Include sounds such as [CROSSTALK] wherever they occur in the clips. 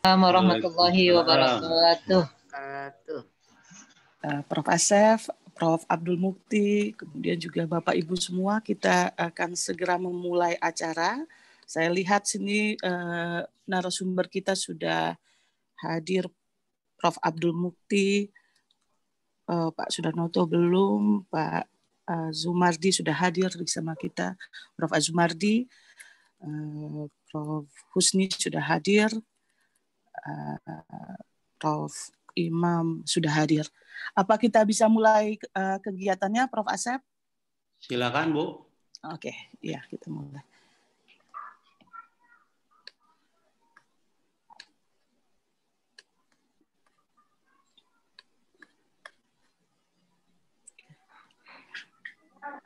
Assalamualaikum warahmatullahi wabarakatuh. Eh, Prof. Asef, Prof. Abdul Mukti, kemudian juga Bapak Ibu semua, kita akan segera memulai acara. Saya lihat sini uh, narasumber kita sudah hadir Prof. Abdul Mukti, uh, Pak Sudarnoto belum, Pak uh, Zumardi sudah hadir bersama kita, Prof. Azumardi, uh, Prof. Husni sudah hadir, Eh, Prof Imam sudah hadir. Apa kita bisa mulai uh, kegiatannya, Prof Asep? Silakan, Bu. Oke, okay. ya kita mulai.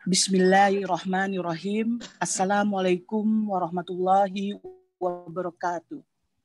Bismillahirrahmanirrahim. Assalamualaikum warahmatullahi wabarakatuh.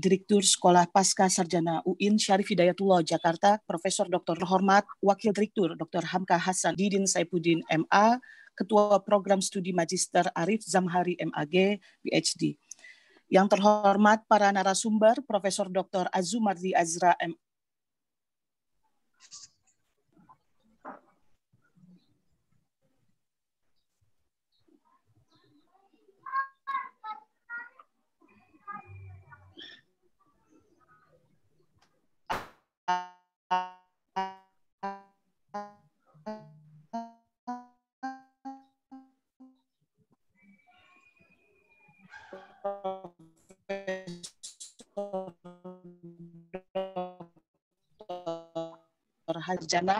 Direktur Sekolah Pasca Sarjana UIN Syarif Hidayatullah Jakarta, Profesor Dr. Hormat, Wakil Direktur Dr. Hamka Hasan Didin Saipudin MA, Ketua Program Studi Magister Arif Zamhari MAG, PhD. Yang terhormat para narasumber, Profesor Dr. Azumardi Azra MA. Hajana.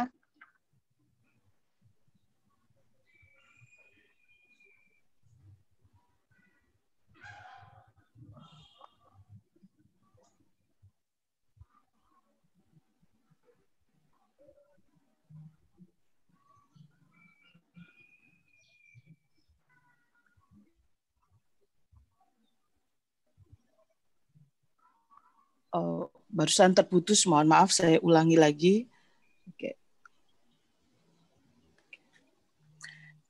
Oh, barusan terputus. Mohon maaf, saya ulangi lagi.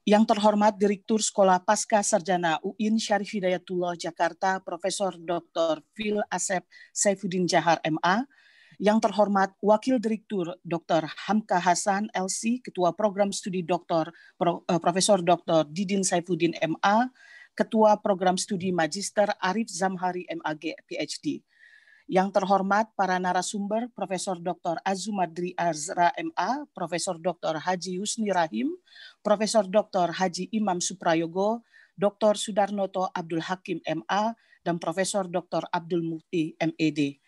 Yang terhormat Direktur Sekolah Pasca Sarjana UIN Syarif Hidayatullah Jakarta, Profesor Dr. Phil Asep Saifuddin Jahar MA, yang terhormat Wakil Direktur Dr. Hamka Hasan LC, Ketua Program Studi Dr. Eh, Profesor Dr. Didin Saifuddin MA, Ketua Program Studi Magister Arif Zamhari MAG PhD. Yang terhormat para narasumber Profesor Dr. Azumadri Azra MA, Profesor Dr. Haji Husni Rahim, Profesor Dr. Haji Imam Suprayogo, Dr. Sudarnoto Abdul Hakim MA, dan Profesor Dr. Abdul Mukti MED.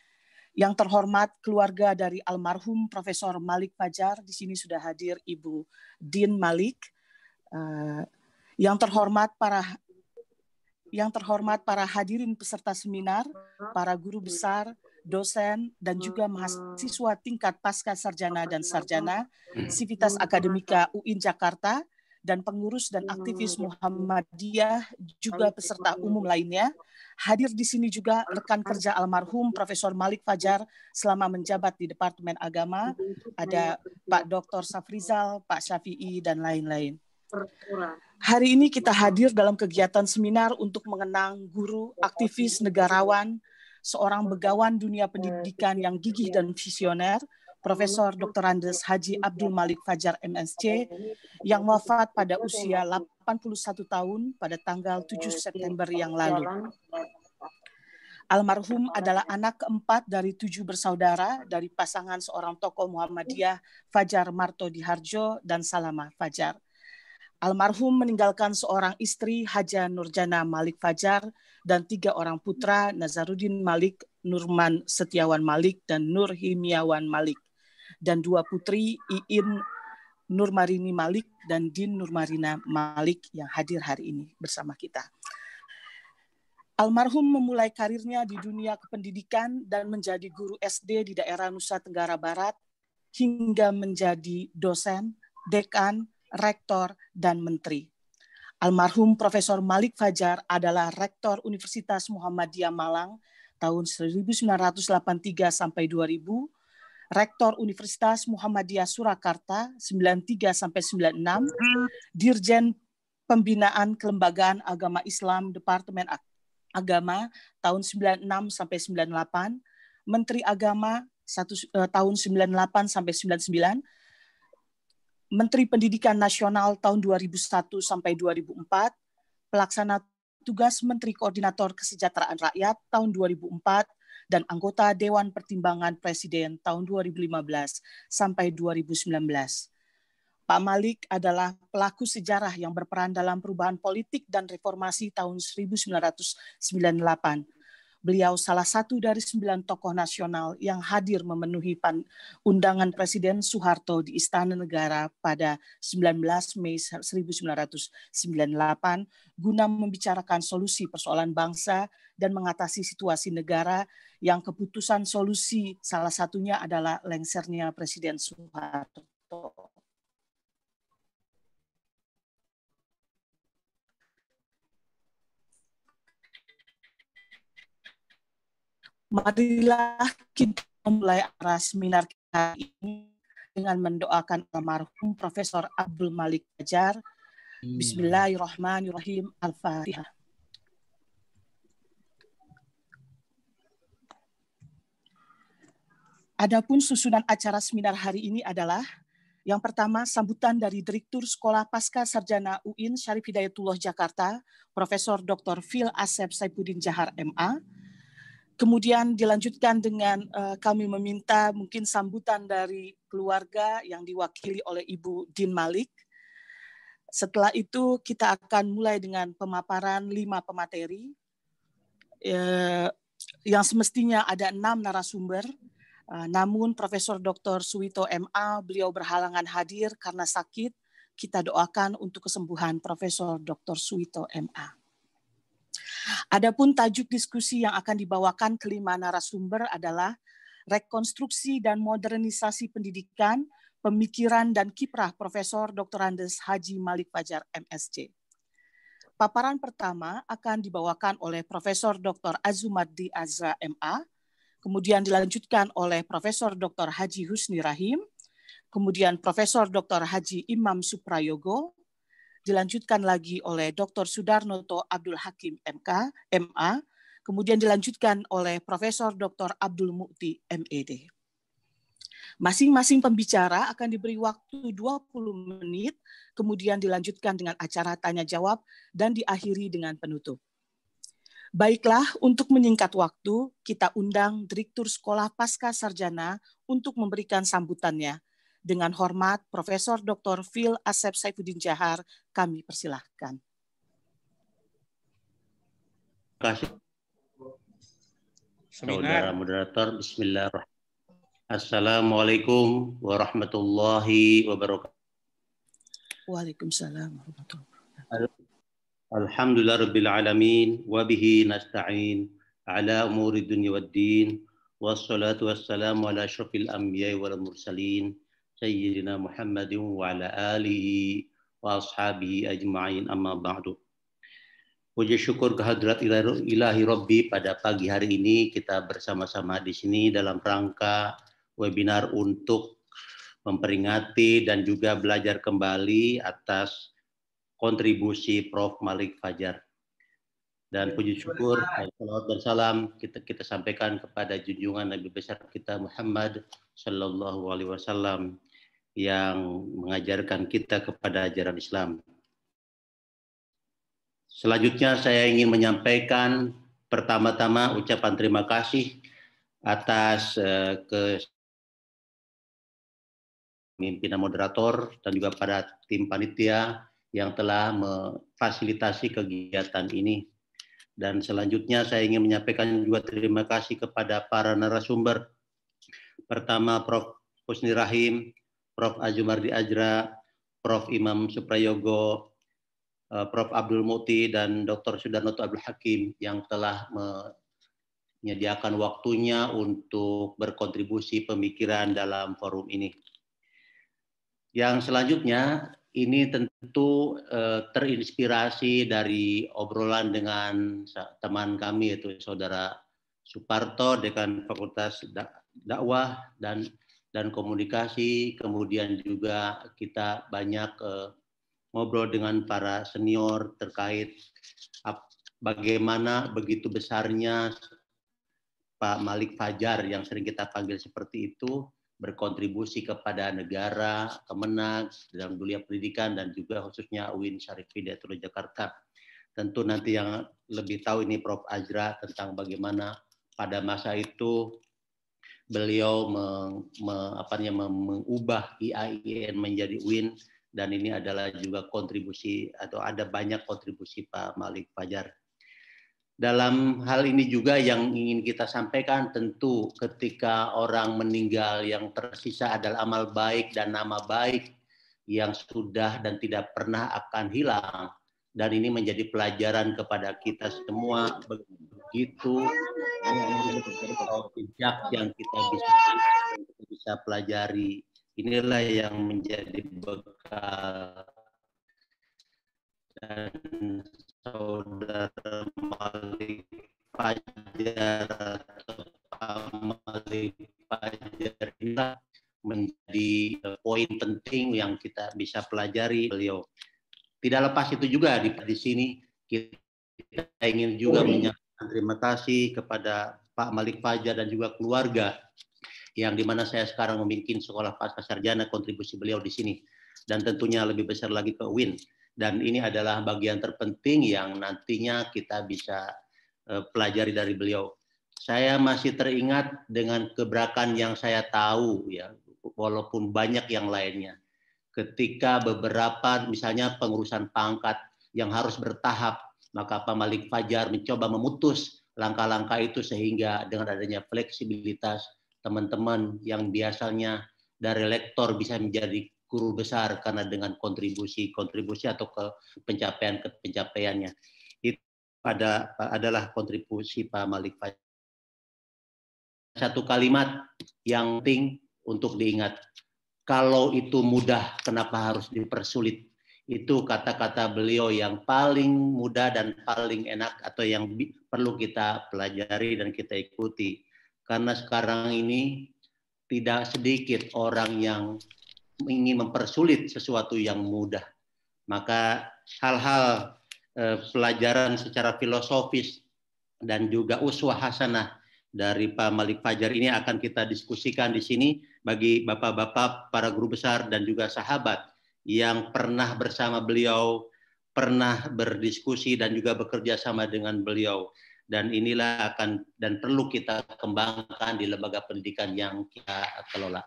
Yang terhormat keluarga dari almarhum Profesor Malik Fajar, di sini sudah hadir Ibu Din Malik. Eh, yang terhormat para yang terhormat para hadirin peserta seminar, para guru besar, dosen, dan juga mahasiswa tingkat pasca sarjana dan sarjana, Sivitas Akademika UIN Jakarta, dan pengurus dan aktivis Muhammadiyah juga peserta umum lainnya. Hadir di sini juga rekan kerja almarhum Profesor Malik Fajar selama menjabat di Departemen Agama, ada Pak Dr. Safrizal, Pak Syafi'i, dan lain-lain. Hari ini kita hadir dalam kegiatan seminar untuk mengenang guru, aktivis, negarawan, seorang begawan dunia pendidikan yang gigih dan visioner, Profesor Dr. Andes Haji Abdul Malik Fajar MSC, yang wafat pada usia 81 tahun pada tanggal 7 September yang lalu. Almarhum adalah anak keempat dari tujuh bersaudara dari pasangan seorang tokoh Muhammadiyah Fajar Marto Diharjo dan Salama Fajar. Almarhum meninggalkan seorang istri Haja Nurjana Malik Fajar dan tiga orang putra Nazaruddin Malik, Nurman Setiawan Malik, dan Nur Himiawan Malik. Dan dua putri Iin Nurmarini Malik dan Din Nurmarina Malik yang hadir hari ini bersama kita. Almarhum memulai karirnya di dunia kependidikan dan menjadi guru SD di daerah Nusa Tenggara Barat hingga menjadi dosen, dekan, rektor, dan menteri. Almarhum Profesor Malik Fajar adalah rektor Universitas Muhammadiyah Malang tahun 1983 sampai 2000, rektor Universitas Muhammadiyah Surakarta 93 sampai 96, dirjen pembinaan kelembagaan agama Islam Departemen Agama tahun 96 sampai 98, menteri agama satu, eh, tahun 98 sampai 99, Menteri Pendidikan Nasional tahun 2001 sampai 2004, pelaksana tugas Menteri Koordinator Kesejahteraan Rakyat tahun 2004 dan anggota Dewan Pertimbangan Presiden tahun 2015 sampai 2019. Pak Malik adalah pelaku sejarah yang berperan dalam perubahan politik dan reformasi tahun 1998 Beliau salah satu dari sembilan tokoh nasional yang hadir memenuhi undangan Presiden Soeharto di Istana Negara pada 19 Mei 1998 guna membicarakan solusi persoalan bangsa dan mengatasi situasi negara yang keputusan solusi salah satunya adalah lengsernya Presiden Soeharto. marilah kita memulai arah seminar kita ini dengan mendoakan almarhum Profesor Abdul Malik Bajar. Bismillahirrahmanirrahim. Al-Fatihah. Adapun susunan acara seminar hari ini adalah yang pertama sambutan dari Direktur Sekolah Pasca Sarjana UIN Syarif Hidayatullah Jakarta, Profesor Dr. Phil Asep Saipudin Jahar MA Kemudian dilanjutkan dengan uh, kami meminta mungkin sambutan dari keluarga yang diwakili oleh Ibu Din Malik. Setelah itu kita akan mulai dengan pemaparan lima pemateri uh, yang semestinya ada enam narasumber. Eh, namun Profesor Dr. Suwito MA beliau berhalangan hadir karena sakit. Kita doakan untuk kesembuhan Profesor Dr. Suwito MA. Adapun tajuk diskusi yang akan dibawakan kelima narasumber adalah rekonstruksi dan modernisasi pendidikan, pemikiran dan kiprah Profesor Dr. Andes Haji Malik Fajar MSc. Paparan pertama akan dibawakan oleh Profesor Dr. Azumardi Azra MA, kemudian dilanjutkan oleh Profesor Dr. Haji Husni Rahim, kemudian Profesor Dr. Haji Imam Suprayogo, dilanjutkan lagi oleh Dr. Sudarnoto Abdul Hakim MK, MA, kemudian dilanjutkan oleh Profesor Dr. Abdul Mukti MED. Masing-masing pembicara akan diberi waktu 20 menit, kemudian dilanjutkan dengan acara tanya jawab dan diakhiri dengan penutup. Baiklah, untuk menyingkat waktu, kita undang Direktur Sekolah Pasca Sarjana untuk memberikan sambutannya. Dengan hormat, Profesor Dr. Phil Asep Saifuddin Jahar, kami persilahkan. Terima kasih. Saudara moderator, Bismillahirrahmanirrahim. Assalamualaikum warahmatullahi wabarakatuh. Waalaikumsalam warahmatullahi wabarakatuh. Alhamdulillah alamin wa bihi nasta'in ala umuri dunya waddin wassalatu wassalamu ala syurfil anbiya wal mursalin سيدنا محمد وعلى آله وأصحابه أجمعين أما بعد Puji syukur kehadrat ilahi Rabbi pada pagi hari ini kita bersama-sama di sini dalam rangka webinar untuk memperingati dan juga belajar kembali atas kontribusi Prof. Malik Fajar. Dan ya, puji syukur, salawat dan salam kita, kita sampaikan kepada junjungan Nabi besar kita Muhammad Sallallahu Alaihi Wasallam yang mengajarkan kita kepada ajaran Islam. Selanjutnya saya ingin menyampaikan pertama-tama ucapan terima kasih atas kepemimpinan eh, ke pimpinan moderator dan juga pada tim panitia yang telah memfasilitasi kegiatan ini. Dan selanjutnya saya ingin menyampaikan juga terima kasih kepada para narasumber. Pertama Prof. Husni Rahim, Prof. Ajumardi Ajra, Prof. Imam Suprayogo, eh, Prof. Abdul Muti, dan Dr. Sudarnoto Abdul Hakim yang telah menyediakan waktunya untuk berkontribusi pemikiran dalam forum ini. Yang selanjutnya, ini tentu eh, terinspirasi dari obrolan dengan teman kami yaitu Saudara Suparto Dekan Fakultas Dakwah dan dan komunikasi, kemudian juga kita banyak eh, ngobrol dengan para senior terkait bagaimana begitu besarnya Pak Malik Fajar yang sering kita panggil seperti itu berkontribusi kepada negara, kemenang, dalam dunia pendidikan, dan juga khususnya UIN Syarif Hidayatullah Jakarta. Tentu nanti yang lebih tahu ini Prof. Azra tentang bagaimana pada masa itu beliau meng, me, apa namanya, mengubah e IAIN menjadi UIN dan ini adalah juga kontribusi atau ada banyak kontribusi Pak Malik Fajar. Dalam hal ini juga yang ingin kita sampaikan tentu ketika orang meninggal yang tersisa adalah amal baik dan nama baik yang sudah dan tidak pernah akan hilang dan ini menjadi pelajaran kepada kita semua begitu bijak yang kita bisa kita bisa pelajari inilah yang menjadi bekal dan saudara Malik Fajar atau Malik Fajar inilah menjadi poin penting yang kita bisa pelajari beliau. Tidak lepas itu juga di, di sini kita ingin juga menyampaikan terima kasih kepada Pak Malik Fajar dan juga keluarga yang dimana saya sekarang memimpin sekolah pasca sarjana kontribusi beliau di sini dan tentunya lebih besar lagi ke Win dan ini adalah bagian terpenting yang nantinya kita bisa eh, pelajari dari beliau. Saya masih teringat dengan keberakan yang saya tahu ya walaupun banyak yang lainnya. Ketika beberapa misalnya pengurusan pangkat yang harus bertahap maka Pak Malik Fajar mencoba memutus langkah-langkah itu sehingga dengan adanya fleksibilitas teman-teman yang biasanya dari lektor bisa menjadi guru besar karena dengan kontribusi-kontribusi atau ke pencapaian ke pencapaiannya itu ada adalah kontribusi Pak Malik Fajar. Satu kalimat yang penting untuk diingat kalau itu mudah, kenapa harus dipersulit? itu kata-kata beliau yang paling mudah dan paling enak atau yang perlu kita pelajari dan kita ikuti. Karena sekarang ini tidak sedikit orang yang ingin mempersulit sesuatu yang mudah. Maka hal-hal eh, pelajaran secara filosofis dan juga uswah hasanah dari Pak Malik Fajar ini akan kita diskusikan di sini bagi bapak-bapak, para guru besar dan juga sahabat yang pernah bersama beliau, pernah berdiskusi dan juga bekerja sama dengan beliau. Dan inilah akan dan perlu kita kembangkan di lembaga pendidikan yang kita kelola.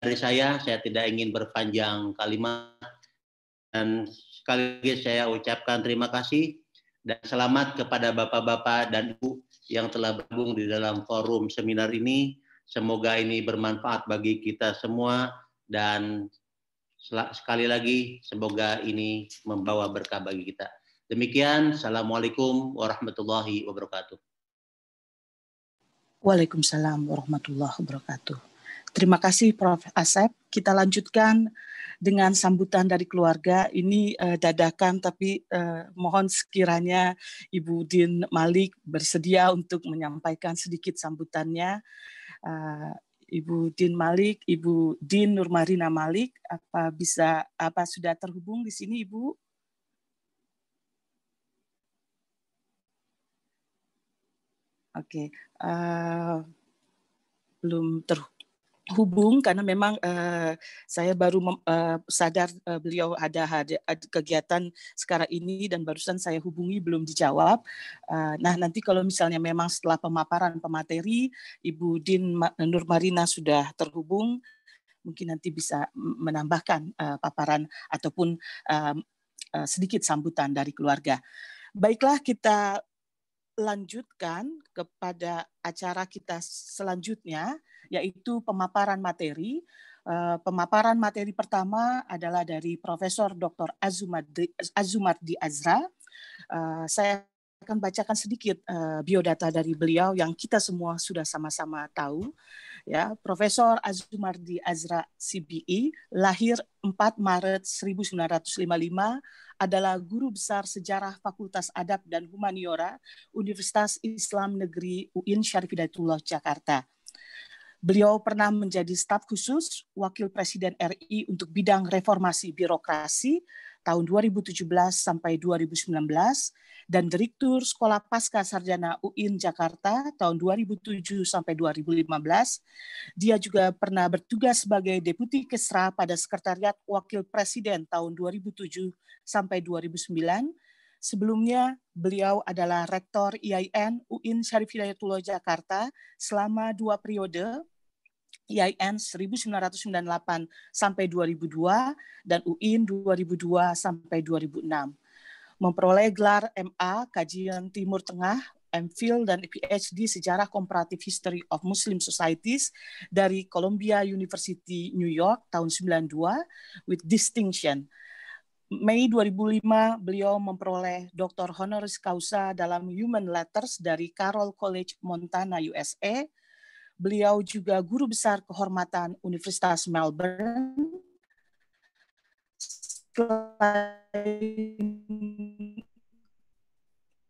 Dari saya, saya tidak ingin berpanjang kalimat dan sekali lagi saya ucapkan terima kasih dan selamat kepada bapak-bapak dan ibu yang telah bergabung di dalam forum seminar ini. Semoga ini bermanfaat bagi kita semua dan Sekali lagi, semoga ini membawa berkah bagi kita. Demikian, Assalamualaikum warahmatullahi wabarakatuh. Waalaikumsalam warahmatullahi wabarakatuh. Terima kasih Prof. Asep. Kita lanjutkan dengan sambutan dari keluarga. Ini uh, dadakan tapi uh, mohon sekiranya Ibu Din Malik bersedia untuk menyampaikan sedikit sambutannya. Eh, Ibu Din Malik, Ibu Din Nurmarina Malik. Apa bisa apa sudah terhubung di sini, Ibu? Oke, okay. uh, eh, belum terhubung hubung karena memang uh, saya baru mem, uh, sadar uh, beliau ada, ada ada kegiatan sekarang ini dan barusan saya hubungi belum dijawab. Uh, nah nanti kalau misalnya memang setelah pemaparan pemateri Ibu Din Nur Marina sudah terhubung, mungkin nanti bisa menambahkan uh, paparan ataupun uh, uh, sedikit sambutan dari keluarga. Baiklah kita lanjutkan kepada acara kita selanjutnya yaitu pemaparan materi. Eh, pemaparan materi pertama adalah dari Profesor Dr. Azumardi, Azumardi Azra. Eh, saya akan bacakan sedikit eh, biodata dari beliau yang kita semua sudah sama-sama tahu. Ya, Profesor Azumardi Azra CBI e, lahir 4 Maret 1955 adalah guru besar sejarah Fakultas Adab dan Humaniora Universitas Islam Negeri UIN Syarif Hidayatullah Jakarta. Beliau pernah menjadi staf khusus Wakil Presiden RI untuk bidang reformasi birokrasi tahun 2017 sampai 2019 dan Direktur Sekolah Pasca Sarjana UIN Jakarta tahun 2007 sampai 2015. Dia juga pernah bertugas sebagai Deputi Kesra pada Sekretariat Wakil Presiden tahun 2007 sampai 2009. Sebelumnya, beliau adalah Rektor IAIN UIN Syarif Hidayatullah Jakarta selama dua periode, E IIN 1998 sampai 2002 dan UIN 2002 sampai 2006. Memperoleh gelar MA Kajian Timur Tengah, MPhil dan PhD Sejarah komparatif History of Muslim Societies dari Columbia University New York tahun 92 with distinction. Mei 2005 beliau memperoleh Dr. Honoris Causa dalam Human Letters dari Carroll College Montana USA Beliau juga guru besar kehormatan Universitas Melbourne. Selain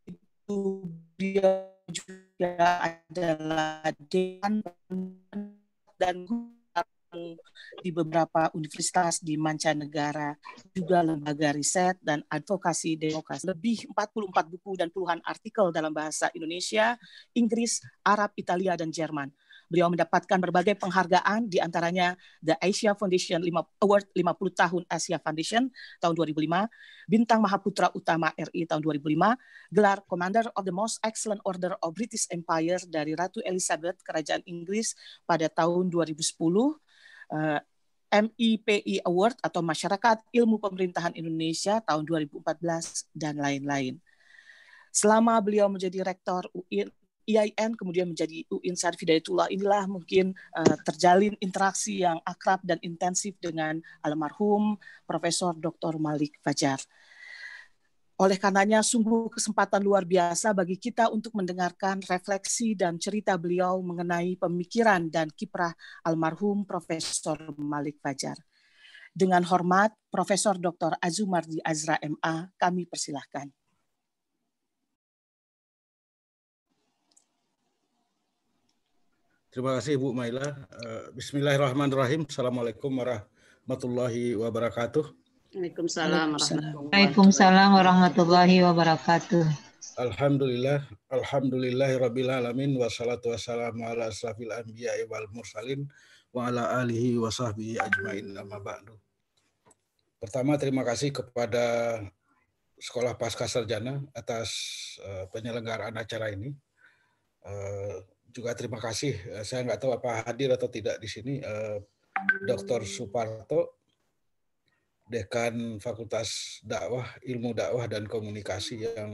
itu beliau juga adalah dekan dan di beberapa universitas di mancanegara, juga lembaga riset dan advokasi demokrasi. Lebih 44 buku dan puluhan artikel dalam bahasa Indonesia, Inggris, Arab, Italia, dan Jerman. Beliau mendapatkan berbagai penghargaan di antaranya The Asia Foundation Award 50 tahun Asia Foundation tahun 2005, Bintang Mahaputra Utama RI tahun 2005, gelar Commander of the Most Excellent Order of British Empire dari Ratu Elizabeth Kerajaan Inggris pada tahun 2010, uh, MIPI Award atau Masyarakat Ilmu Pemerintahan Indonesia tahun 2014 dan lain-lain. Selama beliau menjadi rektor UIN E IIN kemudian menjadi UIN Syarif Hidayatullah inilah mungkin uh, terjalin interaksi yang akrab dan intensif dengan almarhum Profesor Dr. Malik Fajar. Oleh karenanya sungguh kesempatan luar biasa bagi kita untuk mendengarkan refleksi dan cerita beliau mengenai pemikiran dan kiprah almarhum Profesor Malik Fajar. Dengan hormat Profesor Dr. Azumardi Azra MA, kami persilahkan. Terima kasih Bu Maila. Eh, Bismillahirrahmanirrahim. Assalamualaikum warahmatullahi wabarakatuh. Waalaikumsalam warahmatullahi, Waalaikumsalam warahmatullahi wabarakatuh. Alhamdulillah, Alhamdulillah. rabbil alamin wassalatu wassalamu ala asrafil anbiya'i wal mursalin wa ala alihi wa sahbihi ajmain amma ba'du. Pertama terima kasih kepada Sekolah Pasca Sarjana atas uh, penyelenggaraan acara ini. Uh, juga terima kasih. Eh, saya nggak tahu apa hadir atau tidak di sini. Eh, Dr. Suparto, Dekan Fakultas Dakwah, Ilmu Dakwah dan Komunikasi yang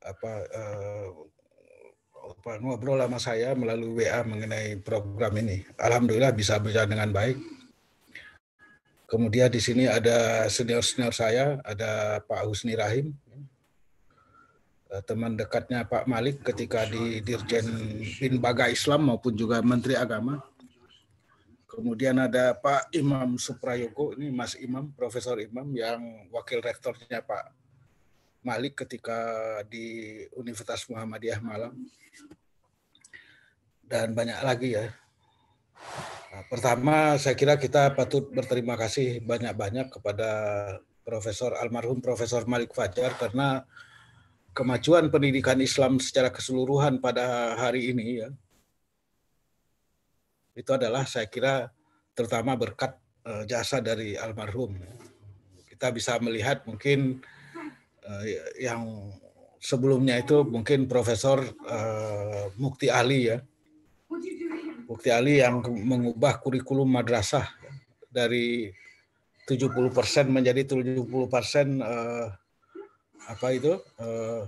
apa eh, apa ngobrol sama saya melalui WA mengenai program ini. Alhamdulillah bisa berjalan dengan baik. Kemudian di sini ada senior-senior saya, ada Pak Husni Rahim, Eh, teman dekatnya Pak Malik ketika di Dirjen Binbaga Islam maupun juga Menteri Agama. Kemudian ada Pak Imam Suprayogo, ini Mas Imam, Profesor Imam yang wakil rektornya Pak Malik ketika di Universitas Muhammadiyah Malang. Dan banyak lagi ya. Nah, pertama, saya kira kita patut berterima kasih banyak-banyak kepada Profesor almarhum Profesor Malik Fajar karena kemajuan pendidikan Islam secara keseluruhan pada hari ini ya itu adalah saya kira terutama berkat eh, jasa dari almarhum ya. kita bisa melihat mungkin eh, yang sebelumnya itu mungkin Profesor eh, Mukti Ali ya Mukti Ali yang mengubah kurikulum madrasah ya. dari 70% menjadi 70% persen apa itu eh,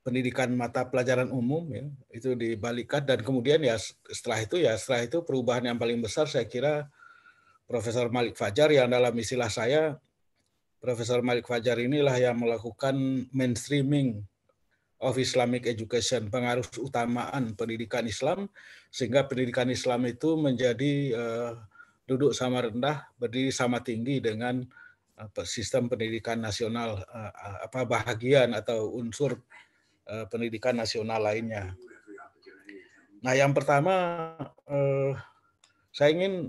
pendidikan mata pelajaran umum ya itu dibalikan dan kemudian ya setelah itu ya setelah itu perubahan yang paling besar saya kira Profesor Malik Fajar yang dalam istilah saya Profesor Malik Fajar inilah yang melakukan mainstreaming of Islamic education pengaruh utamaan pendidikan Islam sehingga pendidikan Islam itu menjadi eh, duduk sama rendah berdiri sama tinggi dengan apa sistem pendidikan nasional eh, eh, apa bahagian atau unsur eh, pendidikan nasional lainnya. Nah, yang pertama saya ingin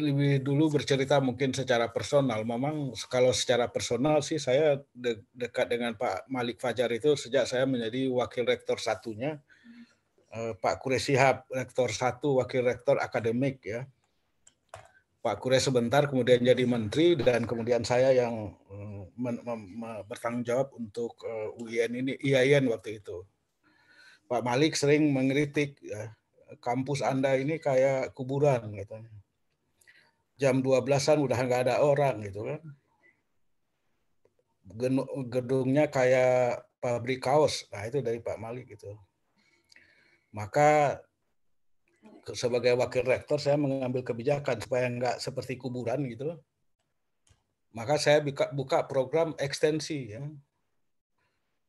lebih dulu bercerita mungkin secara personal. Memang kalau secara personal sih saya de dekat dengan Pak Malik Fajar itu sejak saya menjadi wakil rektor satunya. Pak Kuresihab rektor satu, wakil rektor akademik ya. Pak Kure sebentar, kemudian jadi menteri, dan kemudian saya yang mm, bertanggung jawab untuk uh, eh, UIN ini, IAIN waktu itu. Pak Malik sering mengkritik, ya, kampus Anda ini kayak kuburan, katanya. Jam 12-an udah nggak ada orang, gitu kan. Gedungnya kayak pabrik kaos, nah itu dari Pak Malik gitu. Maka sebagai wakil rektor saya mengambil kebijakan supaya nggak seperti kuburan gitu. loh. Maka saya buka, buka program ekstensi ya.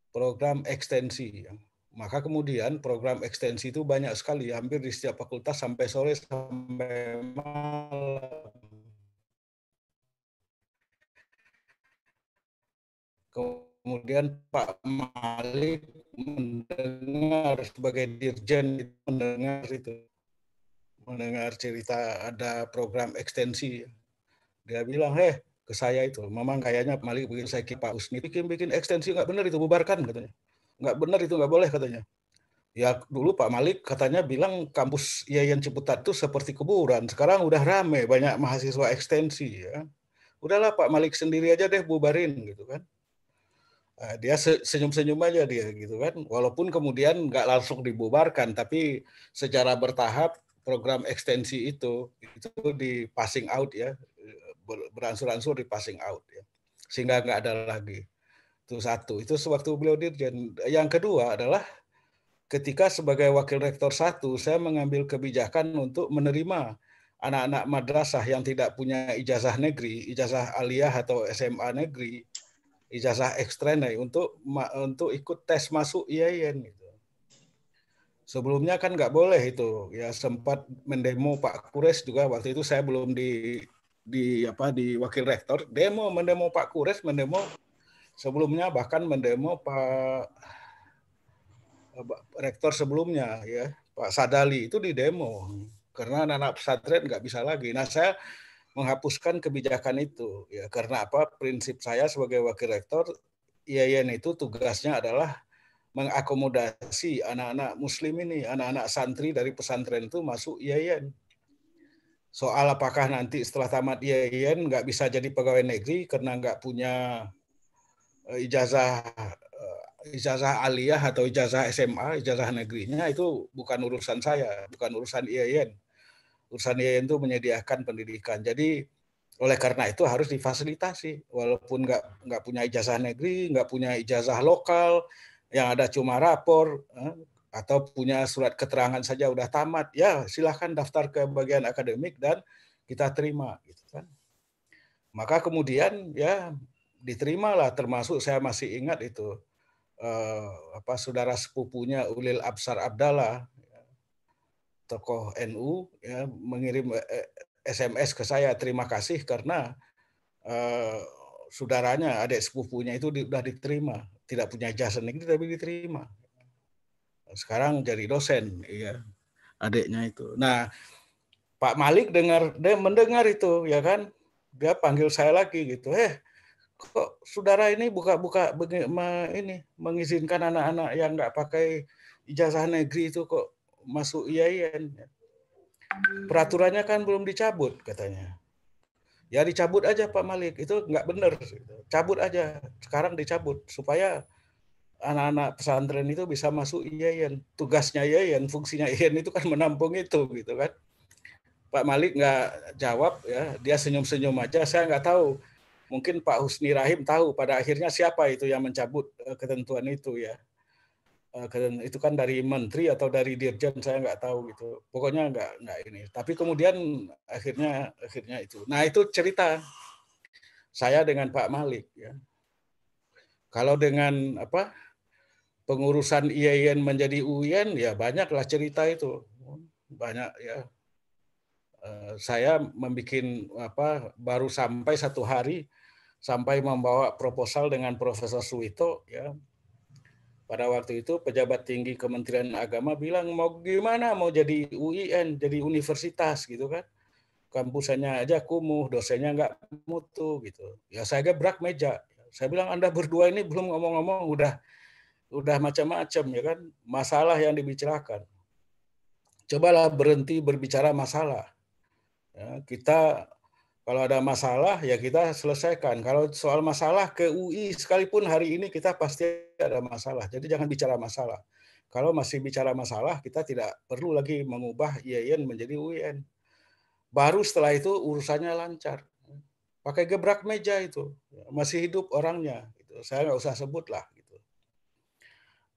Program ekstensi ya. Maka kemudian program ekstensi itu banyak sekali, hampir di setiap fakultas sampai sore sampai malam. Kemudian Pak Malik mendengar sebagai dirjen mendengar itu mendengar cerita ada program ekstensi. Dia bilang, "Eh, ke saya itu, memang kayaknya Malik bikin saya Pak Usni bikin-bikin ekstensi nggak benar itu bubarkan katanya. Nggak benar itu nggak boleh katanya." Ya dulu Pak Malik katanya bilang kampus Yayan Ciputat itu seperti kuburan. Sekarang udah rame banyak mahasiswa ekstensi ya. Udahlah Pak Malik sendiri aja deh bubarin gitu kan. Eh, dia senyum-senyum aja dia gitu kan. Walaupun kemudian nggak langsung dibubarkan tapi secara bertahap program ekstensi itu itu di passing out ya beransur-ansur di passing out ya sehingga nggak ada lagi itu satu itu sewaktu beliau dirjen yang kedua adalah ketika sebagai wakil rektor satu saya mengambil kebijakan untuk menerima anak-anak madrasah yang tidak punya ijazah negeri ijazah aliyah atau SMA negeri ijazah ekstrane untuk untuk ikut tes masuk IAIN Sebelumnya kan nggak boleh itu. Ya sempat mendemo Pak Kures juga waktu itu saya belum di di apa di wakil rektor demo mendemo Pak Kures mendemo sebelumnya bahkan mendemo Pak rektor sebelumnya ya Pak Sadali itu di demo karena anak-anak pesantren nggak bisa lagi. Nah saya menghapuskan kebijakan itu ya karena apa prinsip saya sebagai wakil rektor IAIN itu tugasnya adalah mengakomodasi anak-anak muslim ini, anak-anak santri dari pesantren itu masuk IAIN. Soal apakah nanti setelah tamat IAIN nggak bisa jadi pegawai negeri karena nggak punya eh, ijazah eh, ijazah aliyah atau ijazah SMA, ijazah negerinya itu bukan urusan saya, bukan urusan IAIN. Urusan IAIN itu menyediakan pendidikan. Jadi oleh karena itu harus difasilitasi, walaupun nggak nggak punya ijazah negeri, nggak punya ijazah lokal, yang ada cuma rapor eh, atau punya surat keterangan saja udah tamat, ya silahkan daftar ke bagian akademik dan kita terima, gitu kan. Maka kemudian ya diterimalah, termasuk saya masih ingat itu eh, apa saudara sepupunya Ulil Absar Abdallah, ya, tokoh NU, ya mengirim SMS eh, ke saya terima kasih karena eh, saudaranya, adik sepupunya itu sudah diterima tidak punya jasa negeri tapi diterima. Sekarang jadi dosen, ya adiknya itu. Nah, Pak Malik dengar dia mendengar itu ya kan dia panggil saya lagi gitu eh kok saudara ini buka-buka ini mengizinkan anak-anak yang nggak pakai ijazah negeri itu kok masuk IAIN peraturannya kan belum dicabut katanya ya dicabut aja Pak Malik itu nggak benar cabut aja sekarang dicabut supaya anak-anak pesantren itu bisa masuk yang tugasnya yang fungsinya iya itu kan menampung itu gitu kan Pak Malik nggak jawab ya dia senyum-senyum aja saya nggak tahu mungkin Pak Husni Rahim tahu pada akhirnya siapa itu yang mencabut eh, ketentuan itu ya Eh, itu kan dari menteri atau dari dirjen saya nggak tahu gitu pokoknya nggak nggak ini tapi kemudian akhirnya akhirnya itu nah itu cerita saya dengan Pak Malik ya kalau dengan apa pengurusan IAIN e menjadi UIN ya banyaklah cerita itu banyak ya eh, saya membuat apa baru sampai satu hari sampai membawa proposal dengan Profesor Suwito ya pada waktu itu pejabat tinggi Kementerian Agama bilang mau gimana mau jadi UIN, jadi universitas gitu kan. Kampusannya aja kumuh, dosennya nggak mutu gitu. Ya saya gebrak meja. Saya bilang Anda berdua ini belum ngomong-ngomong udah udah macam-macam ya kan masalah yang dibicarakan. Cobalah berhenti berbicara masalah. Ya, kita kalau ada masalah ya kita selesaikan. Kalau soal masalah ke UI sekalipun hari ini kita pasti ada masalah. Jadi jangan bicara masalah. Kalau masih bicara masalah kita tidak perlu lagi mengubah IAIN menjadi UIN. Baru setelah itu urusannya lancar. Pakai gebrak meja itu masih hidup orangnya. Saya nggak usah sebut lah gitu.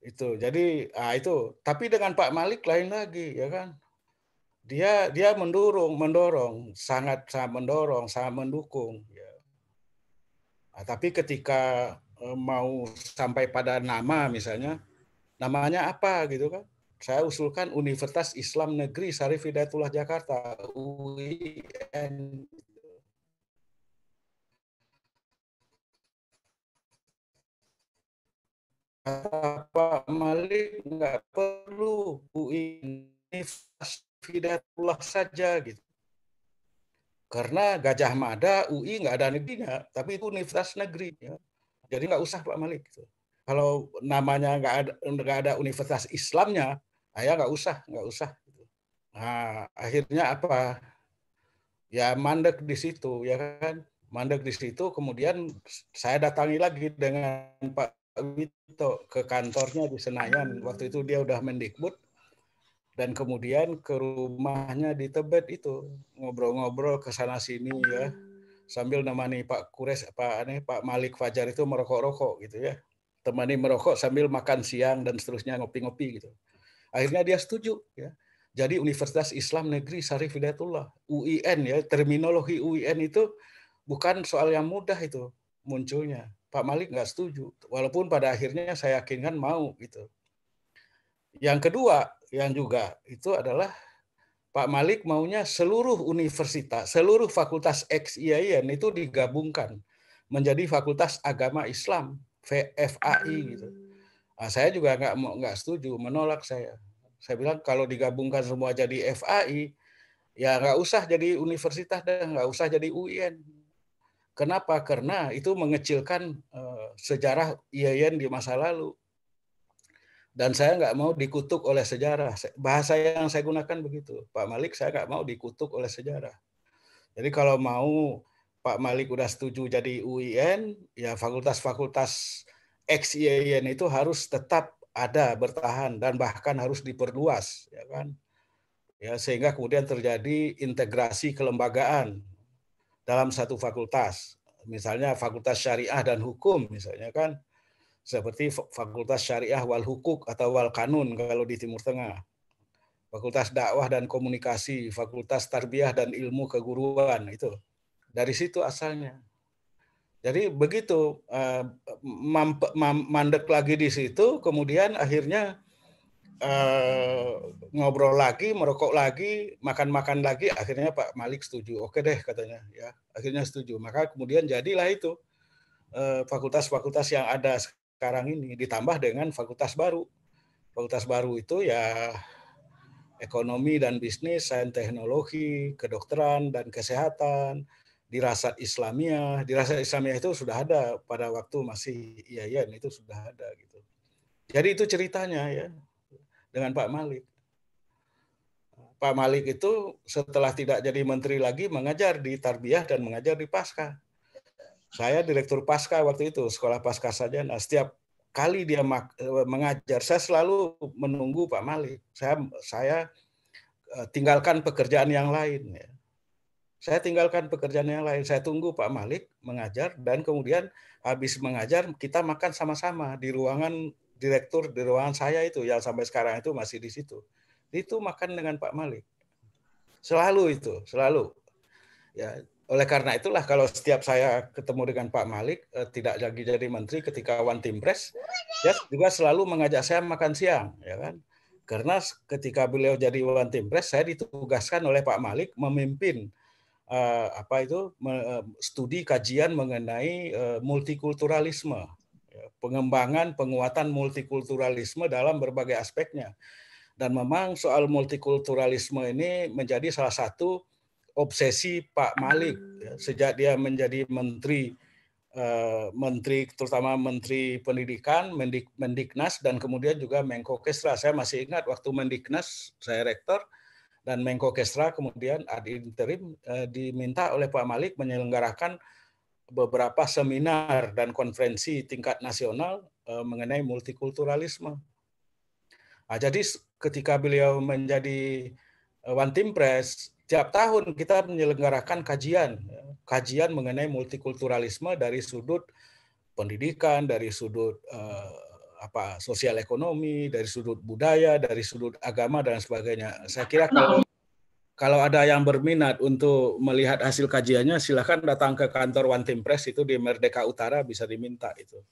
itu jadi ah itu tapi dengan Pak Malik lain lagi ya kan dia dia mendorong mendorong sangat sangat mendorong sangat mendukung ya. nah, tapi ketika eh, mau sampai pada nama misalnya namanya apa gitu kan saya usulkan Universitas Islam Negeri Syarif Hidayatullah Jakarta UIN Pak Malik nggak perlu UIN Hidayatullah saja gitu. Karena Gajah Mada, UI nggak ada negerinya, tapi itu universitas negeri. Ya. Jadi nggak usah Pak Malik. Gitu. Kalau namanya nggak ada, nggak ada universitas Islamnya, ayah nggak usah, nggak usah. Gitu. Nah, akhirnya apa? Ya mandek di situ, ya kan? Mandek di situ, kemudian saya datangi lagi dengan Pak Wito ke kantornya di Senayan. Waktu itu dia udah mendikbud dan kemudian ke rumahnya di Tebet itu ngobrol-ngobrol ke sana sini ya sambil nemani Pak Kures Pak aneh Pak Malik Fajar itu merokok-rokok gitu ya temani merokok sambil makan siang dan seterusnya ngopi-ngopi gitu akhirnya dia setuju ya jadi Universitas Islam Negeri Syarif Hidayatullah UIN ya terminologi UIN itu bukan soal yang mudah itu munculnya Pak Malik nggak setuju walaupun pada akhirnya saya yakinkan mau gitu yang kedua yang juga itu adalah Pak Malik maunya seluruh universitas, seluruh fakultas XIAIN itu digabungkan menjadi Fakultas Agama Islam (FAI) hmm. gitu. Nah, saya juga nggak nggak setuju, menolak saya. Saya bilang kalau digabungkan semua jadi FAI, ya nggak usah jadi universitas dan nggak usah jadi UIN. Kenapa? Karena itu mengecilkan uh, sejarah IAIN di masa lalu. Dan saya nggak mau dikutuk oleh sejarah. Bahasa yang saya gunakan begitu. Pak Malik, saya nggak mau dikutuk oleh sejarah. Jadi kalau mau Pak Malik udah setuju jadi UIN, ya fakultas-fakultas ex itu harus tetap ada bertahan dan bahkan harus diperluas, ya kan? Ya sehingga kemudian terjadi integrasi kelembagaan dalam satu fakultas. Misalnya fakultas syariah dan hukum misalnya kan seperti Fakultas Syariah wal Hukuk atau wal Kanun kalau di Timur Tengah. Fakultas Dakwah dan Komunikasi, Fakultas Tarbiyah dan Ilmu Keguruan itu. Dari situ asalnya. Jadi begitu eh, mandek lagi di situ, kemudian akhirnya eh, ngobrol lagi, merokok lagi, makan-makan lagi, akhirnya Pak Malik setuju. Oke deh katanya, ya akhirnya setuju. Maka kemudian jadilah itu eh, fakultas-fakultas yang ada sekarang ini ditambah dengan fakultas baru. Fakultas baru itu ya ekonomi dan bisnis, sains teknologi, kedokteran dan kesehatan, dirasat Islamia, dirasat Islamia itu sudah ada pada waktu masih IAIN iya, itu sudah ada gitu. Jadi itu ceritanya ya dengan Pak Malik. Pak Malik itu setelah tidak jadi menteri lagi mengajar di Tarbiyah dan mengajar di Paskah saya direktur pasca waktu itu, sekolah pasca saja. Nah, setiap kali dia eh, mengajar, saya selalu menunggu Pak Malik. Saya saya eh, tinggalkan pekerjaan yang lain. Ya. Saya tinggalkan pekerjaan yang lain. Saya tunggu Pak Malik mengajar dan kemudian habis mengajar kita makan sama-sama di ruangan direktur di ruangan saya itu yang sampai sekarang itu masih di situ. Itu makan dengan Pak Malik. Selalu itu, selalu. Ya, oleh karena itulah kalau setiap saya ketemu dengan Pak Malik eh, tidak lagi jadi menteri ketika One Team Press, dia juga selalu mengajak saya makan siang, ya kan? Karena ketika beliau jadi One Team Press, saya ditugaskan oleh Pak Malik memimpin eh, apa itu eh, studi kajian mengenai multikulturalisme, ya, pengembangan penguatan multikulturalisme dalam berbagai aspeknya. Dan memang soal multikulturalisme ini menjadi salah satu obsesi Pak Malik ya, hmm. sejak dia menjadi menteri eh, menteri terutama menteri pendidikan Mendik, Mendiknas dan kemudian juga Menko Kesra. Saya masih ingat waktu Mendiknas saya rektor dan Menko Kesra kemudian ad interim eh, diminta oleh Pak Malik menyelenggarakan beberapa seminar dan konferensi tingkat nasional eh, mengenai multikulturalisme. Nah, jadi ketika beliau menjadi One Team Press setiap tahun kita menyelenggarakan kajian, ya. kajian mengenai multikulturalisme dari sudut pendidikan, dari sudut eh, apa sosial ekonomi, dari sudut budaya, dari sudut agama dan sebagainya. Saya kira nah. kalau kalau ada yang berminat untuk melihat hasil kajiannya, silahkan datang ke kantor One Team Press itu di Merdeka Utara bisa diminta itu.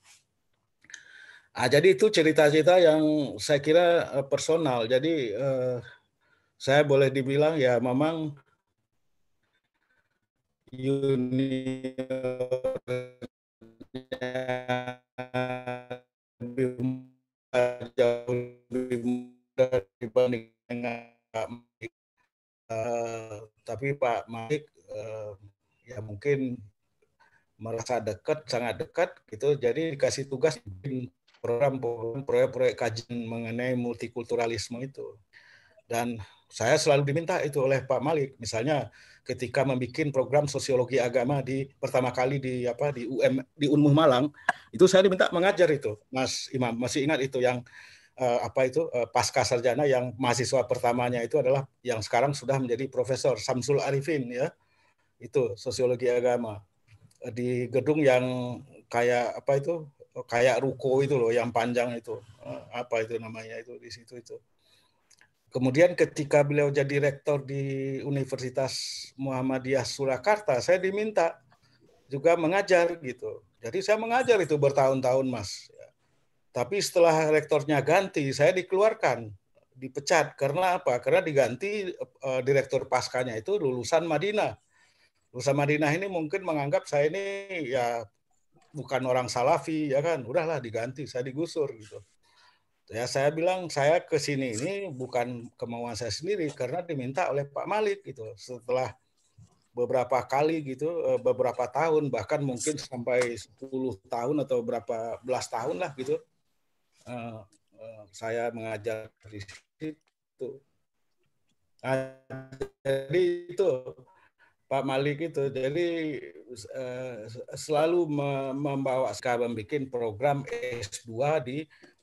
nah, jadi itu cerita-cerita yang saya kira eh, personal. Jadi eh, saya boleh dibilang ya memang junior lebih jauh lebih mudah dibanding eh, tapi Pak Malik uh, ya mungkin merasa dekat, sangat dekat gitu. Jadi dikasih tugas program proyek-proyek kajian mengenai multikulturalisme itu. Dan saya selalu diminta itu oleh Pak Malik, misalnya ketika membuat program sosiologi agama di pertama kali di apa di UM di Unmu Malang, itu saya diminta mengajar itu, Mas Imam masih ingat itu yang eh, apa itu eh, pasca sarjana yang mahasiswa pertamanya itu adalah yang sekarang sudah menjadi profesor Samsul Arifin ya itu sosiologi agama di gedung yang kayak apa itu kayak ruko itu loh yang panjang itu eh, apa itu namanya itu di situ itu Kemudian ketika beliau jadi rektor di Universitas Muhammadiyah Surakarta, saya diminta juga mengajar gitu. Jadi saya mengajar itu bertahun-tahun, Mas. Tapi setelah rektornya ganti, saya dikeluarkan, dipecat. Karena apa? Karena diganti e, direktur paskanya itu lulusan Madinah. Lulusan Madinah ini mungkin menganggap saya ini ya bukan orang Salafi, ya kan? Udahlah diganti, saya digusur gitu. Ya saya bilang saya ke sini ini bukan kemauan saya sendiri karena diminta oleh Pak Malik gitu. Setelah beberapa kali gitu, eh, beberapa tahun bahkan mungkin sampai 10 tahun atau berapa belas tahun lah gitu. Eh, eh, saya mengajar di situ. Nah, jadi itu Pak Malik itu jadi selalu membawa kami bikin program S2 di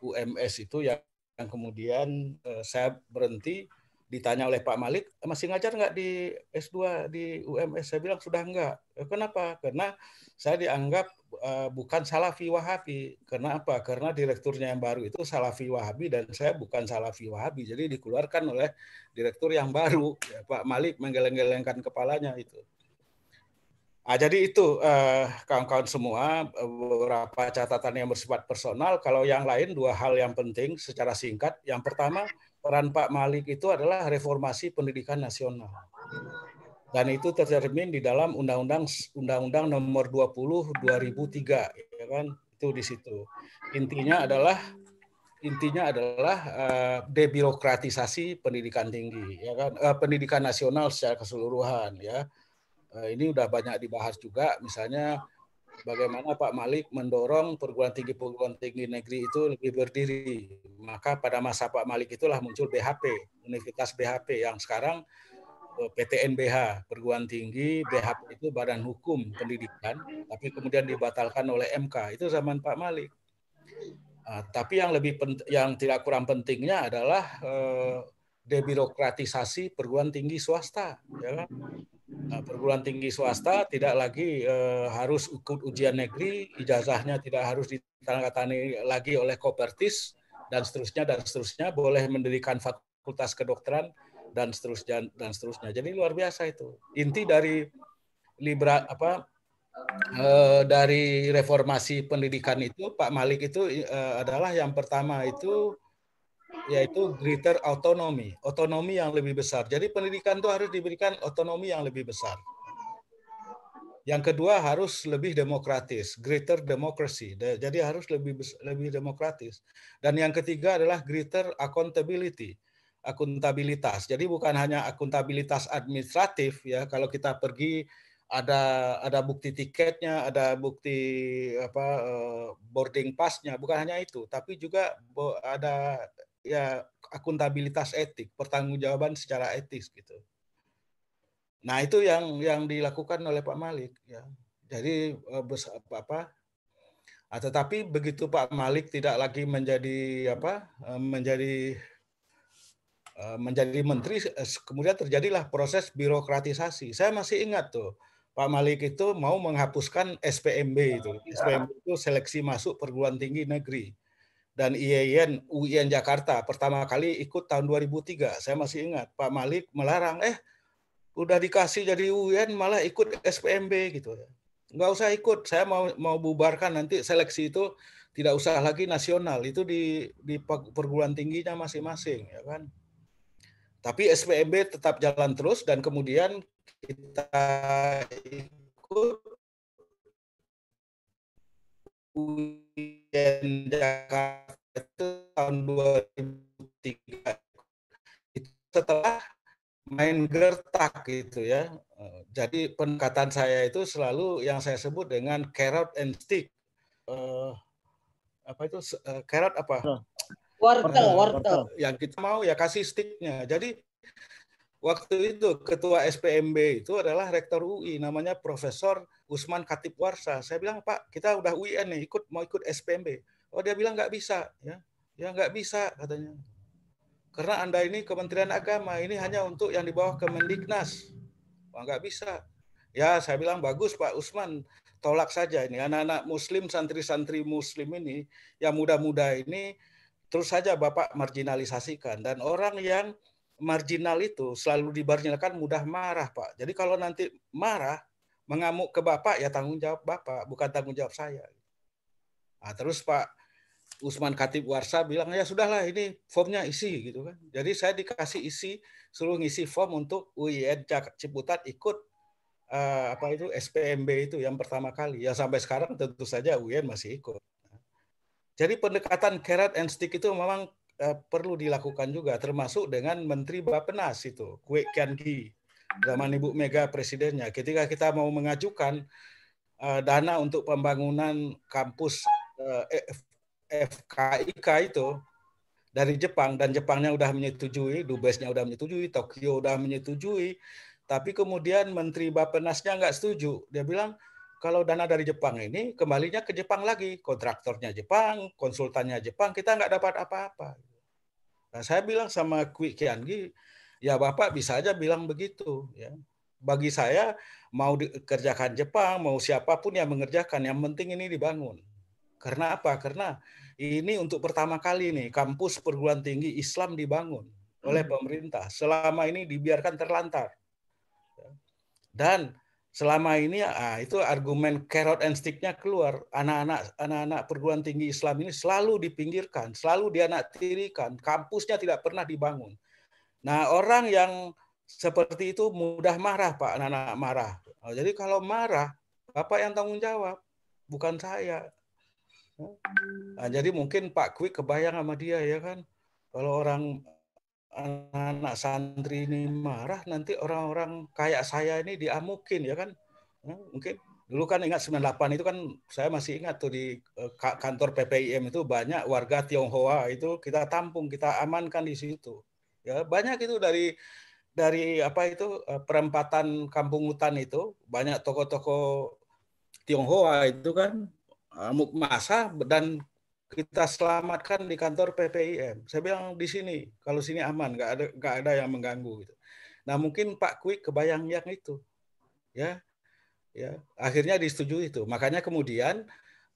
UMS itu yang, yang kemudian uh, saya berhenti ditanya oleh Pak Malik eh, masih ngajar nggak di S2 di UMS saya bilang sudah nggak ya, kenapa karena saya dianggap uh, bukan salafi wahabi karena apa karena direkturnya yang baru itu salafi wahabi dan saya bukan salafi wahabi jadi dikeluarkan oleh direktur yang baru ya, Pak Malik menggeleng-gelengkan kepalanya itu Ah, jadi itu kawan eh, kawan-kawan semua beberapa catatan yang bersifat personal. Kalau yang lain dua hal yang penting secara singkat. Yang pertama peran Pak Malik itu adalah reformasi pendidikan nasional. Dan itu tercermin di dalam Undang-Undang Undang-Undang Nomor 20 2003 ya kan itu di situ. Intinya adalah intinya adalah uh, debirokratisasi pendidikan tinggi ya kan uh, pendidikan nasional secara keseluruhan ya Eh, ini sudah banyak dibahas juga misalnya bagaimana Pak Malik mendorong perguruan tinggi perguruan tinggi negeri itu lebih berdiri. Maka pada masa Pak Malik itulah muncul BHP, Universitas BHP yang sekarang PTNBH, eh, perguruan tinggi BHP itu badan hukum pendidikan, tapi kemudian dibatalkan oleh MK. Itu zaman Pak Malik. Nah, tapi yang lebih yang tidak kurang pentingnya adalah eh, debirokratisasi perguruan tinggi swasta, ya kan? Nah, perguruan tinggi swasta tidak lagi eh, harus ikut ujian negeri, ijazahnya tidak harus ditandatangani lagi oleh Kopertis dan seterusnya dan seterusnya boleh mendirikan fakultas kedokteran dan seterusnya dan seterusnya. Jadi luar biasa itu. Inti dari libra apa eh, dari reformasi pendidikan itu Pak Malik itu eh, adalah yang pertama itu yaitu greater autonomy, otonomi yang lebih besar. Jadi pendidikan itu harus diberikan otonomi yang lebih besar. Yang kedua harus lebih demokratis, greater democracy. Jadi harus lebih lebih demokratis. Dan yang ketiga adalah greater accountability, akuntabilitas. Jadi bukan hanya akuntabilitas administratif ya. Kalau kita pergi ada ada bukti tiketnya, ada bukti apa eh, boarding passnya. Bukan hanya itu, tapi juga ada ya akuntabilitas etik, pertanggungjawaban secara etis gitu. Nah, itu yang yang dilakukan oleh Pak Malik ya. Jadi eh, apa apa Nah, tetapi begitu Pak Malik tidak lagi menjadi apa eh, menjadi eh, menjadi menteri kemudian terjadilah proses birokratisasi. Saya masih ingat tuh Pak Malik itu mau menghapuskan SPMB itu. Ya. SPMB itu seleksi masuk perguruan tinggi negeri dan IAIN UIN Jakarta pertama kali ikut tahun 2003. Saya masih ingat Pak Malik melarang, eh udah dikasih jadi UIN malah ikut SPMB gitu ya. Nggak usah ikut, saya mau mau bubarkan nanti seleksi itu tidak usah lagi nasional itu di di perguruan tingginya masing-masing ya kan. Tapi SPMB tetap jalan terus dan kemudian kita ikut Presiden Jakarta itu tahun 2003 itu setelah main gertak gitu ya. Eh, jadi pendekatan saya itu selalu yang saya sebut dengan carrot and stick. Uh, apa itu uh, carrot apa? Wortel, wortel. Yang kita mau ya kasih sticknya. Jadi Waktu itu ketua SPMB itu adalah rektor UI namanya Profesor Usman Katip Warsa. Saya bilang, "Pak, kita udah UIN nih, ikut mau ikut SPMB." Oh, dia bilang nggak bisa, ya. Ya nggak bisa katanya. Karena Anda ini Kementerian Agama, ini hanya untuk yang di bawah Kemendiknas. Oh nggak bisa. Ya, saya bilang bagus Pak Usman, tolak saja ini anak-anak muslim, santri-santri muslim ini yang muda-muda ini terus saja Bapak marginalisasikan dan orang yang marginal itu selalu dimarginalkan mudah marah, Pak. Jadi kalau nanti marah, mengamuk ke Bapak, ya tanggung jawab Bapak, bukan tanggung jawab saya. Nah, terus Pak Usman Khatib Warsa bilang, ya sudahlah ini formnya isi. gitu kan. Jadi saya dikasih isi, suruh ngisi form untuk UIN Ciputat ikut uh, apa itu SPMB itu yang pertama kali. Ya sampai sekarang tentu saja UIN masih ikut. Jadi pendekatan carrot and stick itu memang uh, perlu dilakukan juga, termasuk dengan Menteri Bapenas itu, kuekian ki zaman Ibu Mega presidennya. Ketika kita mau mengajukan uh, dana untuk pembangunan kampus uh, eh, FKIK itu dari Jepang dan Jepangnya udah menyetujui, Dubesnya udah menyetujui, Tokyo udah menyetujui, tapi kemudian Menteri Bapenasnya nggak setuju. Dia bilang kalau dana dari Jepang ini kembalinya ke Jepang lagi, kontraktornya Jepang, konsultannya Jepang, kita nggak dapat apa-apa. Nah, saya bilang sama Kwi Kiangi, ya Bapak bisa aja bilang begitu. Ya. Bagi saya mau dikerjakan Jepang, mau siapapun yang mengerjakan, yang penting ini dibangun. Karena apa? Karena ini untuk pertama kali nih kampus perguruan tinggi Islam dibangun oleh hmm. pemerintah. Selama ini dibiarkan terlantar. Ya. Dan selama ini ya, ah, itu argumen carrot and sticknya keluar anak-anak anak-anak perguruan tinggi Islam ini selalu dipinggirkan selalu tirikan kampusnya tidak pernah dibangun nah orang yang seperti itu mudah marah pak anak-anak marah oh, jadi kalau marah bapak yang tanggung jawab bukan saya nah, jadi mungkin Pak Kwi kebayang sama dia ya kan kalau orang anak santri ini marah nanti orang-orang kayak saya ini diamukin ya kan hmm, mungkin dulu kan ingat 98 itu kan saya masih ingat tuh di eh, kantor PPIM itu banyak warga Tionghoa itu kita tampung kita amankan di situ ya banyak itu dari dari apa itu eh, perempatan kampung hutan itu banyak toko-toko Tionghoa itu kan amuk eh, masa dan kita selamatkan di kantor PPIM. Saya bilang di sini, kalau sini aman, nggak ada nggak ada yang mengganggu gitu. Nah mungkin Pak Kwik kebayang yang itu, ya, ya. Akhirnya disetujui itu. Makanya kemudian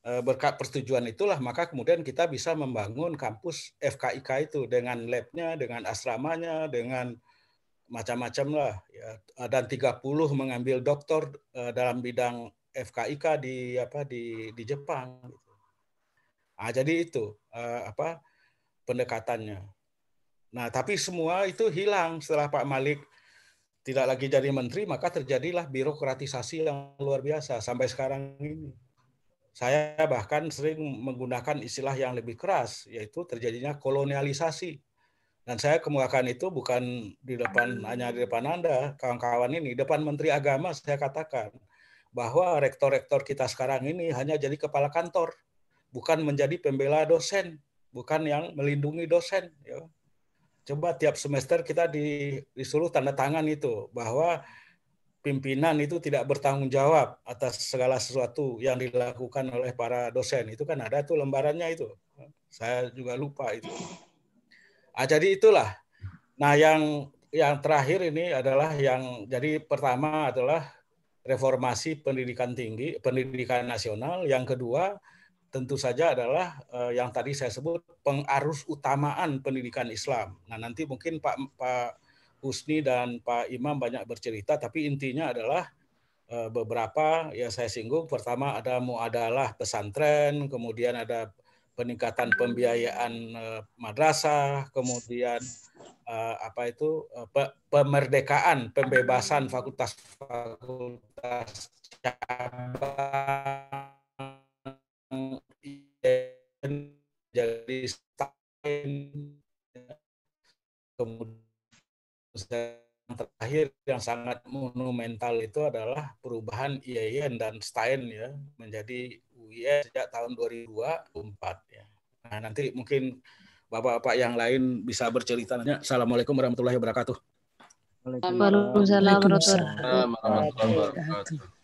eh, berkat persetujuan itulah maka kemudian kita bisa membangun kampus FKIK itu dengan labnya, dengan asramanya, dengan macam-macam lah. Ya. Dan 30 mengambil doktor eh, dalam bidang FKIK di apa di di Jepang. Gitu Ah jadi itu uh, apa pendekatannya. Nah, tapi semua itu hilang setelah Pak Malik tidak lagi jadi menteri, maka terjadilah birokratisasi yang luar biasa sampai sekarang ini. Saya bahkan sering menggunakan istilah yang lebih keras, yaitu terjadinya kolonialisasi. Dan saya kemukakan itu bukan di depan hanya di depan Anda, kawan-kawan ini, depan Menteri Agama saya katakan bahwa rektor-rektor kita sekarang ini hanya jadi kepala kantor bukan menjadi pembela dosen, bukan yang melindungi dosen. Ya. Coba tiap semester kita di, disuruh tanda tangan itu bahwa pimpinan itu tidak bertanggung jawab atas segala sesuatu yang dilakukan oleh para dosen. Itu kan ada tuh lembarannya itu. Saya juga lupa itu. Ah, jadi itulah. Nah, yang yang terakhir ini adalah yang jadi pertama adalah reformasi pendidikan tinggi, pendidikan nasional. Yang kedua tentu saja adalah uh, yang tadi saya sebut pengarus utamaan pendidikan Islam. Nah nanti mungkin Pak Pak Husni dan Pak Imam banyak bercerita, tapi intinya adalah uh, beberapa ya saya singgung. Pertama ada muadalah pesantren, kemudian ada peningkatan pembiayaan uh, madrasah, kemudian uh, apa itu pe pemerdekaan, pembebasan fakultas-fakultas cabang jadi kemudian terakhir yang sangat monumental itu adalah perubahan IAIN dan STAIN ya menjadi UIN sejak tahun 2024 ya. Nah, nanti mungkin Bapak-bapak yang lain bisa bercerita. nanya Assalamualaikum warahmatullahi wabarakatuh. Waalaikumsalam warahmatullahi wabarakatuh.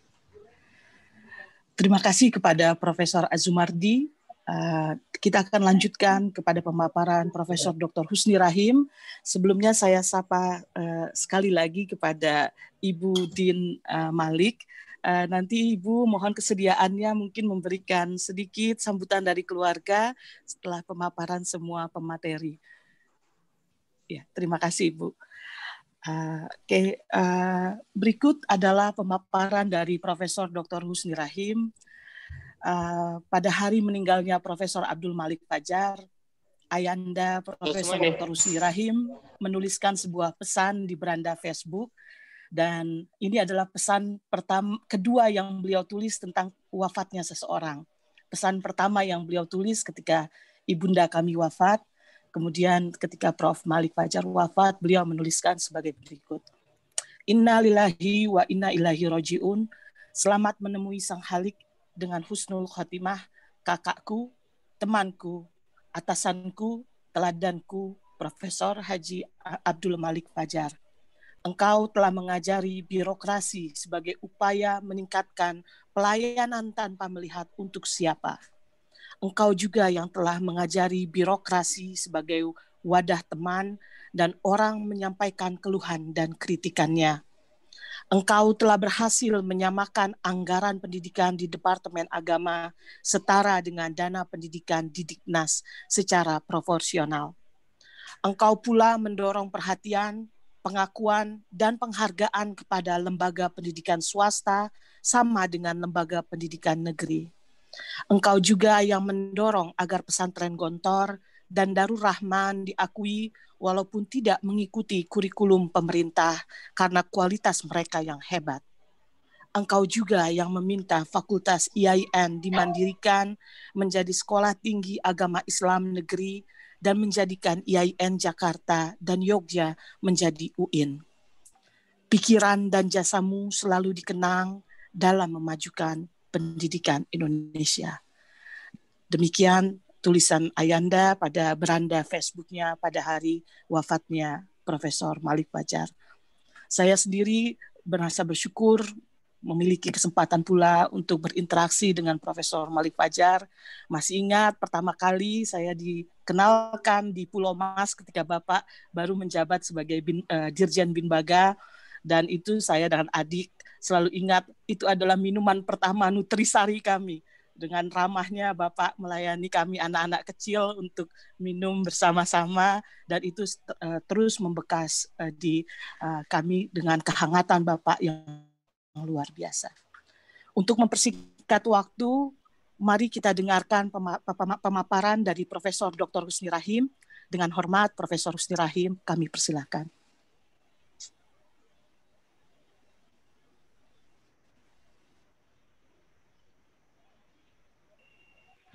Terima kasih kepada Profesor Azumardi. Eh, kita akan lanjutkan kepada pemaparan Profesor Dr. Husni Rahim. Sebelumnya saya sapa eh, sekali lagi kepada Ibu Din eh, Malik. nanti Ibu mohon kesediaannya mungkin memberikan sedikit sambutan dari keluarga setelah pemaparan semua pemateri. Ya, terima kasih Ibu. Uh, Oke, okay, uh, eh, berikut adalah pemaparan dari Profesor Dr. Husni Rahim. Uh, pada hari meninggalnya Profesor Abdul Malik Fajar, Ayanda Profesor Dr. Husni Rahim menuliskan sebuah pesan di beranda Facebook dan ini adalah pesan pertama kedua yang beliau tulis tentang wafatnya seseorang. Pesan pertama yang beliau tulis ketika ibunda kami wafat, Kemudian ketika Prof. Malik Fajar wafat, beliau menuliskan sebagai berikut. Inna lillahi wa inna ilahi roji'un. Selamat menemui Sang Halik dengan husnul khotimah, kakakku, temanku, atasanku, teladanku, Profesor Haji Abdul Malik Fajar. Engkau telah mengajari birokrasi sebagai upaya meningkatkan pelayanan tanpa melihat untuk siapa Engkau juga yang telah mengajari birokrasi sebagai wadah teman dan orang menyampaikan keluhan dan kritikannya. Engkau telah berhasil menyamakan anggaran pendidikan di Departemen Agama setara dengan dana pendidikan di Diknas secara proporsional. Engkau pula mendorong perhatian, pengakuan, dan penghargaan kepada lembaga pendidikan swasta sama dengan lembaga pendidikan negeri. Engkau juga yang mendorong agar pesantren Gontor dan Darul Rahman diakui walaupun tidak mengikuti kurikulum pemerintah karena kualitas mereka yang hebat. Engkau juga yang meminta Fakultas IAIN dimandirikan menjadi sekolah tinggi agama Islam negeri dan menjadikan IAIN Jakarta dan Yogyakarta menjadi UIN. Pikiran dan jasamu selalu dikenang dalam memajukan Pendidikan Indonesia. Demikian tulisan Ayanda pada beranda Facebooknya pada hari wafatnya Profesor Malik Bajar. Saya sendiri merasa bersyukur memiliki kesempatan pula untuk berinteraksi dengan Profesor Malik Fajar. Masih ingat pertama kali saya dikenalkan di Pulau Mas ketika Bapak baru menjabat sebagai bin, uh, Dirjen Binbaga dan itu saya dengan adik selalu ingat itu adalah minuman pertama nutrisari kami. Dengan ramahnya Bapak melayani kami anak-anak kecil untuk minum bersama-sama dan itu eh, terus membekas eh, di eh, kami dengan kehangatan Bapak yang luar biasa. Untuk mempersingkat waktu, mari kita dengarkan pemaparan dari Profesor Dr. Husni Rahim. Dengan hormat, Profesor Husni Rahim, kami persilahkan.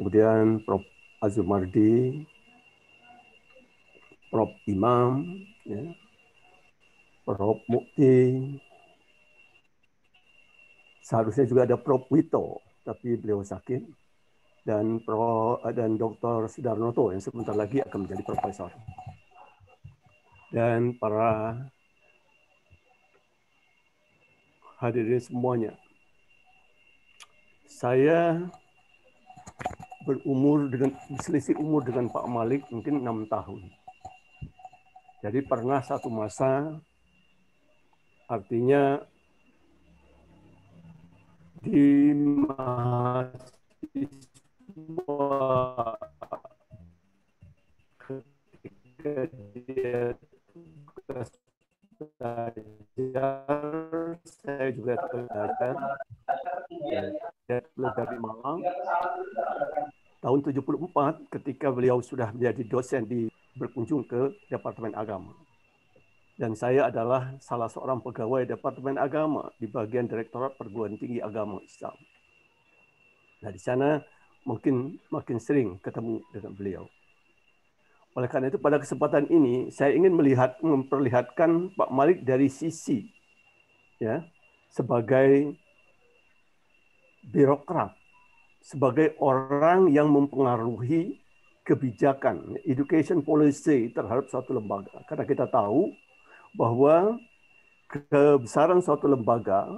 kemudian Prof. Azumardi, Prof. Imam, ya, Prof. Mukti, seharusnya juga ada Prof. Wito, tapi beliau sakit, dan Prof. dan Dr. Sudarnoto yang sebentar lagi akan menjadi profesor. Dan para hadirin semuanya, saya berumur dengan selisih umur dengan Pak Malik mungkin enam tahun. Jadi pernah satu masa artinya di mahasiswa ketika dia belajar saya juga belajar belajar dari Malang tahun 74 ketika beliau sudah menjadi dosen di berkunjung ke Departemen Agama dan saya adalah salah seorang pegawai Departemen Agama di bagian Direktorat Perguruan Tinggi Agama Islam. Nah, di sana mungkin makin sering ketemu dengan beliau. Oleh karena itu pada kesempatan ini saya ingin melihat memperlihatkan Pak Malik dari sisi ya sebagai birokrat, sebagai orang yang mempengaruhi kebijakan education policy terhadap suatu lembaga. Karena kita tahu bahwa kebesaran suatu lembaga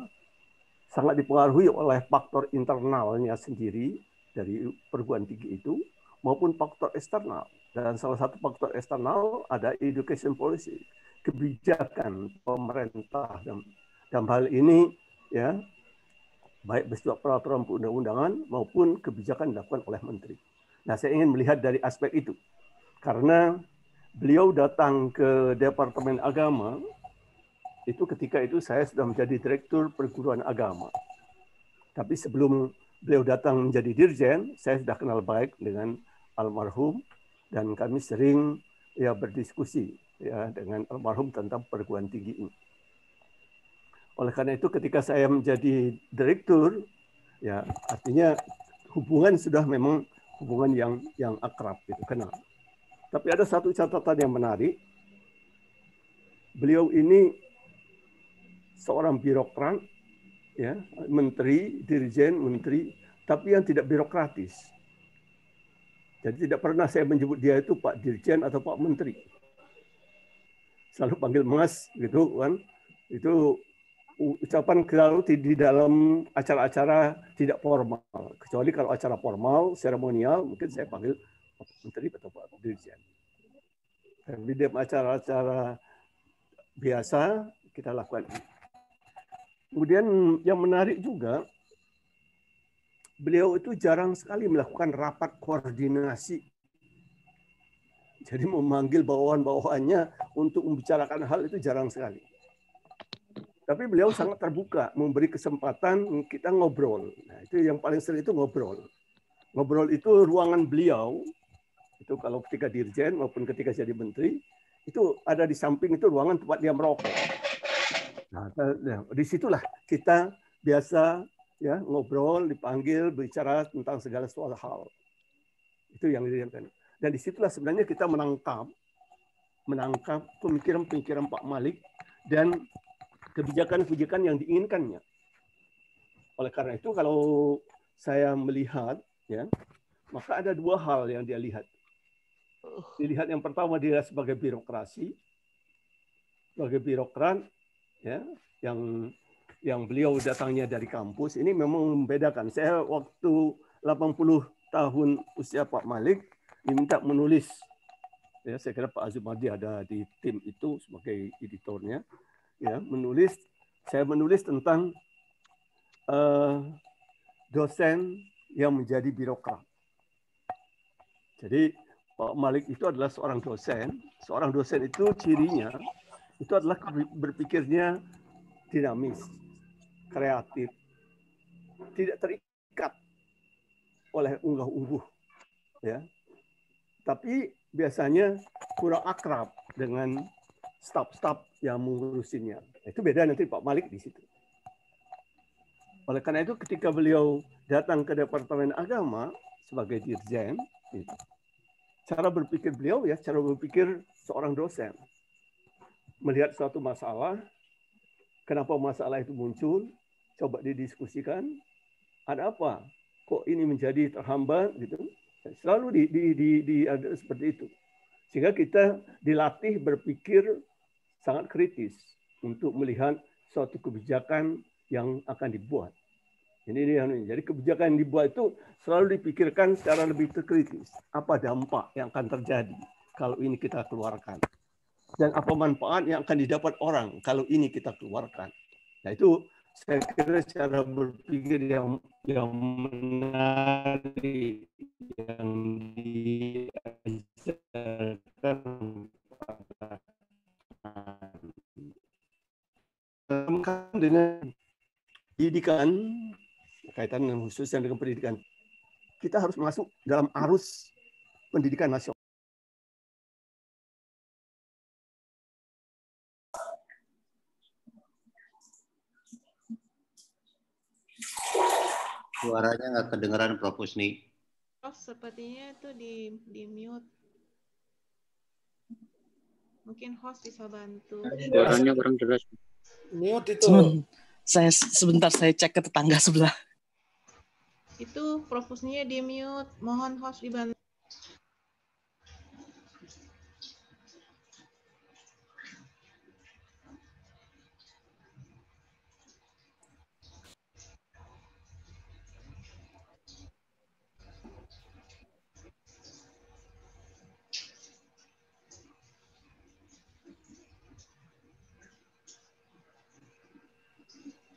sangat dipengaruhi oleh faktor internalnya sendiri dari perguruan tinggi itu maupun faktor eksternal dan salah satu faktor eksternal ada education policy, kebijakan pemerintah dan dalam hal ini ya baik bersifat peraturan perundang-undangan maupun kebijakan dilakukan oleh menteri. Nah, saya ingin melihat dari aspek itu. Karena beliau datang ke Departemen Agama itu ketika itu saya sudah menjadi direktur perguruan agama. Tapi sebelum beliau datang menjadi dirjen, saya sudah kenal baik dengan almarhum dan kami sering ya berdiskusi ya dengan almarhum tentang perguruan tinggi ini. Oleh karena itu ketika saya menjadi direktur ya artinya hubungan sudah memang hubungan yang yang akrab gitu kenal. Tapi ada satu catatan yang menarik. Beliau ini seorang birokrat ya, menteri, dirjen, menteri, tapi yang tidak birokratis jadi tidak pernah saya menyebut dia itu Pak Dirjen atau Pak Menteri. Selalu panggil Mas gitu kan. Itu ucapan selalu di dalam acara-acara tidak formal. Kecuali kalau acara formal, seremonial, mungkin saya panggil Pak Menteri atau Pak Dirjen. Dan di acara-acara biasa kita lakukan. Kemudian yang menarik juga beliau itu jarang sekali melakukan rapat koordinasi. Jadi memanggil bawahan-bawahannya untuk membicarakan hal itu jarang sekali. Tapi beliau sangat terbuka, memberi kesempatan kita ngobrol. Nah, itu yang paling sering itu ngobrol. Ngobrol itu ruangan beliau, itu kalau ketika dirjen maupun ketika jadi menteri, itu ada di samping itu ruangan tempat dia merokok. Nah, disitulah kita biasa ya ngobrol dipanggil bicara tentang segala soal hal itu yang dilakukan dan disitulah sebenarnya kita menangkap menangkap pemikiran-pemikiran Pak Malik dan kebijakan-kebijakan yang diinginkannya oleh karena itu kalau saya melihat ya maka ada dua hal yang dia lihat dilihat yang pertama dia sebagai birokrasi sebagai birokrat ya yang yang beliau datangnya dari kampus ini memang membedakan. Saya waktu 80 tahun usia Pak Malik diminta menulis. Ya, saya kira Pak Azumardi ada di tim itu sebagai editornya. Ya, menulis. Saya menulis tentang uh, dosen yang menjadi birokrat. Jadi Pak Malik itu adalah seorang dosen. Seorang dosen itu cirinya itu adalah berpikirnya dinamis kreatif, tidak terikat oleh unggah-ungguh. Ya. Tapi biasanya kurang akrab dengan staf-staf yang mengurusinya. Itu beda nanti Pak Malik di situ. Oleh karena itu ketika beliau datang ke Departemen Agama sebagai dirjen, gitu, cara berpikir beliau ya cara berpikir seorang dosen. Melihat suatu masalah, kenapa masalah itu muncul, coba didiskusikan ada apa kok ini menjadi terhambat gitu selalu di, di, di, di ada seperti itu sehingga kita dilatih berpikir sangat kritis untuk melihat suatu kebijakan yang akan dibuat ini ini jadi kebijakan yang dibuat itu selalu dipikirkan secara lebih terkritis apa dampak yang akan terjadi kalau ini kita keluarkan dan apa manfaat yang akan didapat orang kalau ini kita keluarkan nah itu saya kira cara berpikir yang yang menarik yang diajarkan pada dengan pendidikan kaitan dengan khususnya dengan pendidikan kita harus masuk dalam arus pendidikan nasional Suaranya nggak kedengeran Prof Husni. Prof sepertinya itu di di mute. Mungkin host bisa bantu. Suaranya kurang jelas. Mute itu. Cuman, saya sebentar saya cek ke tetangga sebelah. Itu Prof Husni di mute. Mohon host dibantu.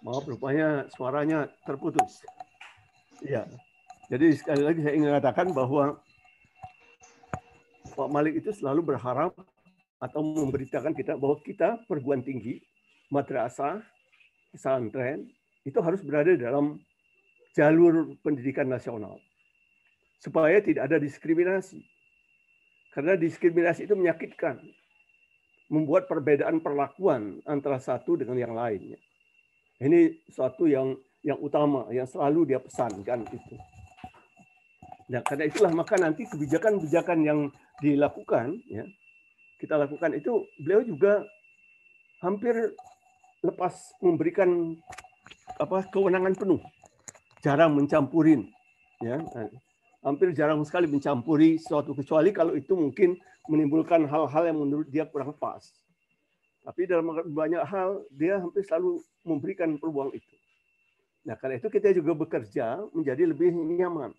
Maaf, rupanya suaranya terputus. Ya. Jadi sekali lagi saya ingin katakan bahwa Pak Malik itu selalu berharap atau memberitakan kita bahwa kita perguruan tinggi, madrasah, pesantren itu harus berada dalam jalur pendidikan nasional supaya tidak ada diskriminasi. Karena diskriminasi itu menyakitkan, membuat perbedaan perlakuan antara satu dengan yang lainnya. Ini suatu yang yang utama yang selalu dia pesankan itu. Nah, karena itulah maka nanti kebijakan-kebijakan yang dilakukan ya kita lakukan itu beliau juga hampir lepas memberikan apa kewenangan penuh. Jarang mencampurin ya. Hampir jarang sekali mencampuri suatu kecuali kalau itu mungkin menimbulkan hal-hal yang menurut dia kurang pas. Tapi dalam banyak hal dia hampir selalu memberikan peluang itu. Nah, karena itu kita juga bekerja menjadi lebih nyaman.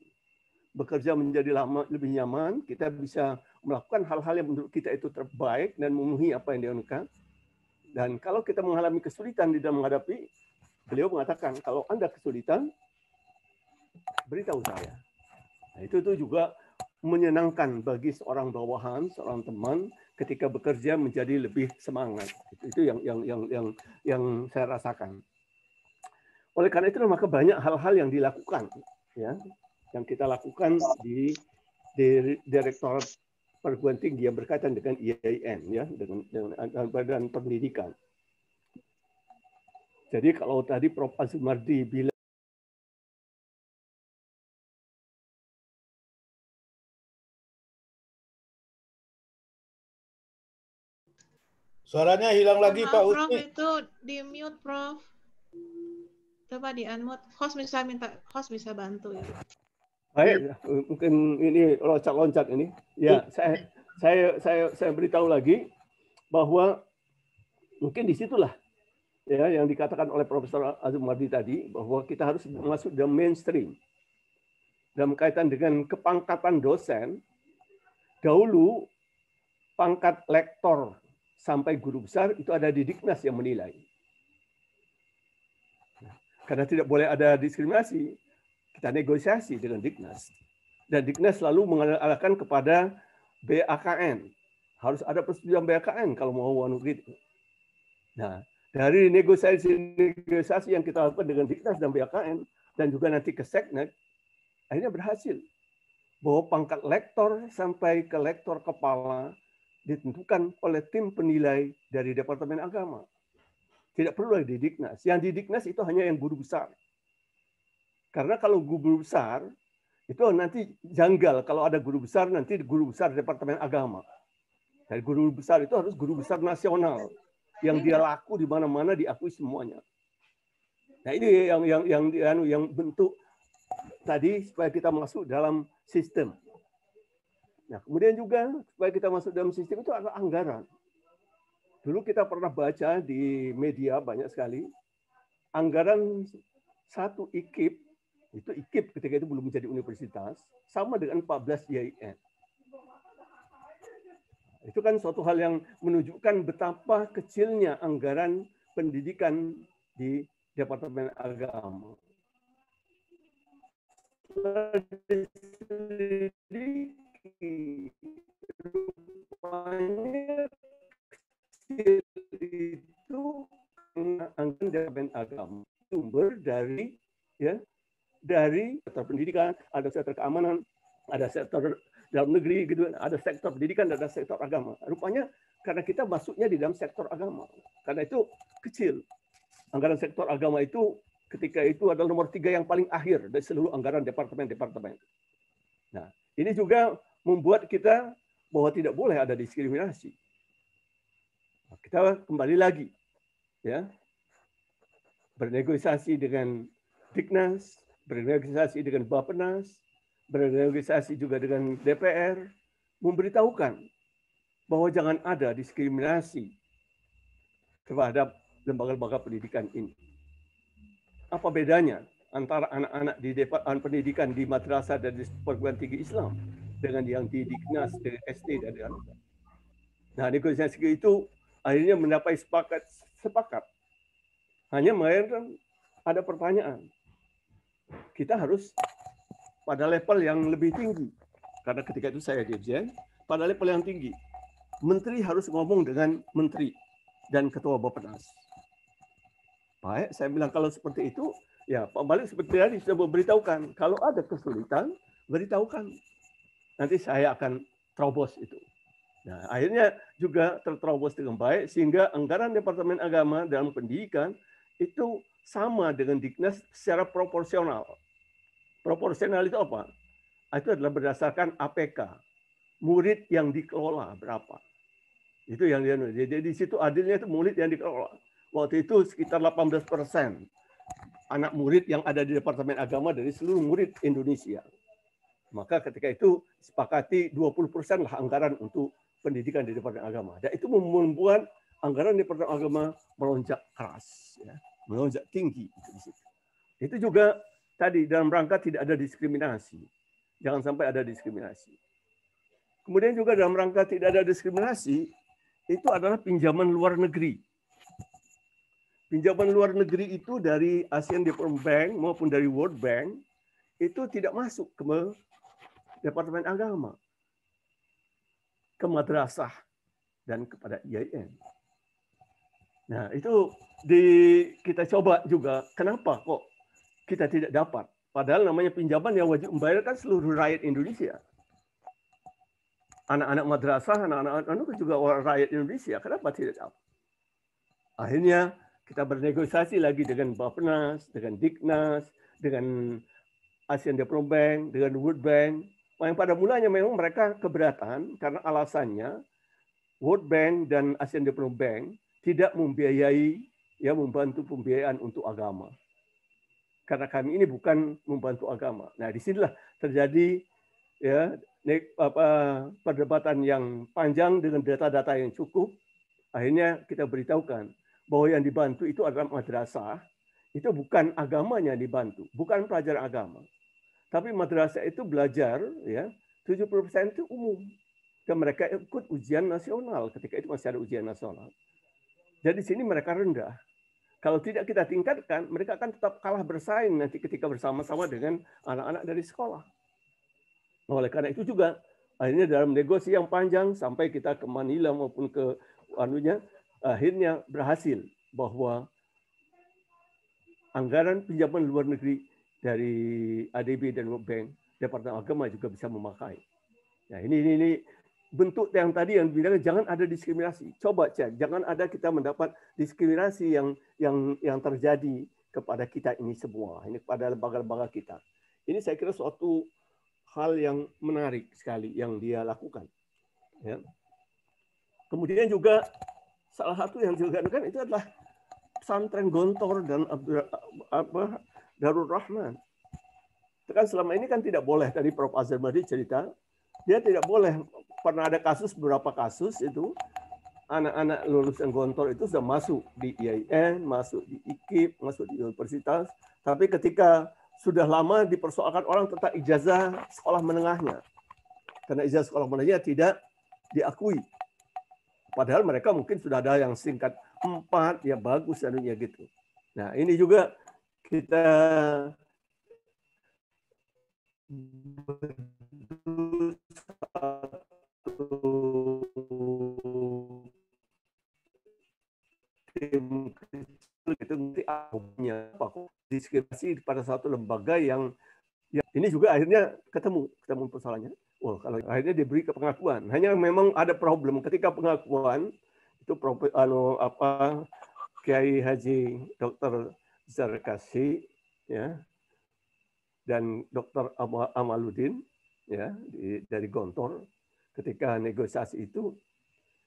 Bekerja menjadi lama lebih nyaman, kita bisa melakukan hal-hal yang menurut kita itu terbaik dan memenuhi apa yang diinginkan. Dan kalau kita mengalami kesulitan di dalam menghadapi, beliau mengatakan, kalau Anda kesulitan, beritahu saya. Nah, itu itu juga menyenangkan bagi seorang bawahan, seorang teman, ketika bekerja menjadi lebih semangat. Itu yang yang yang yang yang saya rasakan. Oleh karena itu maka banyak hal-hal yang dilakukan ya yang kita lakukan di, Direktorat Perguruan Tinggi yang berkaitan dengan IAIN ya dengan, dengan Badan Pendidikan. Jadi kalau tadi Prof. Azumardi bilang Suaranya hilang lagi Maaf, Pak Prof, itu di mute Prof. Coba di unmute. Host bisa minta host bisa bantu ya. Baik, mungkin ini loncat-loncat ini. Ya, iya. saya saya saya saya beritahu lagi bahwa mungkin disitulah ya yang dikatakan oleh Profesor Azumardi tadi bahwa kita harus masuk dalam mainstream dalam kaitan dengan kepangkatan dosen dahulu pangkat lektor sampai guru besar itu ada di Diknas yang menilai. Karena tidak boleh ada diskriminasi, kita negosiasi dengan Diknas. Dan Diknas selalu mengarahkan kepada BAKN. Harus ada persetujuan BAKN kalau mau wanugrid. Gitu. Nah, dari negosiasi-negosiasi yang kita lakukan dengan Diknas dan BAKN, dan juga nanti ke Seknek, akhirnya berhasil. Bahwa pangkat lektor sampai ke lektor kepala ditentukan oleh tim penilai dari Departemen Agama. Tidak perlu lagi didiknas. Yang didiknas itu hanya yang guru besar. Karena kalau guru besar, itu nanti janggal. Kalau ada guru besar, nanti guru besar Departemen Agama. Dan guru besar itu harus guru besar nasional. Yang dia laku di mana-mana diakui semuanya. Nah ini yang yang yang, yang bentuk tadi supaya kita masuk dalam sistem. Nah, kemudian juga supaya kita masuk dalam sistem itu adalah anggaran. Dulu kita pernah baca di media banyak sekali anggaran satu IKIP itu IKIP ketika itu belum menjadi universitas sama dengan 14 IAIN. Itu kan suatu hal yang menunjukkan betapa kecilnya anggaran pendidikan di Departemen Agama rupanya itu anggaran Departemen Agama sumber dari ya dari sektor pendidikan, ada sektor keamanan, ada sektor dalam negeri gitu, ada sektor pendidikan dan ada sektor agama. Rupanya karena kita masuknya di dalam sektor agama, karena itu kecil. Anggaran sektor agama itu ketika itu adalah nomor tiga yang paling akhir dari seluruh anggaran departemen-departemen. Nah, ini juga membuat kita bahwa tidak boleh ada diskriminasi. Kita kembali lagi, ya, bernegosiasi dengan Diknas, bernegosiasi dengan Bapenas, bernegosiasi juga dengan DPR, memberitahukan bahwa jangan ada diskriminasi terhadap lembaga-lembaga pendidikan ini. Apa bedanya antara anak-anak di depan pendidikan di madrasah dan di perguruan tinggi Islam dengan yang di Dignas dari SD dan dengan Nah, negosiasi itu akhirnya mendapat sepakat sepakat. Hanya melainkan ada pertanyaan. Kita harus pada level yang lebih tinggi. Karena ketika itu saya dirjen, pada level yang tinggi. Menteri harus ngomong dengan menteri dan ketua Bapenas. Baik, saya bilang kalau seperti itu, ya Pak Malik seperti tadi sudah memberitahukan. Kalau ada kesulitan, beritahukan nanti saya akan terobos itu. Nah, akhirnya juga terterobos dengan baik sehingga anggaran Departemen Agama dalam pendidikan itu sama dengan Diknas secara proporsional. Proporsional itu apa? Itu adalah berdasarkan APK. Murid yang dikelola berapa? Itu yang dia Jadi di situ adilnya itu murid yang dikelola. Waktu itu sekitar 18 persen anak murid yang ada di Departemen Agama dari seluruh murid Indonesia. Maka ketika itu sepakati 20% lah anggaran untuk pendidikan di Departemen Agama. Dan itu membuat anggaran di Departemen Agama melonjak keras, ya. melonjak tinggi. Itu juga tadi dalam rangka tidak ada diskriminasi. Jangan sampai ada diskriminasi. Kemudian juga dalam rangka tidak ada diskriminasi, itu adalah pinjaman luar negeri. Pinjaman luar negeri itu dari ASEAN Development Bank maupun dari World Bank itu tidak masuk ke Departemen Agama, ke madrasah, dan kepada IAIN. Nah, itu di kita coba juga. Kenapa kok kita tidak dapat? Padahal namanya pinjaman yang wajib membayarkan seluruh rakyat Indonesia. Anak-anak madrasah, anak-anak itu anu kan juga orang rakyat Indonesia. Kenapa tidak dapat? Akhirnya kita bernegosiasi lagi dengan Bappenas, dengan Dignas, dengan Asian Development Bank, dengan World Bank, yang pada mulanya memang mereka keberatan karena alasannya World Bank dan Asian Development Bank tidak membiayai ya membantu pembiayaan untuk agama. Karena kami ini bukan membantu agama. Nah, di disinilah terjadi ya apa, perdebatan yang panjang dengan data-data yang cukup. Akhirnya kita beritahukan bahwa yang dibantu itu adalah madrasah, itu bukan agamanya dibantu, bukan pelajar agama. Tapi madrasah itu belajar ya 70% itu umum dan mereka ikut ujian nasional ketika itu masih ada ujian nasional. Jadi sini mereka rendah. Kalau tidak kita tingkatkan, mereka akan tetap kalah bersaing nanti ketika bersama-sama dengan anak-anak dari sekolah. oleh karena itu juga akhirnya dalam negosiasi yang panjang sampai kita ke Manila maupun ke anunya akhirnya berhasil bahwa anggaran pinjaman luar negeri dari ADB dan World Bank, Departemen Agama juga bisa memakai. Nah, ini, ini, ini bentuk yang tadi yang bilang jangan ada diskriminasi. Coba cek, jangan ada kita mendapat diskriminasi yang yang yang terjadi kepada kita ini semua, ini kepada lembaga-lembaga kita. Ini saya kira suatu hal yang menarik sekali yang dia lakukan. Ya. Kemudian juga salah satu yang dilakukan itu adalah pesantren Gontor dan apa Darul Rahman. kan selama ini kan tidak boleh tadi Prof Azhar madi cerita, dia tidak boleh pernah ada kasus beberapa kasus itu anak-anak lulus yang Gontor itu sudah masuk di IAIN, masuk di IKIP, masuk di universitas, tapi ketika sudah lama dipersoalkan orang tentang ijazah sekolah menengahnya. Karena ijazah sekolah menengahnya tidak diakui. Padahal mereka mungkin sudah ada yang singkat empat ya bagus ya gitu. Nah, ini juga kita satu tim kecil nanti aku punya aku diskusi pada satu lembaga yang ya ini juga akhirnya ketemu ketemu persoalannya oh kalau akhirnya diberi ke pengakuan hanya memang ada problem ketika pengakuan itu anu apa Kiai Haji Dr. Zarkasi ya dan Dr. Amaluddin ya di, dari Gontor ketika negosiasi itu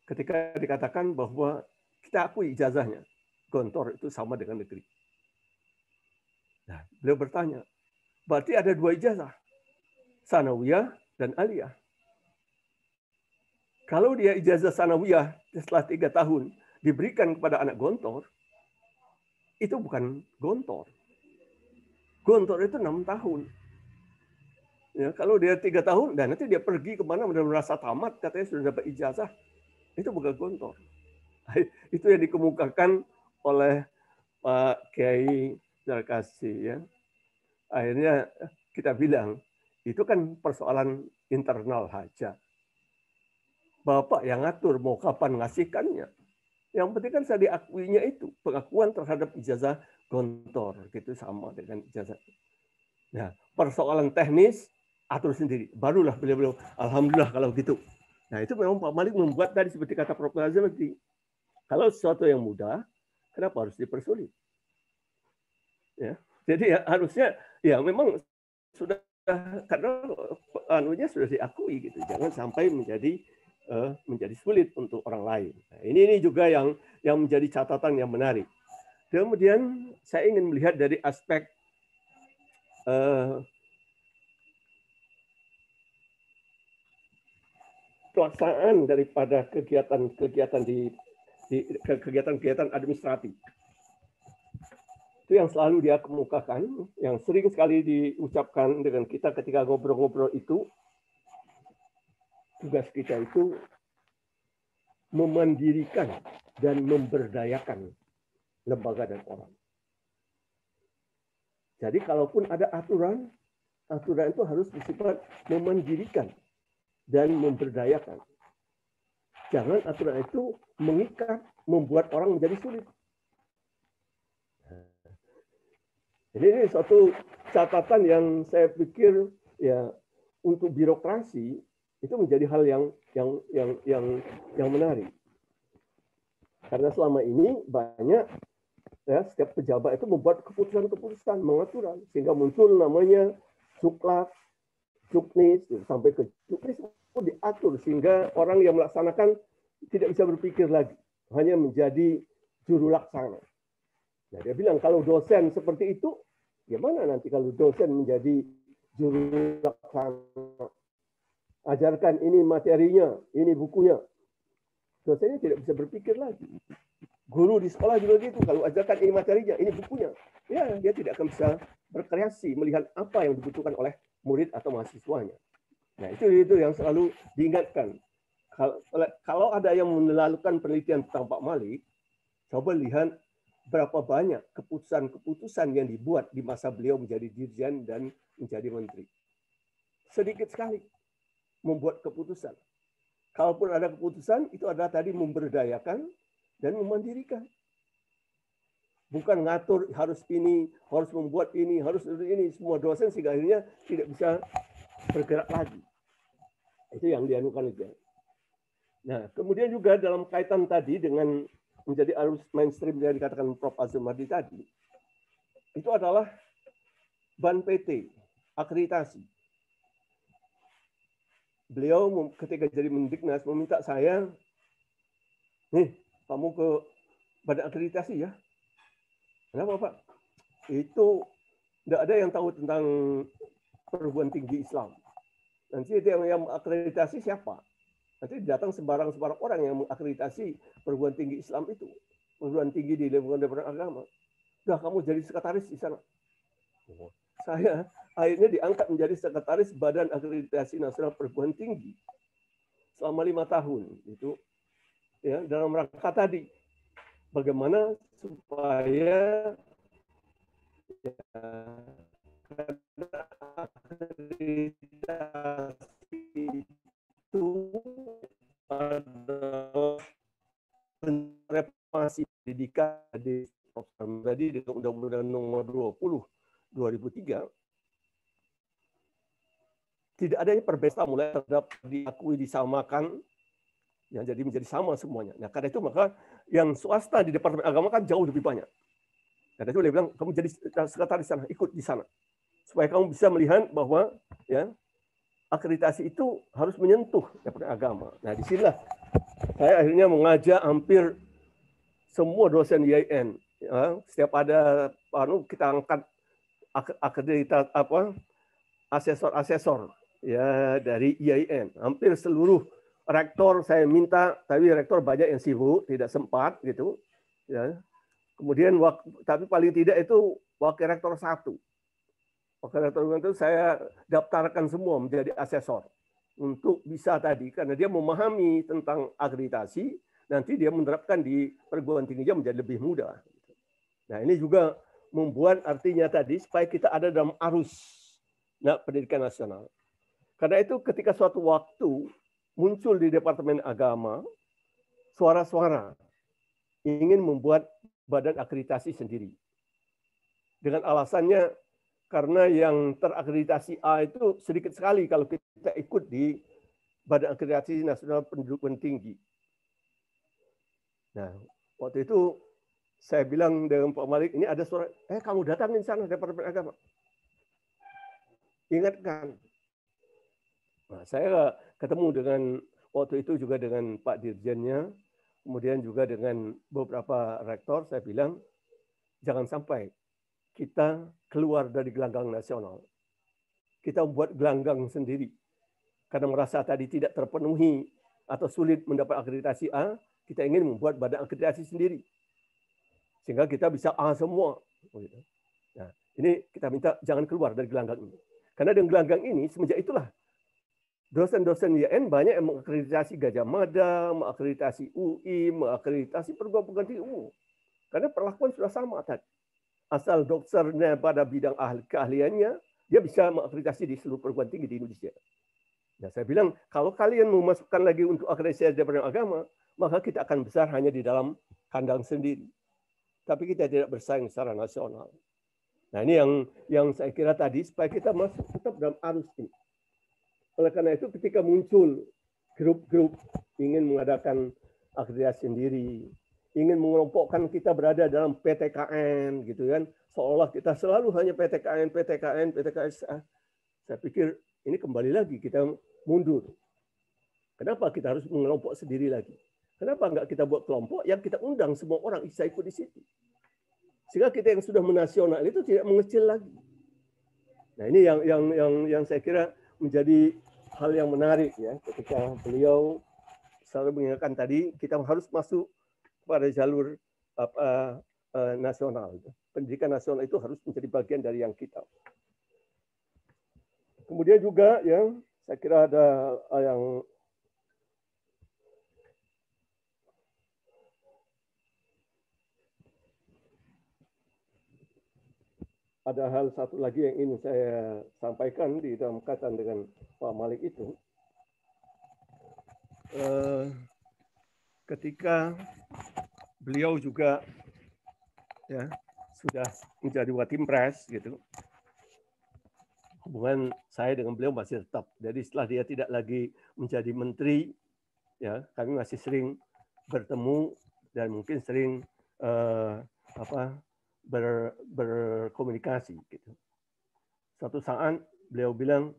ketika dikatakan bahwa kita akui ijazahnya Gontor itu sama dengan negeri. Nah, beliau bertanya, berarti ada dua ijazah, sanawiyah dan aliyah. Kalau dia ijazah sanawiyah setelah tiga tahun diberikan kepada anak Gontor, itu bukan gontor. Gontor itu enam tahun. Ya, kalau dia tiga tahun, dan nanti dia pergi kemana udah merasa tamat, katanya sudah dapat ijazah, itu bukan gontor. [LAUGHS] Itu yang dikemukakan oleh Pak Kiai Zarkasi. Ya. Akhirnya kita bilang, itu kan persoalan internal saja. Bapak yang ngatur mau kapan ngasihkannya. Yang penting kan saya diakuinya itu pengakuan terhadap ijazah gontor gitu sama dengan ijazah. Nah, persoalan teknis atur sendiri. Barulah beliau-beliau alhamdulillah kalau gitu. Nah, itu memang Pak Malik membuat tadi seperti kata Prof. Azam, Kalau sesuatu yang mudah, kenapa harus dipersulit? Ya. Jadi ya, harusnya ya memang sudah karena eh, anunya sudah diakui gitu. Jangan sampai menjadi Eh, menjadi sulit untuk orang lain. Nah, ini ini juga yang yang menjadi catatan yang menarik. Kemudian saya ingin melihat dari aspek uh, eh, pelaksanaan daripada kegiatan-kegiatan di, di kegiatan-kegiatan administratif. Itu yang selalu dia kemukakan, yang sering sekali diucapkan dengan kita ketika ngobrol-ngobrol itu tugas kita itu memandirikan dan memberdayakan lembaga dan orang. Jadi kalaupun ada aturan, aturan itu harus bersifat memandirikan dan memberdayakan. Jangan aturan itu mengikat, membuat orang menjadi sulit. Jadi ini satu catatan yang saya pikir ya untuk birokrasi itu menjadi hal yang yang yang yang yang menarik karena selama ini banyak ya setiap pejabat itu membuat keputusan-keputusan mengaturan sehingga muncul namanya suklak suknis ya, sampai ke suknis itu diatur sehingga orang yang melaksanakan tidak bisa berpikir lagi hanya menjadi juru laksana nah dia bilang kalau dosen seperti itu gimana nanti kalau dosen menjadi juru laksana ajarkan ini materinya, ini bukunya. saya tidak bisa berpikir lagi. Guru di sekolah juga gitu. Kalau ajarkan ini materinya, ini bukunya. Ya, dia tidak akan bisa berkreasi, melihat apa yang dibutuhkan oleh murid atau mahasiswanya. Nah, itu itu yang selalu diingatkan. Kalau, kalau ada yang melakukan penelitian tentang Pak Malik, coba lihat berapa banyak keputusan-keputusan yang dibuat di masa beliau menjadi dirjen dan menjadi menteri. Sedikit sekali membuat keputusan. Kalaupun ada keputusan, itu adalah tadi memberdayakan dan memandirikan. Bukan ngatur harus ini, harus membuat ini, harus ini. Semua dosen sehingga akhirnya tidak bisa bergerak lagi. Itu yang dianukan itu. Nah, kemudian juga dalam kaitan tadi dengan menjadi arus mainstream yang dikatakan Prof. Azumardi tadi, itu adalah ban PT, akreditasi beliau ketika jadi Mendiknas meminta saya, nih kamu ke badan akreditasi ya. Kenapa Pak? Itu tidak ada yang tahu tentang perguruan tinggi Islam. Nanti yang, yang akreditasi siapa? Nanti datang sebarang sembarang orang yang mengakreditasi perguruan tinggi Islam itu. Perguruan tinggi di lembaga-lembaga agama. Sudah kamu jadi sekretaris di sana. Oh saya akhirnya diangkat menjadi sekretaris Badan Akreditasi Nasional Perguruan Tinggi selama lima tahun itu ya dalam rangka tadi bagaimana supaya ya, akreditasi itu adalah reformasi pendidikan di tadi dengan Undang-Undang Nomor 20 2003, tidak adanya perbedaan mulai terhadap diakui disamakan yang jadi menjadi sama semuanya. Nah karena itu maka yang swasta di Departemen Agama kan jauh lebih banyak. Karena itu dia bilang kamu jadi sekretaris sana, ikut di sana supaya kamu bisa melihat bahwa ya akreditasi itu harus menyentuh Departemen Agama. Nah di sinilah saya akhirnya mengajak hampir semua dosen YN ya, setiap ada anu kita angkat akreditasi apa asesor-asesor ya dari IAIN. Hampir seluruh rektor saya minta, tapi rektor banyak yang sibuk, tidak sempat gitu. Ya. Kemudian tapi paling tidak itu wakil rektor satu. Wakil rektor itu saya daftarkan semua menjadi asesor untuk bisa tadi karena dia memahami tentang akreditasi, nanti dia menerapkan di perguruan tingginya menjadi lebih mudah. Nah ini juga Membuat artinya tadi supaya kita ada dalam arus nah, pendidikan nasional. Karena itu ketika suatu waktu muncul di Departemen Agama suara-suara ingin membuat badan akreditasi sendiri. Dengan alasannya karena yang terakreditasi A itu sedikit sekali kalau kita ikut di Badan Akreditasi Nasional Pendudukan Tinggi. Nah, waktu itu saya bilang dengan Pak Malik, ini ada suara, eh kamu datang datangin sana Departemen Agama. Ingatkan. Nah, saya ketemu dengan waktu itu juga dengan Pak Dirjennya, kemudian juga dengan beberapa rektor, saya bilang, jangan sampai kita keluar dari gelanggang nasional. Kita membuat gelanggang sendiri. Karena merasa tadi tidak terpenuhi atau sulit mendapat akreditasi A, kita ingin membuat badan akreditasi sendiri sehingga kita bisa ah semua. Oh, gitu. Nah, ini kita minta jangan keluar dari gelanggang ini. Karena dengan gelanggang ini semenjak itulah dosen-dosen YN banyak yang mengakreditasi Gajah Mada, mengakreditasi UI, mengakreditasi perguruan tinggi UU. Oh, karena perlakuan sudah sama tadi. Asal dokternya pada bidang ahli keahliannya, dia bisa mengakreditasi di seluruh perguruan tinggi di Indonesia. Nah, saya bilang kalau kalian memasukkan lagi untuk akreditasi dari agama, maka kita akan besar hanya di dalam kandang sendiri tapi kita tidak bersaing secara nasional. Nah ini yang yang saya kira tadi supaya kita masuk tetap dalam arus ini. Oleh karena itu ketika muncul grup-grup ingin mengadakan akhirnya sendiri, ingin mengelompokkan kita berada dalam PTKN gitu kan, seolah kita selalu hanya PTKN, PTKN, PTKN. Saya pikir ini kembali lagi kita mundur. Kenapa kita harus mengelompok sendiri lagi? Kenapa enggak kita buat kelompok yang kita undang semua orang bisa ikut di situ? Sehingga kita yang sudah menasional itu tidak mengecil lagi. Nah ini yang yang yang yang saya kira menjadi hal yang menarik ya ketika beliau selalu mengingatkan tadi kita harus masuk pada jalur apa uh, eh, eh, nasional. Pendidikan nasional itu harus menjadi bagian dari yang kita. Kemudian juga yang saya kira ada yang padahal satu lagi yang ingin saya sampaikan di dalam kaitan dengan Pak Malik itu. Eh, ketika beliau juga ya sudah menjadi watim pres gitu, hubungan saya dengan beliau masih tetap. Jadi setelah dia tidak lagi menjadi menteri, ya kami masih sering bertemu dan mungkin sering eh, apa ber, berkomunikasi. Gitu. Suatu saat beliau bilang,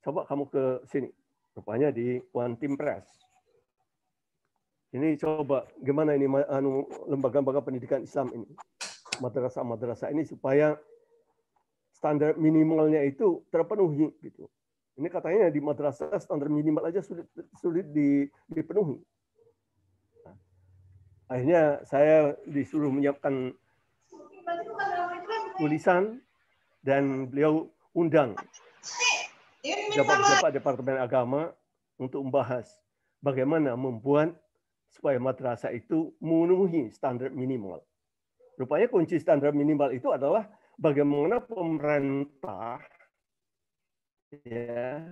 coba kamu ke sini. Rupanya di One Team Press. Ini coba gimana ini anu, lembaga-lembaga pendidikan Islam ini, madrasah-madrasah ini supaya standar minimalnya itu terpenuhi gitu. Ini katanya di madrasah standar minimal aja sulit sulit dipenuhi. Nah, akhirnya saya disuruh menyiapkan tulisan dan beliau undang jabat Departemen Agama untuk membahas bagaimana membuat supaya madrasah itu memenuhi standar minimal. Rupanya kunci standar minimal itu adalah bagaimana pemerintah ya,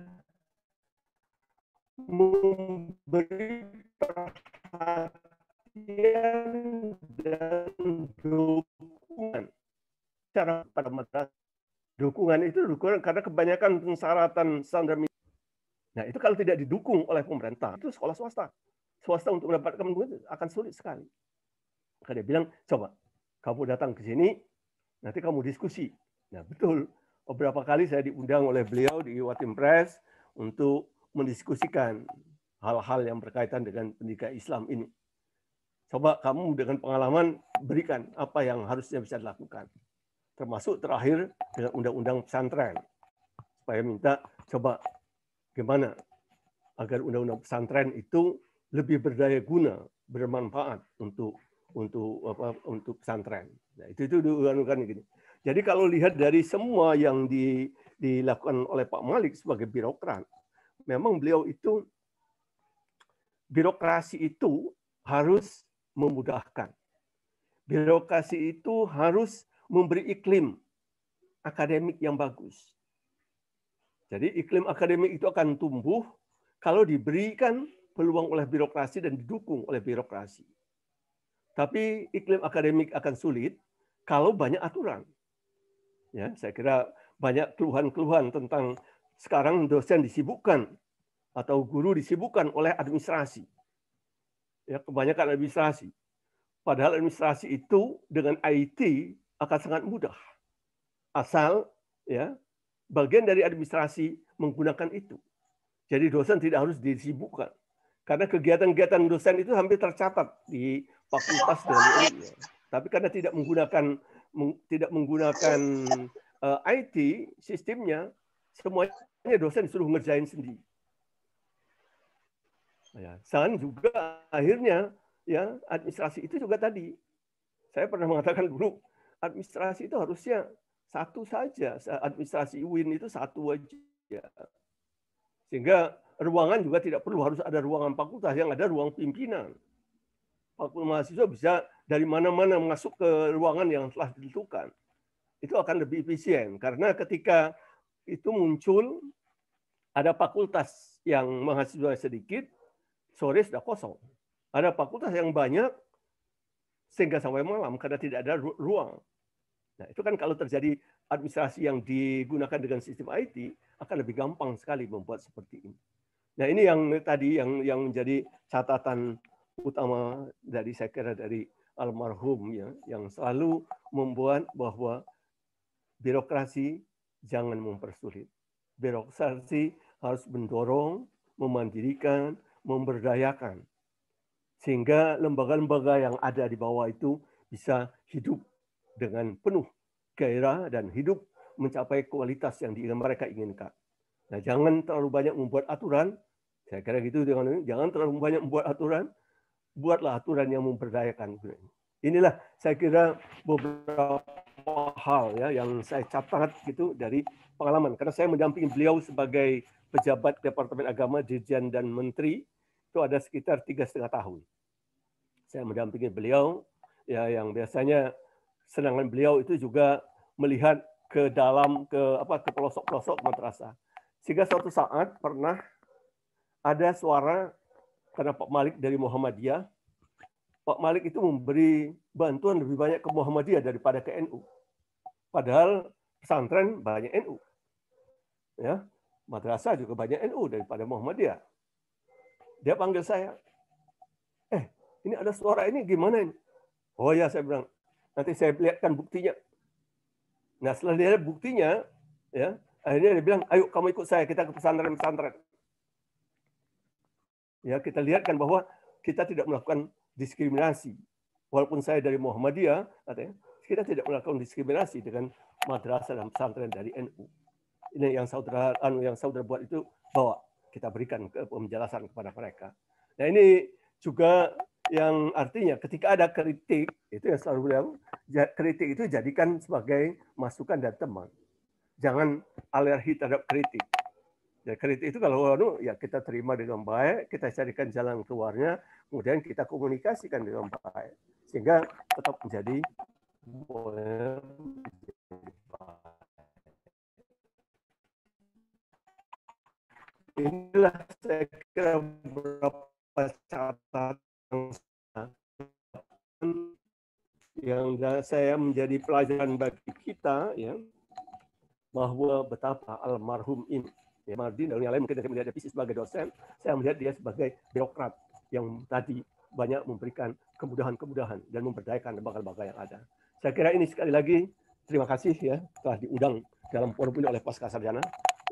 memberi perhatian dan dukungan cara pada madrasah dukungan itu dukungan karena kebanyakan persyaratan standar minimum. Nah, itu kalau tidak didukung oleh pemerintah, itu sekolah swasta. Swasta untuk mendapatkan dukungan akan sulit sekali. Maka dia bilang, coba kamu datang ke sini, nanti kamu diskusi. Nah, betul. Beberapa kali saya diundang oleh beliau di Watim Press untuk mendiskusikan hal-hal yang berkaitan dengan pendidikan Islam ini. Coba kamu dengan pengalaman berikan apa yang harusnya bisa dilakukan termasuk terakhir dengan undang-undang pesantren. Supaya minta coba gimana agar undang-undang pesantren itu lebih berdaya guna, bermanfaat untuk untuk apa untuk pesantren. Nah, itu itu diulang-ulang gini. Jadi kalau lihat dari semua yang di, dilakukan oleh Pak Malik sebagai birokrat, memang beliau itu birokrasi itu harus memudahkan. Birokrasi itu harus memberi iklim akademik yang bagus. Jadi iklim akademik itu akan tumbuh kalau diberikan peluang oleh birokrasi dan didukung oleh birokrasi. Tapi iklim akademik akan sulit kalau banyak aturan. Ya, saya kira banyak keluhan-keluhan tentang sekarang dosen disibukkan atau guru disibukkan oleh administrasi. Ya, kebanyakan administrasi. Padahal administrasi itu dengan IT akan sangat mudah asal ya bagian dari administrasi menggunakan itu. Jadi dosen tidak harus disibukkan karena kegiatan-kegiatan dosen itu hampir tercatat di fakultas dan lain ya. Tapi karena tidak menggunakan tidak menggunakan uh, eh, IT sistemnya semuanya dosen disuruh ngerjain sendiri. Ya, dan juga akhirnya ya administrasi itu juga tadi saya pernah mengatakan dulu administrasi itu harusnya satu saja. Administrasi UIN itu satu saja. Sehingga ruangan juga tidak perlu harus ada ruangan fakultas, yang ada ruang pimpinan. Fakultas mahasiswa bisa dari mana-mana masuk ke ruangan yang telah ditentukan. Itu akan lebih efisien karena ketika itu muncul ada fakultas yang mahasiswa sedikit, sore sudah kosong. Ada fakultas yang banyak, sehingga sampai malam karena tidak ada ruang. Nah, itu kan kalau terjadi administrasi yang digunakan dengan sistem IT akan lebih gampang sekali membuat seperti ini. Nah, ini yang tadi yang yang menjadi catatan utama dari saya kira dari almarhum ya yang selalu membuat bahwa birokrasi jangan mempersulit. Birokrasi harus mendorong, memandirikan, memberdayakan sehingga lembaga-lembaga yang ada di bawah itu bisa hidup dengan penuh gairah dan hidup mencapai kualitas yang mereka inginkan. Nah, jangan terlalu banyak membuat aturan. Saya kira gitu dengan ini. jangan terlalu banyak membuat aturan. Buatlah aturan yang memberdayakan. Inilah saya kira beberapa hal ya yang saya catat gitu dari pengalaman karena saya mendampingi beliau sebagai pejabat Departemen Agama, Dirjen dan Menteri itu ada sekitar tiga setengah tahun. Saya mendampingi beliau, ya yang biasanya senangan beliau itu juga melihat ke dalam ke apa ke pelosok-pelosok madrasah. Sehingga suatu saat pernah ada suara karena Pak Malik dari Muhammadiyah, Pak Malik itu memberi bantuan lebih banyak ke Muhammadiyah daripada ke NU. Padahal pesantren banyak NU. Ya, madrasah juga banyak NU daripada Muhammadiyah. Dia panggil saya. Eh, ini ada suara ini gimana ini? Oh ya, saya bilang. Nanti saya lihatkan buktinya. Nah, setelah dia lihat buktinya, ya, akhirnya dia bilang, ayo kamu ikut saya, kita ke pesantren-pesantren. Ya, kita lihatkan bahwa kita tidak melakukan diskriminasi. Walaupun saya dari Muhammadiyah, katanya, kita tidak melakukan diskriminasi dengan madrasah dan pesantren dari NU. Ini yang saudara anu yang saudara buat itu bawa kita berikan ke penjelasan kepada mereka. Nah ini juga yang artinya ketika ada kritik itu yang selalu bilang kritik itu jadikan sebagai masukan dan teman. Jangan alergi terhadap kritik. Ya, kritik itu kalau anu ya kita terima dengan baik, kita carikan jalan keluarnya, kemudian kita komunikasikan dengan baik sehingga tetap menjadi inilah saya kira beberapa catatan yang saya menjadi pelajaran bagi kita ya bahwa betapa almarhum ini ya, Mardin dan yang lain mungkin saya melihat dia sebagai dosen saya melihat dia sebagai birokrat yang tadi banyak memberikan kemudahan-kemudahan dan memberdayakan lembaga-lembaga yang ada. Saya kira ini sekali lagi terima kasih ya telah diundang dalam forum ini oleh Pasca Sarjana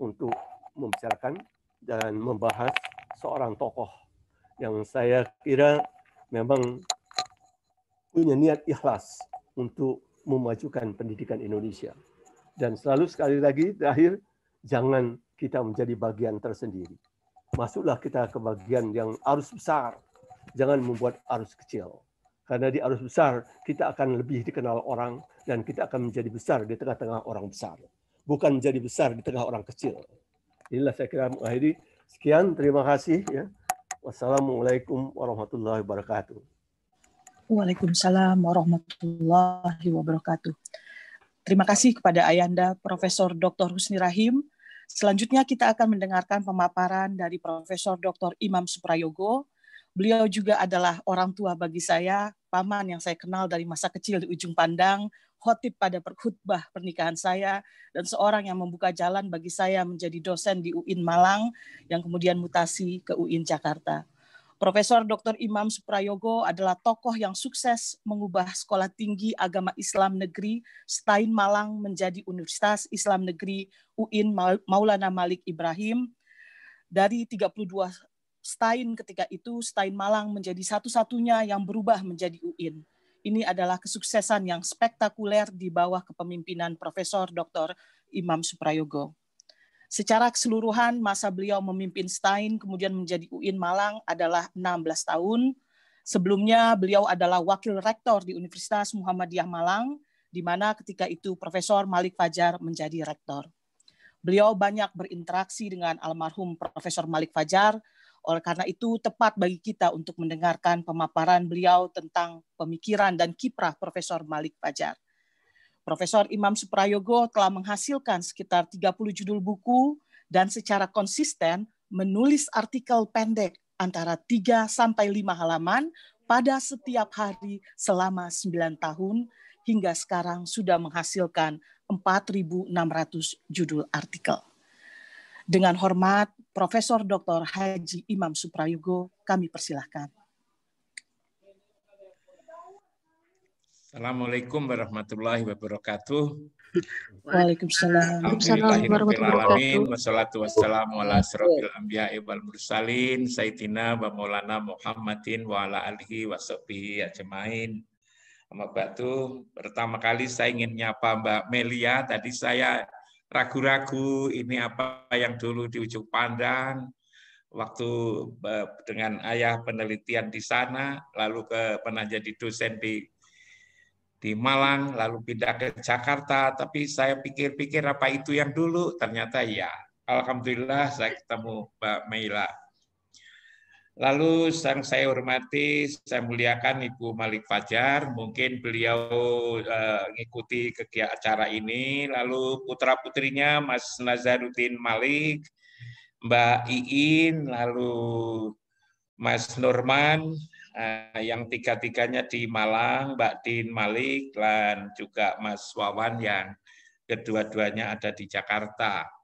untuk membicarakan dan membahas seorang tokoh yang saya kira memang punya niat ikhlas untuk memajukan pendidikan Indonesia. Dan selalu sekali lagi terakhir, jangan kita menjadi bagian tersendiri. Masuklah kita ke bagian yang arus besar. Jangan membuat arus kecil. Karena di arus besar, kita akan lebih dikenal orang dan kita akan menjadi besar di tengah-tengah orang besar. Bukan menjadi besar di tengah orang kecil. Inilah saya kira mengakhiri. Sekian, terima kasih. Ya. Wassalamualaikum warahmatullahi wabarakatuh. Waalaikumsalam warahmatullahi wabarakatuh. Terima kasih kepada Ayanda Profesor Dr. Husni Rahim. Selanjutnya kita akan mendengarkan pemaparan dari Profesor Dr. Imam Suprayogo. Beliau juga adalah orang tua bagi saya, paman yang saya kenal dari masa kecil di ujung pandang, khotib pada perkhutbah pernikahan saya dan seorang yang membuka jalan bagi saya menjadi dosen di UIN Malang yang kemudian mutasi ke UIN Jakarta. Profesor Dr. Imam Suprayogo adalah tokoh yang sukses mengubah Sekolah Tinggi Agama Islam Negeri Stein Malang menjadi Universitas Islam Negeri UIN Maulana Malik Ibrahim. Dari 32 Stein ketika itu, Stein Malang menjadi satu-satunya yang berubah menjadi UIN ini adalah kesuksesan yang spektakuler di bawah kepemimpinan Profesor Dr. Imam Suprayogo. Secara keseluruhan, masa beliau memimpin Stein kemudian menjadi UIN Malang adalah 16 tahun. Sebelumnya beliau adalah wakil rektor di Universitas Muhammadiyah Malang, di mana ketika itu Profesor Malik Fajar menjadi rektor. Beliau banyak berinteraksi dengan almarhum Profesor Malik Fajar oleh karena itu tepat bagi kita untuk mendengarkan pemaparan beliau tentang pemikiran dan kiprah Profesor Malik Fajar. Profesor Imam Suprayogo telah menghasilkan sekitar 30 judul buku dan secara konsisten menulis artikel pendek antara 3 sampai 5 halaman pada setiap hari selama 9 tahun hingga sekarang sudah menghasilkan 4.600 judul artikel. Dengan hormat, Profesor Dr. Haji Imam Suprayugo, kami persilahkan. Assalamualaikum warahmatullahi wabarakatuh. Waalaikumsalam. Alhamdulillahirrahmanirrahim. warahmatullahi wabarakatuh. pertama kali saya ingin nyapa Mbak Melia. Tadi saya ragu-ragu ini apa yang dulu di ujung pandang waktu dengan ayah penelitian di sana lalu ke pernah jadi dosen di di Malang lalu pindah ke Jakarta tapi saya pikir-pikir apa itu yang dulu ternyata ya Alhamdulillah saya ketemu Mbak Meila Lalu yang saya hormati, saya muliakan Ibu Malik Fajar, mungkin beliau mengikuti eh, uh, kegiatan acara ini, lalu putra-putrinya Mas Nazaruddin Malik, Mbak Iin, lalu Mas Nurman uh, eh, yang tiga-tiganya di Malang, Mbak Din Malik, dan juga Mas Wawan yang kedua-duanya ada di Jakarta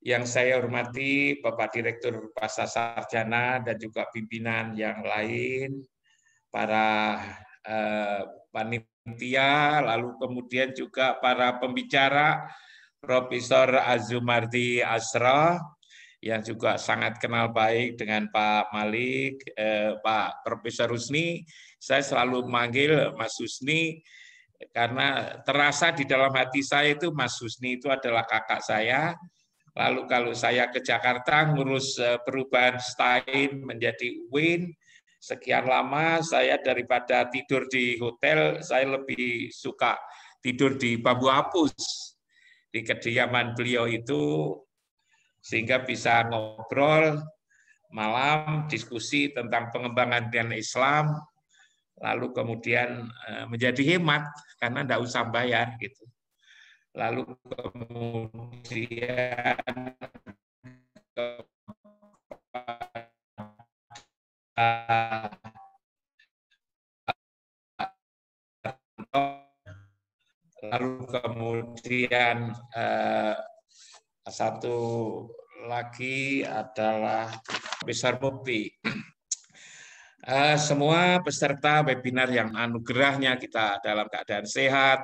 yang saya hormati Bapak Direktur Pasar Sarjana dan juga pimpinan yang lain, para eh, panitia, lalu kemudian juga para pembicara, Profesor Azumardi Asra, yang juga sangat kenal baik dengan Pak Malik, eh, Pak Profesor Husni, saya selalu memanggil Mas Husni, karena terasa di dalam hati saya itu Mas Husni itu adalah kakak saya, Lalu kalau saya ke Jakarta ngurus eh, perubahan Stein menjadi Win, sekian lama saya daripada tidur di hotel, saya lebih suka tidur di bambu apus. Di kediaman beliau itu sehingga bisa ngobrol malam diskusi tentang pengembangan dan Islam lalu kemudian eh, menjadi hemat karena tidak usah bayar gitu lalu kemudian lalu kemudian eh, satu lagi adalah besar bukti Eh, semua peserta webinar yang anugerahnya kita dalam keadaan sehat,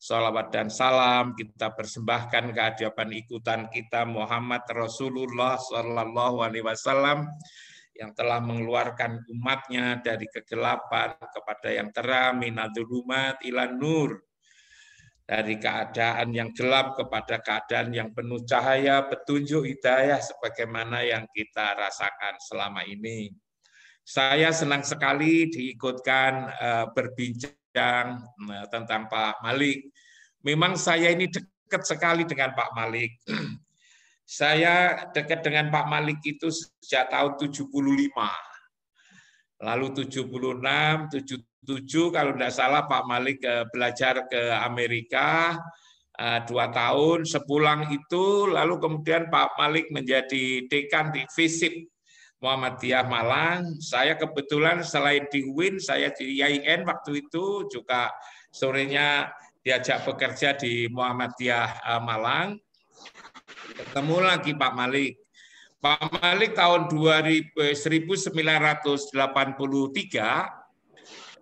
Salawat dan salam kita persembahkan kehadapan ikutan kita Muhammad Rasulullah Shallallahu Alaihi Wasallam yang telah mengeluarkan umatnya dari kegelapan kepada yang terang minadzulumat ilan nur dari keadaan yang gelap kepada keadaan yang penuh cahaya petunjuk hidayah sebagaimana yang kita rasakan selama ini. Saya senang sekali diikutkan eh, berbincang yang tentang Pak Malik. Memang saya ini dekat sekali dengan Pak Malik. [CLEARS THROAT] saya dekat dengan Pak Malik itu sejak tahun 75. Lalu 76, 77 kalau tidak salah Pak Malik eh, belajar ke Amerika eh, dua tahun. Sepulang itu lalu kemudian Pak Malik menjadi dekan di FISIP Muhammadiyah Malang. Saya kebetulan selain di UIN, saya di IAIN waktu itu juga sorenya diajak bekerja di Muhammadiyah eh, Malang. Ketemu lagi Pak Malik. Pak Malik tahun 1983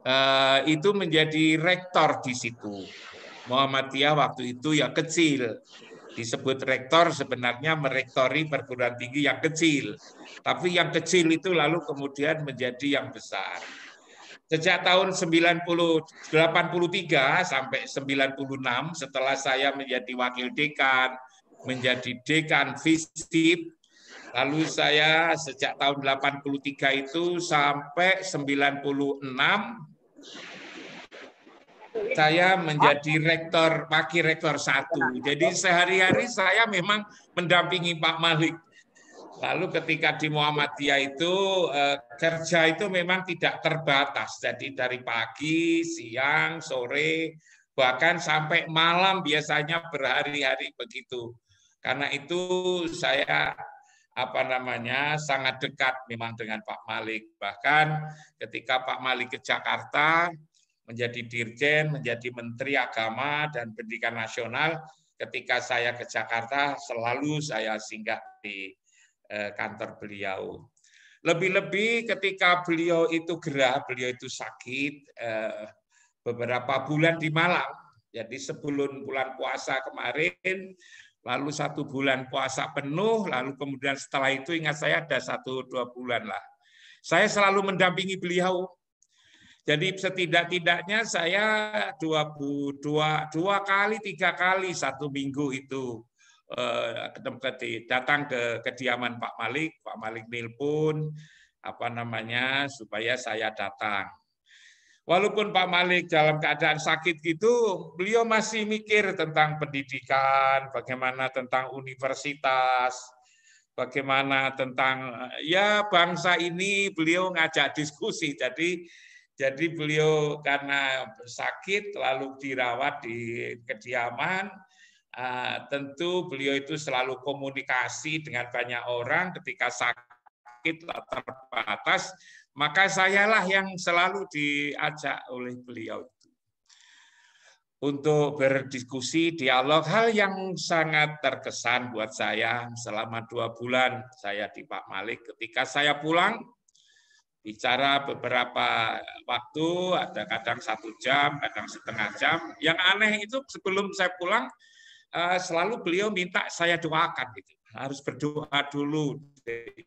eh, itu menjadi rektor di situ. Muhammadiyah waktu itu ya kecil disebut rektor sebenarnya merektori perguruan tinggi yang kecil. Tapi yang kecil itu lalu kemudian menjadi yang besar. Sejak tahun 1983 sampai 96 setelah saya menjadi wakil dekan, menjadi dekan FISIP, lalu saya sejak tahun 83 itu sampai 96 saya menjadi rektor, wakil rektor satu. Jadi sehari-hari saya memang mendampingi Pak Malik. Lalu ketika di Muhammadiyah itu eh, kerja itu memang tidak terbatas. Jadi dari pagi, siang, sore, bahkan sampai malam biasanya berhari-hari begitu. Karena itu saya apa namanya sangat dekat memang dengan Pak Malik. Bahkan ketika Pak Malik ke Jakarta, menjadi dirjen, menjadi menteri agama dan pendidikan nasional. Ketika saya ke Jakarta, selalu saya singgah di eh, kantor beliau. Lebih-lebih ketika beliau itu gerah, beliau itu sakit eh, beberapa bulan di Malang. Jadi sebelum bulan puasa kemarin, lalu satu bulan puasa penuh, lalu kemudian setelah itu ingat saya ada satu dua bulan lah. Saya selalu mendampingi beliau jadi setidak-tidaknya saya dua, dua, dua kali, tiga kali satu minggu itu eh, datang ke kediaman Pak Malik, Pak Malik pun apa namanya, supaya saya datang. Walaupun Pak Malik dalam keadaan sakit gitu, beliau masih mikir tentang pendidikan, bagaimana tentang universitas, bagaimana tentang ya bangsa ini beliau ngajak diskusi. Jadi jadi beliau karena sakit lalu dirawat di kediaman, eh, tentu beliau itu selalu komunikasi dengan banyak orang ketika sakit terbatas, maka sayalah yang selalu diajak oleh beliau itu untuk berdiskusi, dialog, hal yang sangat terkesan buat saya selama dua bulan saya di Pak Malik. Ketika saya pulang, bicara beberapa waktu, ada kadang satu jam, kadang setengah jam. Yang aneh itu sebelum saya pulang, eh, selalu beliau minta saya doakan gitu. Harus berdoa dulu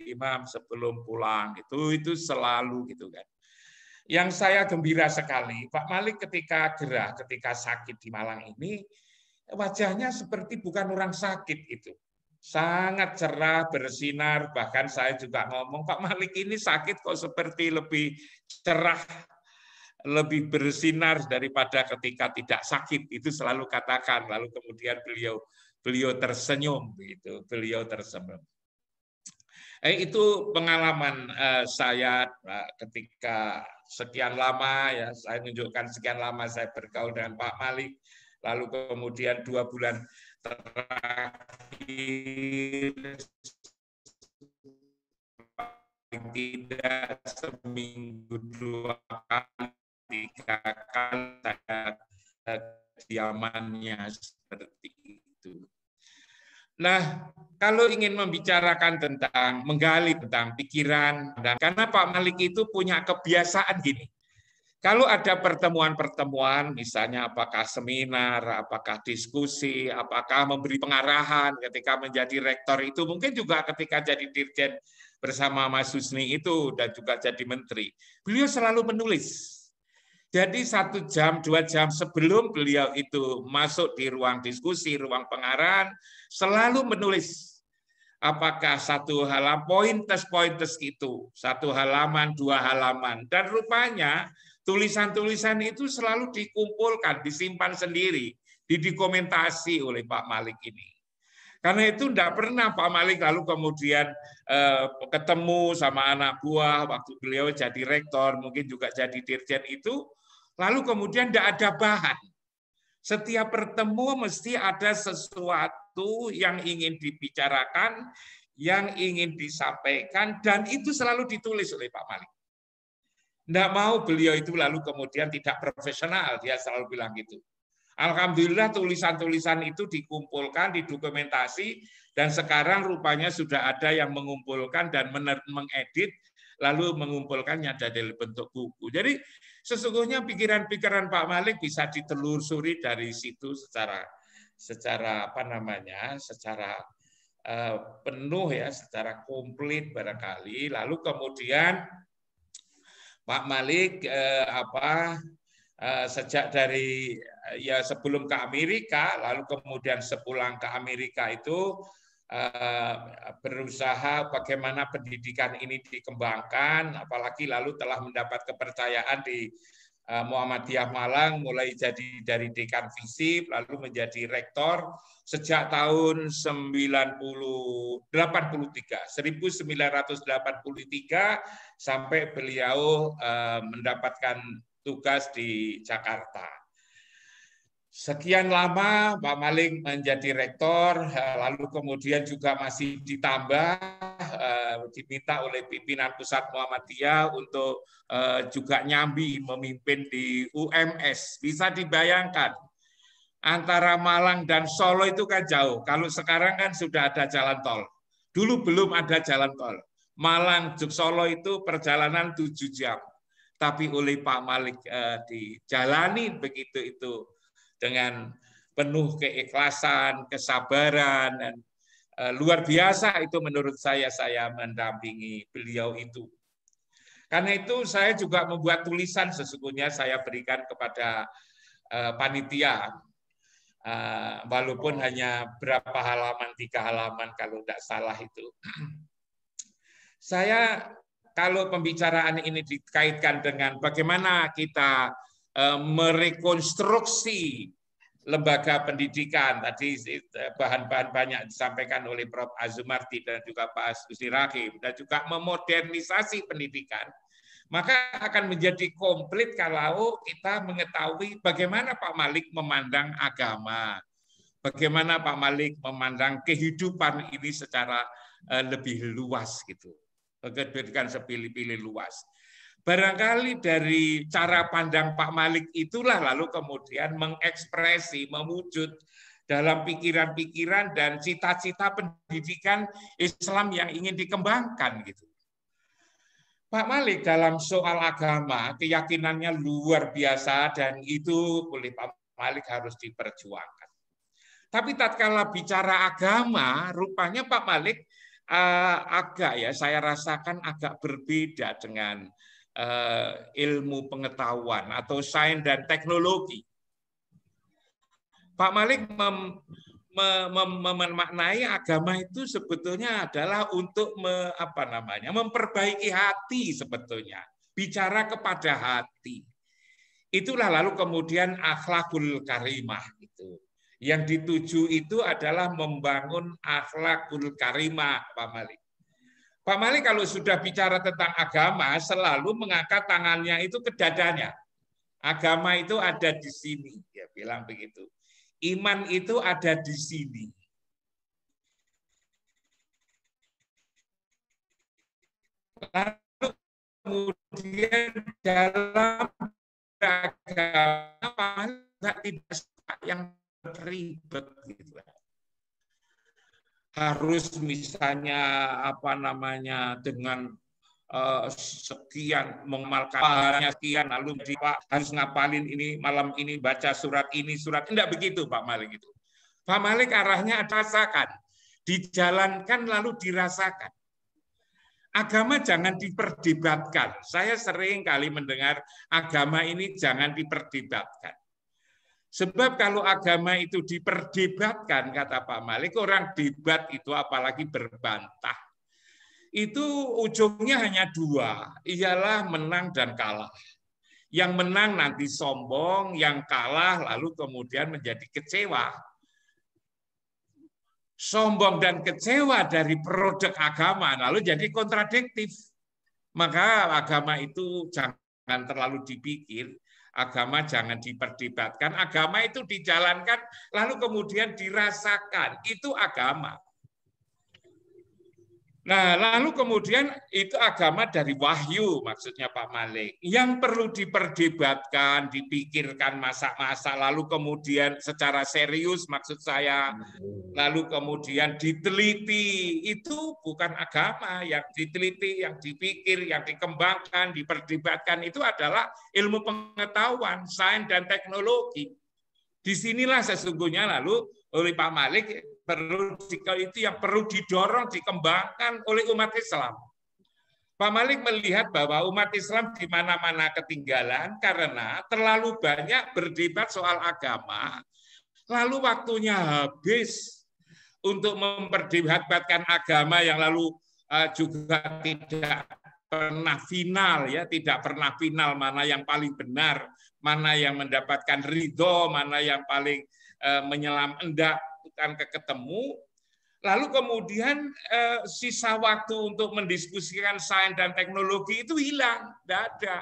imam sebelum pulang itu itu selalu gitu kan. Yang saya gembira sekali Pak Malik ketika gerah, ketika sakit di Malang ini wajahnya seperti bukan orang sakit itu sangat cerah, bersinar. Bahkan saya juga ngomong, Pak Malik ini sakit kok seperti lebih cerah, lebih bersinar daripada ketika tidak sakit. Itu selalu katakan. Lalu kemudian beliau beliau tersenyum gitu, beliau tersenyum. Eh, itu pengalaman eh, saya eh, ketika sekian lama ya saya tunjukkan sekian lama saya bergaul dengan Pak Malik lalu kemudian dua bulan terakhir tidak seminggu dua kali tiga kali diamannya seperti itu. Nah, kalau ingin membicarakan tentang menggali tentang pikiran dan karena Pak Malik itu punya kebiasaan gini. Kalau ada pertemuan-pertemuan, misalnya apakah seminar, apakah diskusi, apakah memberi pengarahan ketika menjadi rektor itu, mungkin juga ketika jadi dirjen bersama Mas Susni itu dan juga jadi menteri, beliau selalu menulis. Jadi satu jam, dua jam sebelum beliau itu masuk di ruang diskusi, ruang pengarahan, selalu menulis apakah satu halaman pointes pointes itu satu halaman dua halaman dan rupanya Tulisan-tulisan itu selalu dikumpulkan, disimpan sendiri, didokumentasi oleh Pak Malik ini. Karena itu tidak pernah Pak Malik lalu kemudian eh, ketemu sama anak buah waktu beliau jadi rektor, mungkin juga jadi dirjen itu, lalu kemudian tidak ada bahan. Setiap pertemu mesti ada sesuatu yang ingin dibicarakan, yang ingin disampaikan, dan itu selalu ditulis oleh Pak Malik. Tidak mau beliau itu lalu kemudian tidak profesional, dia selalu bilang gitu. Alhamdulillah tulisan-tulisan itu dikumpulkan, didokumentasi, dan sekarang rupanya sudah ada yang mengumpulkan dan mengedit, lalu mengumpulkannya dari bentuk buku. Jadi sesungguhnya pikiran-pikiran Pak Malik bisa ditelusuri dari situ secara secara apa namanya, secara uh, penuh ya, secara komplit barangkali. Lalu kemudian Pak Malik eh, apa eh, sejak dari eh, ya sebelum ke Amerika lalu kemudian sepulang ke Amerika itu eh, berusaha bagaimana pendidikan ini dikembangkan apalagi lalu telah mendapat kepercayaan di Eh, Muhammadiyah Malang mulai jadi dari dekan FISIP lalu menjadi rektor sejak tahun delapan puluh 1983 sampai beliau eh, mendapatkan tugas di Jakarta. Sekian lama Pak Malik menjadi rektor, eh, lalu kemudian juga masih ditambah uh, diminta oleh pimpinan pusat Muhammadiyah untuk eh, juga nyambi memimpin di UMS. Bisa dibayangkan antara Malang dan Solo itu kan jauh. Kalau sekarang kan sudah ada jalan tol. Dulu belum ada jalan tol. Malang Juk Solo itu perjalanan tujuh jam. Tapi oleh Pak Malik eh, dijalani begitu itu dengan penuh keikhlasan, kesabaran dan Eh, luar biasa itu menurut saya saya mendampingi beliau itu. Karena itu saya juga membuat tulisan sesungguhnya saya berikan kepada eh, panitia eh, walaupun hanya berapa halaman tiga halaman kalau tidak salah itu. [CLEARS THROAT] Saya kalau pembicaraan ini dikaitkan dengan bagaimana kita merekonstruksi lembaga pendidikan tadi eh, bahan-bahan banyak disampaikan oleh Prof. Azumarti dan juga Pak Susi Rahim dan juga memodernisasi pendidikan maka akan menjadi komplit kalau kita mengetahui bagaimana Pak Malik memandang agama, bagaimana Pak Malik memandang kehidupan ini secara eh, lebih luas gitu, kehidupan sepilih-pilih luas. Barangkali dari cara pandang Pak Malik itulah lalu kemudian mengekspresi, mewujud dalam pikiran-pikiran dan cita-cita pendidikan Islam yang ingin dikembangkan gitu. Pak Malik dalam soal agama keyakinannya luar biasa dan itu oleh Pak Malik harus diperjuangkan. Tapi tatkala bicara agama, rupanya Pak Malik uh, agak ya saya rasakan agak berbeda dengan Eh, ilmu pengetahuan atau sains dan teknologi. Pak Malik mem, mem, memaknai agama itu sebetulnya adalah untuk me, apa namanya memperbaiki hati sebetulnya bicara kepada hati. Itulah lalu kemudian akhlakul karimah itu. Yang dituju itu adalah membangun akhlakul karimah, Pak Malik. Pak Mali kalau sudah bicara tentang agama selalu mengangkat tangannya itu ke dadanya. Agama itu ada di sini, ya bilang begitu. Iman itu ada di sini. Lalu kemudian dalam agama tidak suka yang ribet gitu harus misalnya apa namanya dengan uh, sekian mengamalkannya sekian lalu Pak harus ngapalin ini malam ini baca surat ini surat tidak begitu Pak Malik itu Pak Malik arahnya rasakan dijalankan lalu dirasakan Agama jangan diperdebatkan. Saya sering kali mendengar agama ini jangan diperdebatkan. Sebab kalau agama itu diperdebatkan, kata Pak Malik, orang debat itu apalagi berbantah. Itu ujungnya hanya dua, ialah menang dan kalah. Yang menang nanti sombong, yang kalah lalu kemudian menjadi kecewa. Sombong dan kecewa dari produk agama lalu jadi kontradiktif. Maka agama itu jangan terlalu dipikir, Agama jangan diperdebatkan, agama itu dijalankan lalu kemudian dirasakan. Itu agama. Nah, lalu kemudian itu agama dari wahyu, maksudnya Pak Malik. Yang perlu diperdebatkan, dipikirkan masa-masa, lalu kemudian secara serius maksud saya, hmm. lalu kemudian diteliti, itu bukan agama. Yang diteliti, yang dipikir, yang dikembangkan, diperdebatkan, itu adalah ilmu pengetahuan, sains dan teknologi. Disinilah sesungguhnya lalu oleh Pak Malik perlu itu yang perlu didorong dikembangkan oleh umat Islam. Pak Malik melihat bahwa umat Islam di mana-mana ketinggalan karena terlalu banyak berdebat soal agama, lalu waktunya habis untuk memperdebatkan agama yang lalu eh, juga tidak pernah final ya, tidak pernah final mana yang paling benar, mana yang mendapatkan ridho, mana yang paling eh, menyelam endak melakukan keketemu, lalu kemudian eh, sisa waktu untuk mendiskusikan sains dan teknologi itu hilang, tidak ada.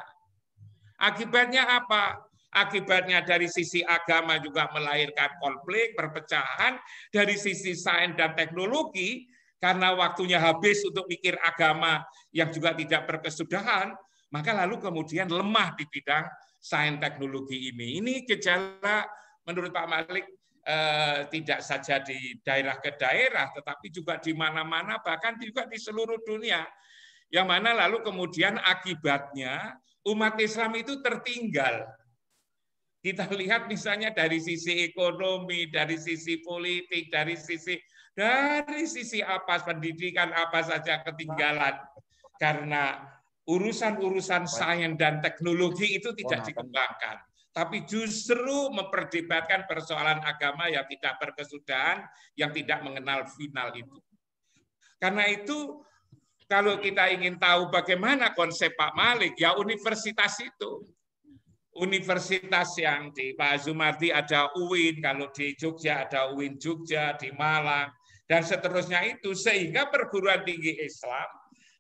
Akibatnya apa? Akibatnya dari sisi agama juga melahirkan konflik, perpecahan. Dari sisi sains dan teknologi, karena waktunya habis untuk mikir agama yang juga tidak berkesudahan, maka lalu kemudian lemah di bidang sains teknologi ini. Ini gejala menurut Pak Malik Eh, tidak saja di daerah ke daerah, tetapi juga di mana-mana, bahkan juga di seluruh dunia. Yang mana lalu kemudian akibatnya umat Islam itu tertinggal. Kita lihat misalnya dari sisi ekonomi, dari sisi politik, dari sisi dari sisi apa pendidikan apa saja ketinggalan karena urusan-urusan sains dan teknologi itu tidak dikembangkan tapi justru memperdebatkan persoalan agama yang tidak berkesudahan, yang tidak mengenal final itu. Karena itu kalau kita ingin tahu bagaimana konsep Pak Malik, ya universitas itu. Universitas yang di Pak Azumardi ada UIN, kalau di Jogja ada UIN Jogja, di Malang, dan seterusnya itu. Sehingga perguruan tinggi Islam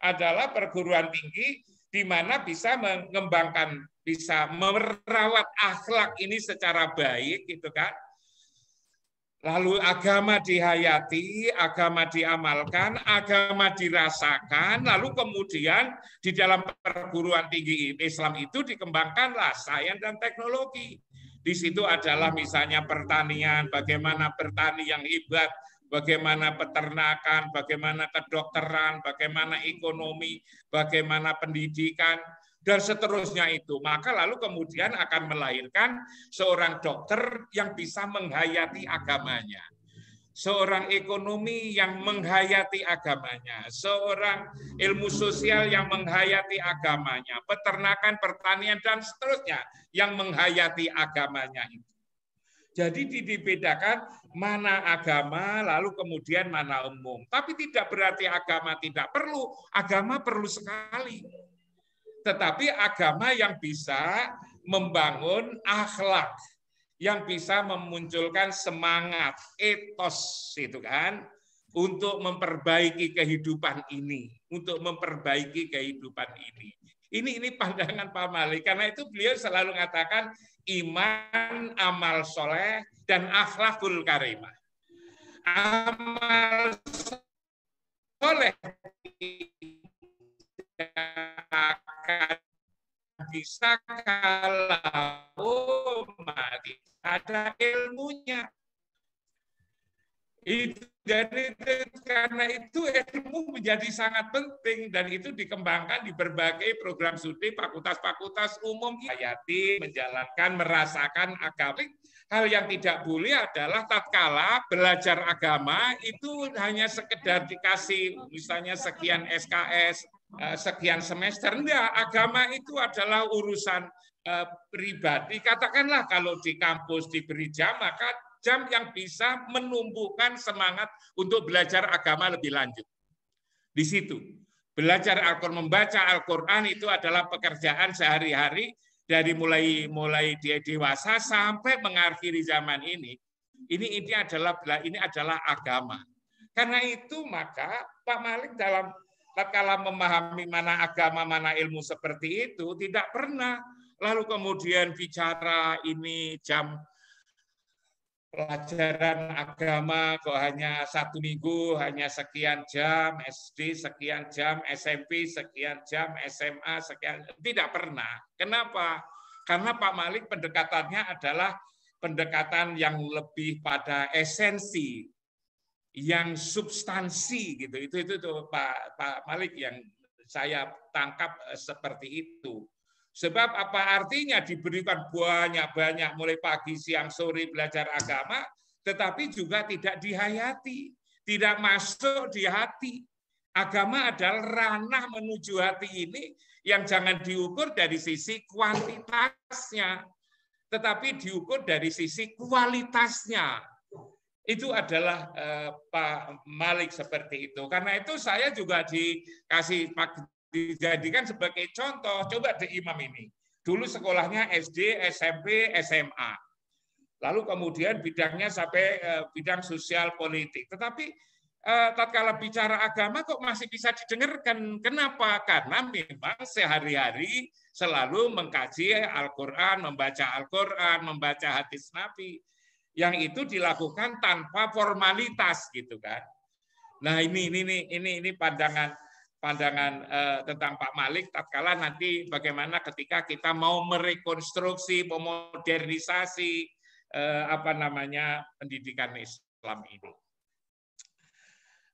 adalah perguruan tinggi di mana bisa mengembangkan bisa merawat akhlak ini secara baik gitu kan Lalu agama dihayati, agama diamalkan, agama dirasakan, lalu kemudian di dalam perguruan tinggi Islam itu dikembangkanlah sains dan teknologi. Di situ adalah misalnya pertanian, bagaimana bertani yang hebat, bagaimana peternakan, bagaimana kedokteran, bagaimana ekonomi, bagaimana pendidikan, dan seterusnya itu. Maka lalu kemudian akan melahirkan seorang dokter yang bisa menghayati agamanya. Seorang ekonomi yang menghayati agamanya, seorang ilmu sosial yang menghayati agamanya, peternakan, pertanian, dan seterusnya yang menghayati agamanya itu. Jadi dibedakan mana agama lalu kemudian mana umum. Tapi tidak berarti agama tidak perlu. Agama perlu sekali. Tetapi agama yang bisa membangun akhlak, yang bisa memunculkan semangat, etos itu kan, untuk memperbaiki kehidupan ini, untuk memperbaiki kehidupan ini. Ini ini pandangan Pak Malik Karena itu beliau selalu mengatakan iman, amal soleh, dan akhlakul karimah. Amal soleh akan bisa kalau mati ada ilmunya itu jadi karena itu ilmu menjadi sangat penting dan itu dikembangkan di berbagai program studi fakultas-fakultas umum hayati menjalankan merasakan agama hal yang tidak boleh adalah tatkala belajar agama itu hanya sekedar dikasih misalnya sekian SKS eh, sekian semester enggak agama itu adalah urusan eh, pribadi katakanlah kalau di kampus diberi jam maka jam yang bisa menumbuhkan semangat untuk belajar agama lebih lanjut. Di situ, belajar Al-Qur'an, membaca Al-Qur'an itu adalah pekerjaan sehari-hari dari mulai mulai dia dewasa sampai mengakhiri zaman ini. Ini ini adalah ini adalah agama. Karena itu maka Pak Malik dalam kala memahami mana agama, mana ilmu seperti itu, tidak pernah lalu kemudian bicara ini jam pelajaran agama kok hanya satu minggu, hanya sekian jam, SD sekian jam, SMP sekian jam, SMA sekian tidak pernah. Kenapa? Karena Pak Malik pendekatannya adalah pendekatan yang lebih pada esensi, yang substansi gitu. Itu itu, itu Pak Pak Malik yang saya tangkap eh, seperti itu. Sebab apa artinya diberikan banyak-banyak mulai pagi, siang, sore belajar agama, tetapi juga tidak dihayati, tidak masuk di hati. Agama adalah ranah menuju hati ini yang jangan diukur dari sisi kuantitasnya, tetapi diukur dari sisi kualitasnya. Itu adalah eh, Pak Malik seperti itu. Karena itu saya juga dikasih dijadikan sebagai contoh. Coba di imam ini. Dulu sekolahnya SD, SMP, SMA. Lalu kemudian bidangnya sampai eh, bidang sosial politik. Tetapi eh, tatkala bicara agama kok masih bisa didengarkan. Kenapa? Karena memang sehari-hari selalu mengkaji Al-Quran, membaca Al-Quran, membaca hadis Nabi. Yang itu dilakukan tanpa formalitas gitu kan. Nah ini ini ini ini, ini pandangan pandangan eh, tentang Pak Malik tatkala nanti bagaimana ketika kita mau merekonstruksi memodernisasi eh, apa namanya pendidikan Islam ini.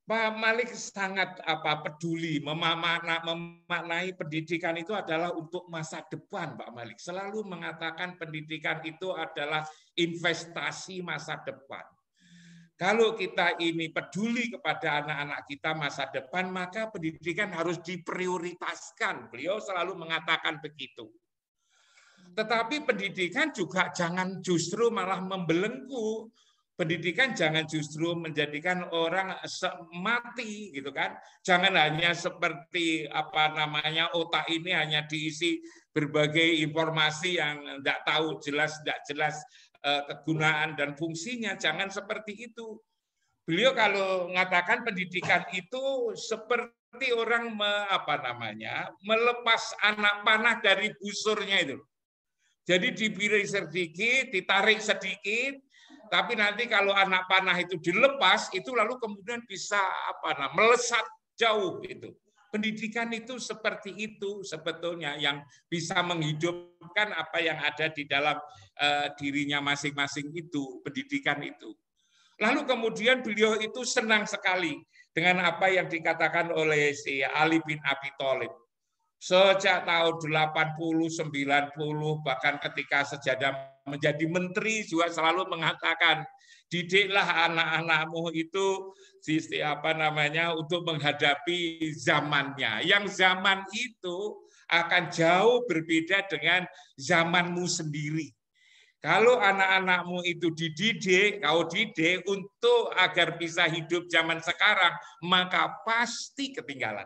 Pak Malik sangat apa peduli memakna, memaknai pendidikan itu adalah untuk masa depan Pak Malik selalu mengatakan pendidikan itu adalah investasi masa depan kalau kita ini peduli kepada anak-anak kita masa depan, maka pendidikan harus diprioritaskan. Beliau selalu mengatakan begitu. Tetapi pendidikan juga jangan justru malah membelenggu. Pendidikan jangan justru menjadikan orang semati gitu kan. Jangan hanya seperti apa namanya otak ini hanya diisi berbagai informasi yang tidak tahu jelas tidak jelas Eh, kegunaan dan fungsinya. Jangan seperti itu. Beliau kalau mengatakan pendidikan itu seperti orang me, apa namanya melepas anak panah dari busurnya itu. Jadi diberi sedikit, ditarik sedikit, tapi nanti kalau anak panah itu dilepas, itu lalu kemudian bisa apa namanya melesat jauh itu pendidikan itu seperti itu sebetulnya yang bisa menghidupkan apa yang ada di dalam uh, dirinya masing-masing itu, pendidikan itu. Lalu kemudian beliau itu senang sekali dengan apa yang dikatakan oleh si Ali bin Abi Thalib. Sejak tahun 80, 90, bahkan ketika sejadah menjadi menteri juga selalu mengatakan didiklah anak-anakmu itu sisi apa namanya untuk menghadapi zamannya. Yang zaman itu akan jauh berbeda dengan zamanmu sendiri. Kalau anak-anakmu itu dididik, kau didik untuk agar bisa hidup zaman sekarang, maka pasti ketinggalan.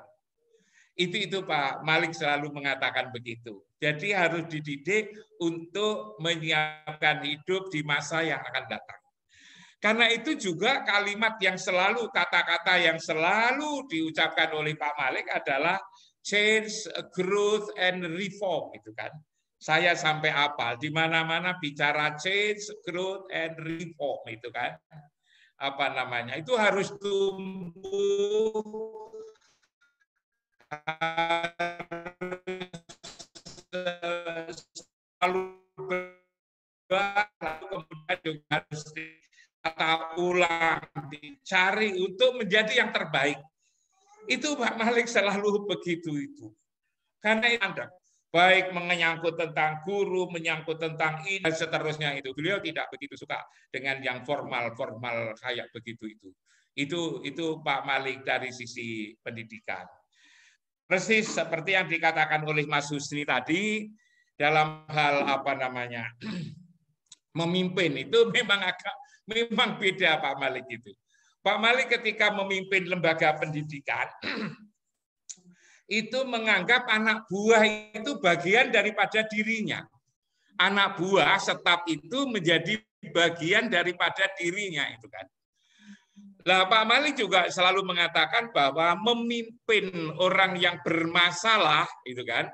Itu itu Pak Malik selalu mengatakan begitu. Jadi harus dididik untuk menyiapkan hidup di masa yang akan datang. Karena itu juga kalimat yang selalu, kata-kata yang selalu diucapkan oleh Pak Malik adalah change, growth, and reform. Itu kan. Saya sampai apal, di mana-mana bicara change, growth, and reform. Itu kan. Apa namanya, itu harus tumbuh, selalu berubah, lalu kemudian juga harus kata ulang, dicari untuk menjadi yang terbaik. Itu Pak Malik selalu begitu itu. Karena anda baik menyangkut tentang guru, menyangkut tentang ini, dan seterusnya itu. Beliau tidak begitu suka dengan yang formal-formal kayak begitu itu. Itu itu Pak Malik dari sisi pendidikan. Persis seperti yang dikatakan oleh Mas Husni tadi, dalam hal apa namanya, [CLEARS THROAT] memimpin itu memang agak Memang beda Pak Malik itu. Pak Malik ketika memimpin lembaga pendidikan, [CLEARS THROAT] itu menganggap anak buah itu bagian daripada dirinya. Anak buah setap itu menjadi bagian daripada dirinya itu kan. Lah Pak Malik juga selalu mengatakan bahwa memimpin orang yang bermasalah itu kan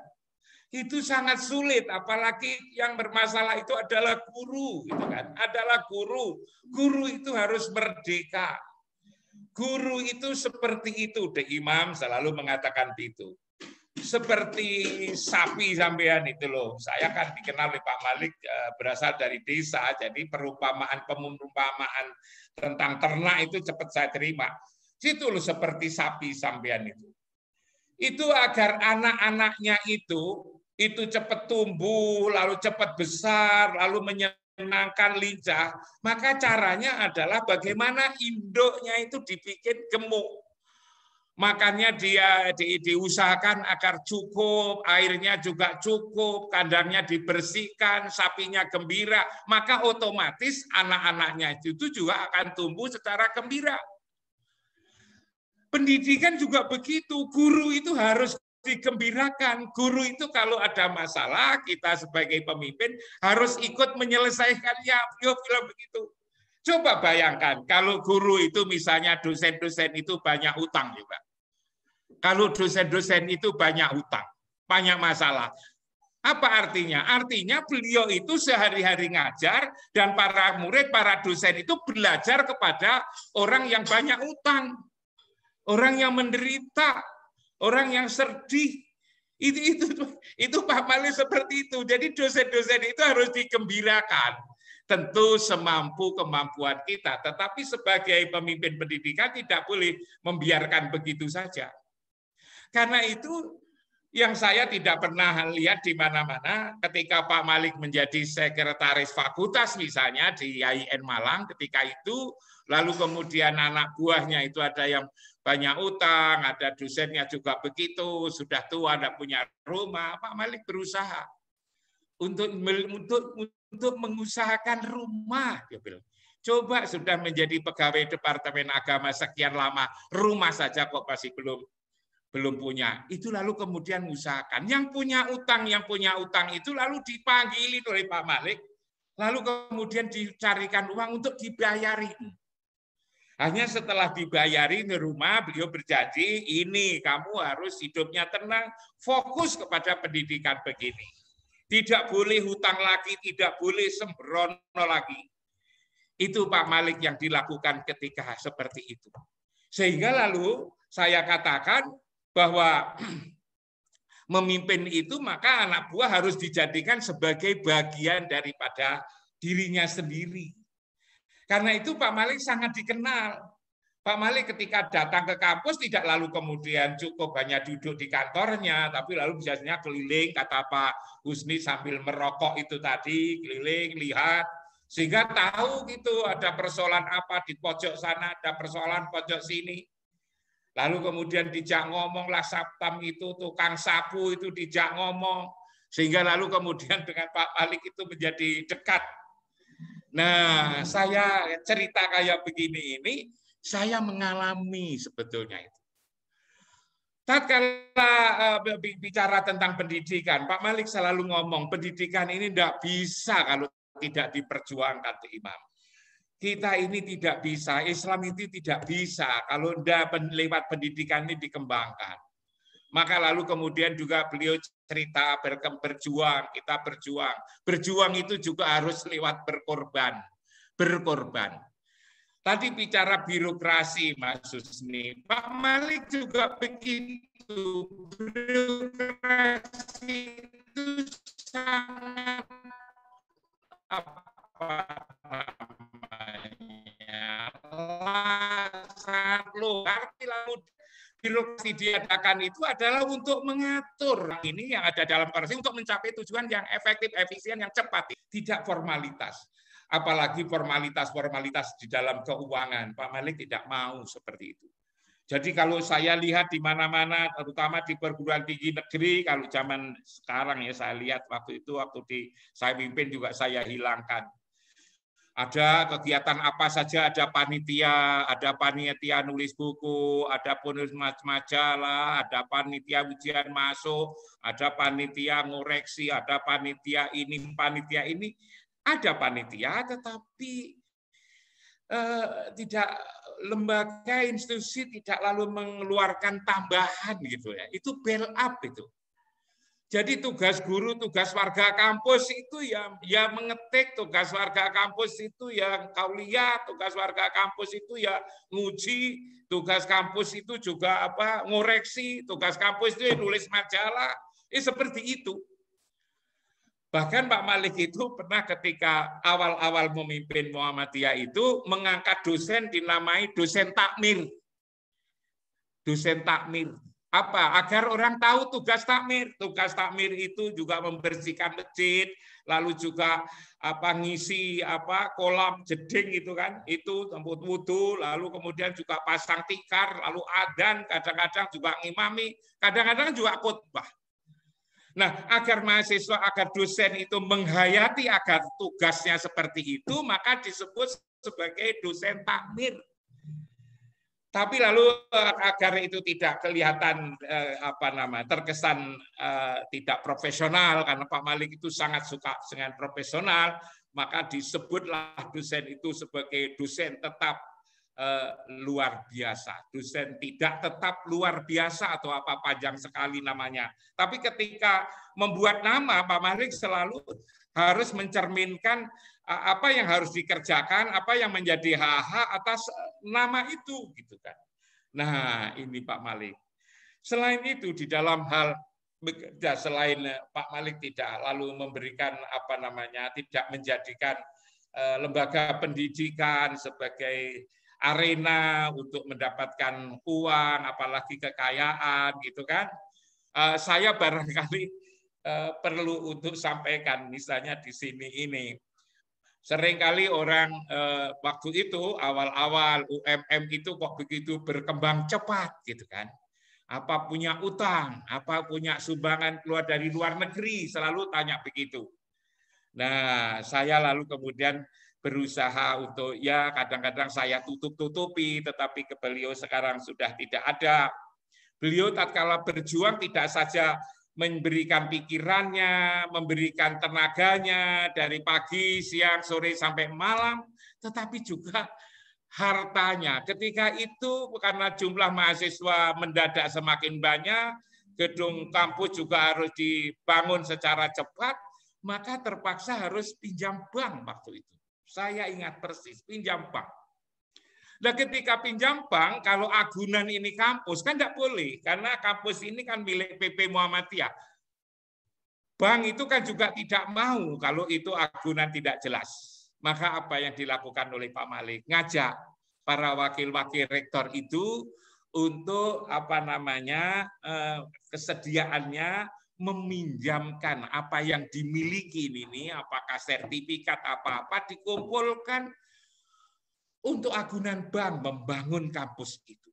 itu sangat sulit apalagi yang bermasalah itu adalah guru gitu kan adalah guru guru itu harus merdeka guru itu seperti itu de imam selalu mengatakan itu seperti sapi sampean itu loh saya kan dikenal oleh Pak Malik eh, berasal dari desa jadi perumpamaan pemumpamaan tentang ternak itu cepat saya terima situ loh seperti sapi sampean itu itu agar anak-anaknya itu itu cepat tumbuh, lalu cepat besar, lalu menyenangkan lincah, maka caranya adalah bagaimana induknya itu dibikin gemuk. Makannya dia di, diusahakan agar cukup, airnya juga cukup, kandangnya dibersihkan, sapinya gembira, maka otomatis anak-anaknya itu juga akan tumbuh secara gembira. Pendidikan juga begitu, guru itu harus digembirakan. Guru itu kalau ada masalah, kita sebagai pemimpin harus ikut menyelesaikan ya, Yuk, bilang begitu. Coba bayangkan, kalau guru itu misalnya dosen-dosen itu banyak utang. Juga. Ya, kalau dosen-dosen itu banyak utang, banyak masalah. Apa artinya? Artinya beliau itu sehari-hari ngajar dan para murid, para dosen itu belajar kepada orang yang banyak utang. Orang yang menderita, Orang yang sedih itu itu itu Pak Mali seperti itu. Jadi dosen-dosen itu harus digembirakan. Tentu semampu kemampuan kita, tetapi sebagai pemimpin pendidikan tidak boleh membiarkan begitu saja. Karena itu yang saya tidak pernah lihat di mana-mana ketika Pak Malik menjadi sekretaris fakultas misalnya di IAIN Malang ketika itu lalu kemudian anak buahnya itu ada yang banyak utang, ada dosennya juga begitu, sudah tua, tidak punya rumah. Pak Malik berusaha untuk untuk untuk mengusahakan rumah, dia bilang. Coba sudah menjadi pegawai Departemen Agama sekian lama, rumah saja kok masih belum belum punya. Itu lalu kemudian usahakan. Yang punya utang, yang punya utang itu lalu dipanggilin oleh Pak Malik. Lalu kemudian dicarikan uang untuk dibayarin. Hanya setelah dibayari di rumah, beliau berjanji, ini kamu harus hidupnya tenang, fokus kepada pendidikan begini. Tidak boleh hutang lagi, tidak boleh sembrono lagi. Itu Pak Malik yang dilakukan ketika seperti itu. Sehingga lalu saya katakan bahwa [CLEARS THROAT] memimpin itu maka anak buah harus dijadikan sebagai bagian daripada dirinya sendiri karena itu Pak Malik sangat dikenal. Pak Malik ketika datang ke kampus tidak lalu kemudian cukup banyak duduk di kantornya, tapi lalu biasanya keliling, kata Pak Husni sambil merokok itu tadi, keliling, lihat, sehingga tahu gitu ada persoalan apa di pojok sana, ada persoalan pojok sini. Lalu kemudian dijak ngomong lah itu, tukang sapu itu dijak ngomong, sehingga lalu kemudian dengan Pak Malik itu menjadi dekat Nah, saya cerita kayak begini ini, saya mengalami sebetulnya itu. Tatkala eh, bicara tentang pendidikan, Pak Malik selalu ngomong pendidikan ini tidak bisa kalau tidak diperjuangkan ke imam. Kita ini tidak bisa, Islam itu tidak bisa kalau tidak lewat pendidikan ini dikembangkan. Maka lalu kemudian juga beliau cerita berjuang, kita berjuang. Berjuang itu juga harus lewat berkorban. Berkorban. Tadi bicara birokrasi, Mas Susni. Pak Malik juga begitu. Birokrasi itu sangat apa namanya sangat luar lalu birokrasi diadakan itu adalah untuk mengatur ini yang ada dalam koordinasi untuk mencapai tujuan yang efektif, efisien, yang cepat, tidak formalitas. Apalagi formalitas-formalitas di dalam keuangan. Pak Malik tidak mau seperti itu. Jadi kalau saya lihat di mana-mana, terutama di perguruan tinggi negeri, kalau zaman sekarang ya saya lihat waktu itu, waktu di saya pimpin juga saya hilangkan ada kegiatan apa saja, ada panitia, ada panitia nulis buku, ada penulis majalah, ada panitia ujian masuk, ada panitia ngoreksi, ada panitia ini, panitia ini, ada panitia, tetapi eh, tidak lembaga institusi tidak lalu mengeluarkan tambahan gitu ya. Itu bail up itu. Jadi tugas guru, tugas warga kampus itu ya ya mengetik, tugas warga kampus itu ya kau lihat, tugas warga kampus itu ya nguji, tugas kampus itu juga apa ngoreksi, tugas kampus itu ya nulis majalah. Eh, seperti itu. Bahkan Pak Malik itu pernah ketika awal-awal memimpin Muhammadiyah itu mengangkat dosen dinamai dosen takmir. Dosen takmir apa agar orang tahu tugas takmir. Tugas takmir itu juga membersihkan masjid, lalu juga apa ngisi apa kolam jeding itu kan, itu tempat wudhu, lalu kemudian juga pasang tikar, lalu adan, kadang-kadang juga ngimami, kadang-kadang juga khotbah. Nah, agar mahasiswa, agar dosen itu menghayati agar tugasnya seperti itu, maka disebut sebagai dosen takmir. Tapi lalu eh, agar itu tidak kelihatan eh, apa nama terkesan eh, tidak profesional karena Pak Malik itu sangat suka dengan profesional, maka disebutlah dosen itu sebagai dosen tetap eh, luar biasa, dosen tidak tetap luar biasa atau apa panjang sekali namanya. Tapi ketika membuat nama Pak Malik selalu harus mencerminkan apa yang harus dikerjakan, apa yang menjadi hak atas nama itu gitu kan. Nah, ini Pak Malik. Selain itu di dalam hal ya selain eh, Pak Malik tidak lalu memberikan apa namanya, tidak menjadikan eh, lembaga pendidikan sebagai arena untuk mendapatkan uang apalagi kekayaan gitu kan. Eh, saya barangkali perlu untuk sampaikan misalnya di sini ini Seringkali orang eh, waktu itu awal-awal UMM itu kok begitu berkembang cepat gitu kan. Apa punya utang, apa punya sumbangan keluar dari luar negeri, selalu tanya begitu. Nah, saya lalu kemudian berusaha untuk ya kadang-kadang saya tutup-tutupi, tetapi ke beliau sekarang sudah tidak ada. Beliau tatkala berjuang tidak saja memberikan pikirannya, memberikan tenaganya dari pagi, siang, sore sampai malam, tetapi juga hartanya. Ketika itu karena jumlah mahasiswa mendadak semakin banyak, gedung kampus juga harus dibangun secara cepat, maka terpaksa harus pinjam bank waktu itu. Saya ingat persis pinjam bank. Nah ketika pinjam bank, kalau agunan ini kampus, kan tidak boleh. Karena kampus ini kan milik PP Muhammadiyah. Bank itu kan juga tidak mau kalau itu agunan tidak jelas. Maka apa yang dilakukan oleh Pak Malik? Ngajak para wakil-wakil rektor itu untuk apa namanya eh, kesediaannya meminjamkan apa yang dimiliki ini, apakah sertifikat apa-apa dikumpulkan untuk agunan bank membangun kampus itu.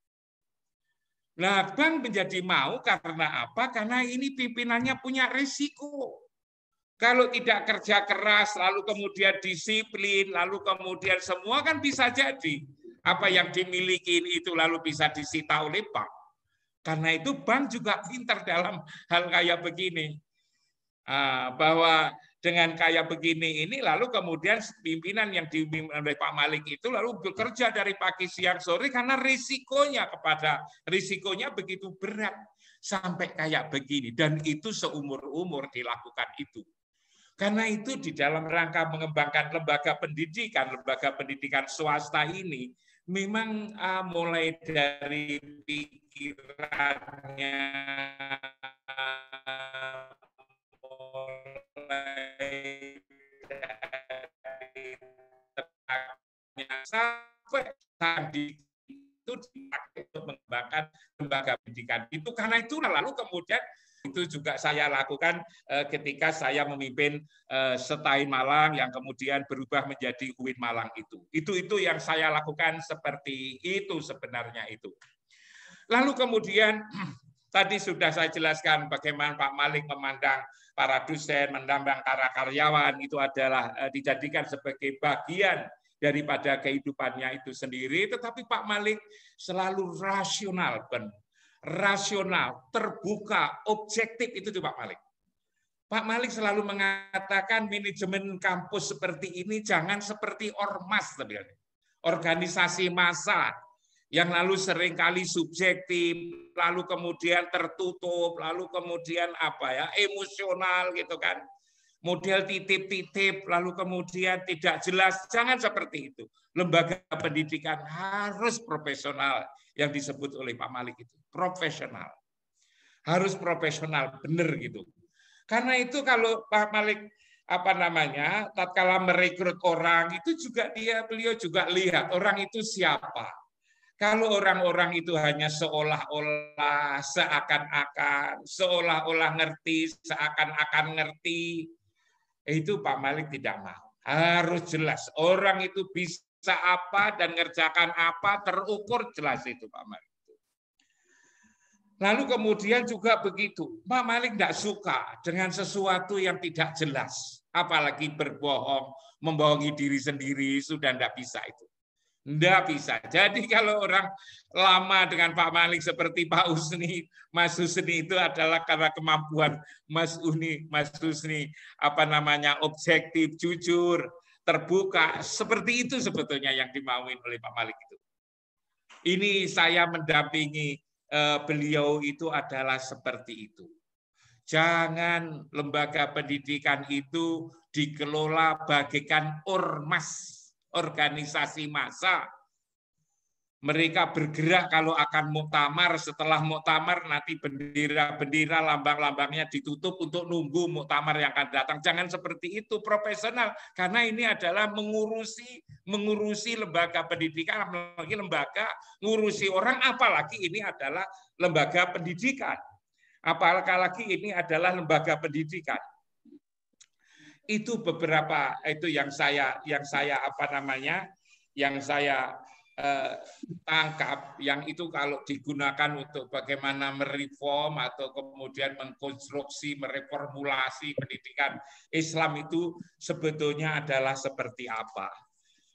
Nah, bank menjadi mau karena apa? Karena ini pimpinannya punya risiko. Kalau tidak kerja keras, lalu kemudian disiplin, lalu kemudian semua kan bisa jadi. Apa yang dimiliki itu lalu bisa disita oleh bank. Karena itu bank juga pintar dalam hal kayak begini. Ah, bahwa dengan kayak begini ini lalu kemudian pimpinan yang dipimpin oleh Pak Malik itu lalu bekerja dari pagi siang sore karena risikonya kepada risikonya begitu berat sampai kayak begini dan itu seumur-umur dilakukan itu. Karena itu di dalam rangka mengembangkan lembaga pendidikan, lembaga pendidikan swasta ini memang uh, mulai dari pikirannya sampai tadi itu dipakai untuk mengembangkan lembaga pendidikan itu karena itu lalu kemudian itu juga saya lakukan eh, ketika saya memimpin eh, Setai Setain Malang yang kemudian berubah menjadi UIN Malang itu. Itu itu yang saya lakukan seperti itu sebenarnya itu. Lalu kemudian [CLEARS THROAT] tadi sudah saya jelaskan bagaimana Pak Malik memandang para dosen, mendambang para karyawan itu adalah eh, dijadikan sebagai bagian daripada kehidupannya itu sendiri, tetapi Pak Malik selalu rasional, ben, rasional, terbuka, objektif itu tuh Pak Malik. Pak Malik selalu mengatakan manajemen kampus seperti ini jangan seperti ormas, kan. organisasi massa yang lalu seringkali subjektif, lalu kemudian tertutup, lalu kemudian apa ya, emosional gitu kan model titip-titip, lalu kemudian tidak jelas. Jangan seperti itu. Lembaga pendidikan harus profesional yang disebut oleh Pak Malik itu. Profesional. Harus profesional, benar gitu. Karena itu kalau Pak Malik apa namanya tatkala merekrut orang itu juga dia beliau juga lihat orang itu siapa kalau orang-orang itu hanya seolah-olah seakan-akan seolah-olah ngerti seakan-akan ngerti itu Pak Malik tidak mau. Harus jelas. Orang itu bisa apa dan ngerjakan apa terukur jelas itu Pak Malik. Lalu kemudian juga begitu, Pak Malik tidak suka dengan sesuatu yang tidak jelas, apalagi berbohong, membohongi diri sendiri sudah tidak bisa itu. Tidak bisa. Jadi [LAUGHS] kalau orang lama dengan Pak Malik seperti Pak Usni, Mas Usni itu adalah karena kemampuan Mas Uni, Mas Usni, apa namanya, objektif, jujur, terbuka. Seperti itu sebetulnya yang dimauin oleh Pak Malik itu. Ini saya mendampingi eh, beliau itu adalah seperti itu. Jangan lembaga pendidikan itu dikelola bagaikan ormas organisasi massa. Mereka bergerak kalau akan muktamar, setelah muktamar nanti bendera-bendera lambang-lambangnya ditutup untuk nunggu muktamar yang akan datang. Jangan seperti itu profesional karena ini adalah mengurusi mengurusi lembaga pendidikan apalagi lembaga ngurusi orang apalagi ini adalah lembaga pendidikan. Apalagi ini adalah lembaga pendidikan. Itu beberapa itu yang saya yang saya apa namanya yang saya eh, tangkap yang itu kalau digunakan untuk bagaimana mereform atau kemudian mengkonstruksi, mereformulasi pendidikan Islam itu sebetulnya adalah seperti apa.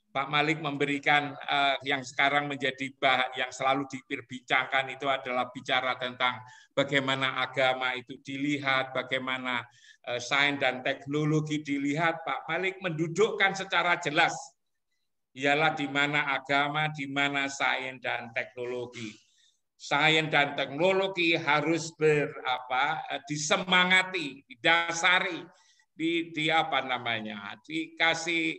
Pak Malik memberikan eh, yang sekarang menjadi bah yang selalu diperbincangkan itu adalah bicara tentang bagaimana agama itu dilihat, bagaimana Eh, sains dan Teknologi dilihat Pak Malik mendudukkan secara jelas ialah di mana agama, di mana sains dan teknologi. Sains dan teknologi harus berapa eh, disemangati, didasari, di, di apa namanya, dikasih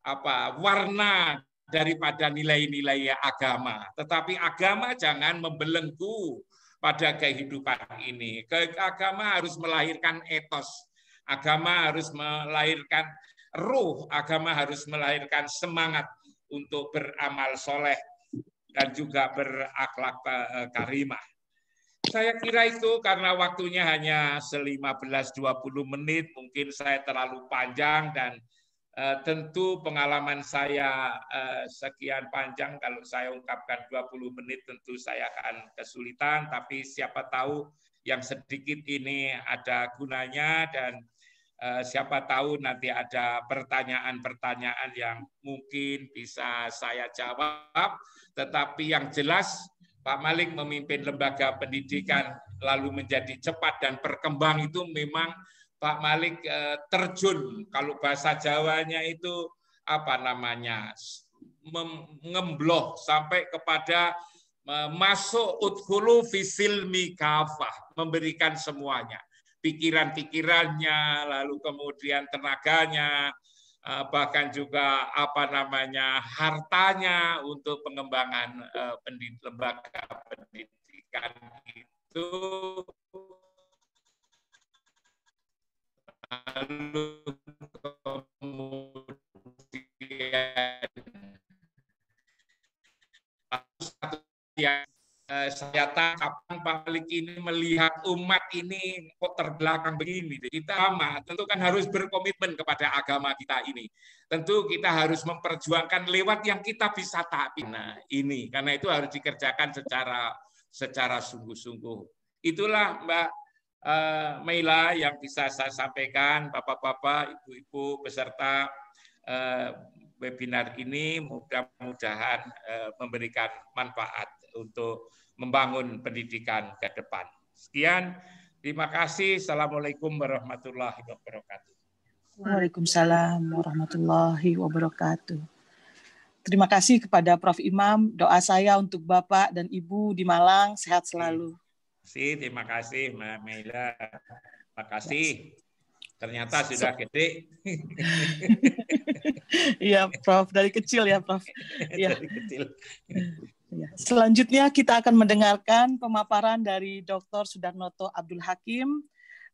apa warna daripada nilai-nilai agama. Tetapi agama jangan membelenggu pada kehidupan ini. Agama harus melahirkan etos, Agama harus melahirkan ruh, agama harus melahirkan semangat untuk beramal soleh dan juga berakhlak eh, karimah. Saya kira itu karena waktunya hanya 15-20 menit, mungkin saya terlalu panjang dan eh, tentu pengalaman saya eh, sekian panjang kalau saya ungkapkan 20 menit tentu saya akan kesulitan tapi siapa tahu yang sedikit ini ada gunanya dan Eh, siapa tahu nanti ada pertanyaan-pertanyaan yang mungkin bisa saya jawab. Tetapi yang jelas Pak Malik memimpin lembaga pendidikan lalu menjadi cepat dan berkembang itu memang Pak Malik eh, terjun kalau bahasa Jawanya itu apa namanya mengembloh sampai kepada eh, masuk utkulu fisil mikafah memberikan semuanya pikiran-pikirannya, lalu kemudian tenaganya, eh, bahkan juga apa namanya hartanya untuk pengembangan eh, pendid lembaga pendidikan itu lalu kemudian eh, saya tangkap Pak Malik ini melihat umat ini kok terbelakang begini. Kita sama, tentu kan harus berkomitmen kepada agama kita ini. Tentu kita harus memperjuangkan lewat yang kita bisa tapi nah, ini. Karena itu harus dikerjakan secara secara sungguh-sungguh. Itulah Mbak eh, Meila yang bisa saya sampaikan, Bapak-bapak, Ibu-ibu, peserta eh, webinar ini mudah-mudahan eh, memberikan manfaat untuk membangun pendidikan ke depan. Sekian, terima kasih. Assalamualaikum warahmatullahi wabarakatuh. Waalaikumsalam warahmatullahi wabarakatuh. Terima kasih kepada Prof. Imam. Doa saya untuk Bapak dan Ibu di Malang sehat selalu. Terima kasih, Mbak Mela. Terima kasih. Ternyata sudah gede. [LAUGHS] Iya, Prof. Dari kecil ya, Prof. [LAUGHS] Iya. Dari kecil. Iya. Selanjutnya kita akan mendengarkan pemaparan dari Dr. Sudarnoto Abdul Hakim.